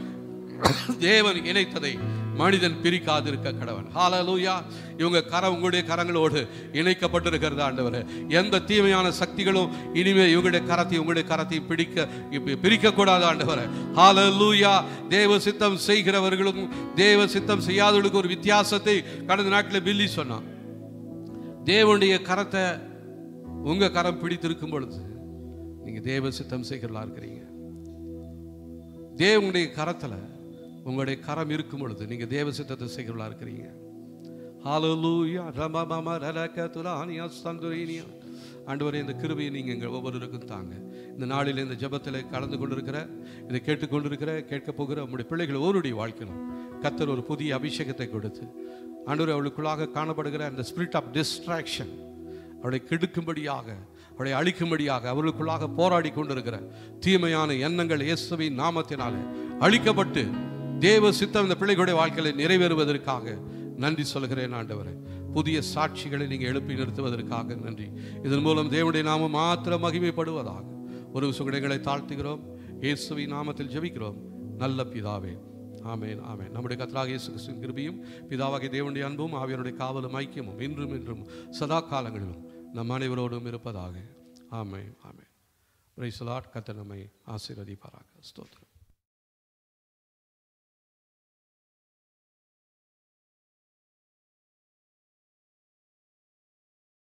தேவன் இணைத்ததை மனிதன் பிரிக்காது இருக்க கடவன் ஹாலலூயா இவங்க கரம் உங்களுடைய கரங்களோடு இணைக்கப்பட்டிருக்கிறது ஆண்டவர் எந்த தீமையான சக்திகளும் இனிமே இவங்களுடைய கரத்தையும் உங்களுடைய கரத்தையும் பிடிக்க பிரிக்கக்கூடாது ஆண்டவர் ஹாலலூயா தேவ சித்தம் செய்கிறவர்களும் தேவ சித்தம் செய்யாதவர்களுக்கு ஒரு வித்தியாசத்தை கடந்த நாட்டில் பில்லி சொன்னான் தேவனுடைய கரத்தை உங்க கரம் பிடித்திருக்கும் பொழுது நீங்க தேவ சித்தம் செய்கிறலா இருக்கிறீங்க தேவனுடைய கரத்தில் உங்களுடைய கரம் இருக்கும் பொழுது நீங்கள் தேவ சித்தத்தை செய்கிறவளாக இருக்கிறீங்க ஹாலலூயா ரமமம இந்த கிருபையை நீங்கள் எங்கள் ஒவ்வொருவருக்கும் தாங்க இந்த நாளில் இந்த ஜபத்தில் கலந்து கொண்டிருக்கிற இதை கேட்டுக்கொண்டிருக்கிற கேட்க போகிற உங்களுடைய பிள்ளைகள் ஒவ்வொருடைய வாழ்க்கையிலும் கத்தர் ஒரு புதிய அபிஷேகத்தை கொடுத்து ஆண்டவர் அவளுக்குள்ளாக காணப்படுகிற அந்த ஸ்பிரிட் ஆஃப் டிஸ்ட்ராக்ஷன் அவளை கெடுக்கும்படியாக அவளை அழிக்கும்படியாக அவர்களுக்குள்ளாக போராடி கொண்டிருக்கிற தீமையான எண்ணங்கள் இயேசுவின் நாமத்தினாலே அழிக்கப்பட்டு தேவ சித்தம் இந்த பிள்ளைகளுடைய வாழ்க்கையில் நிறைவேறுவதற்காக நன்றி சொல்கிறேன் ஆண்டவரே புதிய சாட்சிகளை நீங்கள் எழுப்பி நிறுத்துவதற்காக நன்றி இதன் மூலம் தேவனுடைய நாமம் மாத்திர மகிமைப்படுவதாக ஒரு சுகடைகளை தாழ்த்துகிறோம் இயேசுவி நாமத்தில் ஜெபிக்கிறோம் நல்ல பிதாவே ஆமேன் ஆமேன் நம்முடைய கத்ராக இயேசு கிறிஸ்துவின் கிருபியும் பிதாவாகிய தேவனுடைய அன்பும் ஆவியனுடைய காவலும் ஐக்கியமும் இன்றும் இன்றும் சதா காலங்களிலும் நம் அனைவரோடும் இருப்பதாக ஆமேன் ஆமேன் பிரைசலாட் கத்த நம்மை ஆசீர்வதிப்பாராக ஸ்தோத்திரம்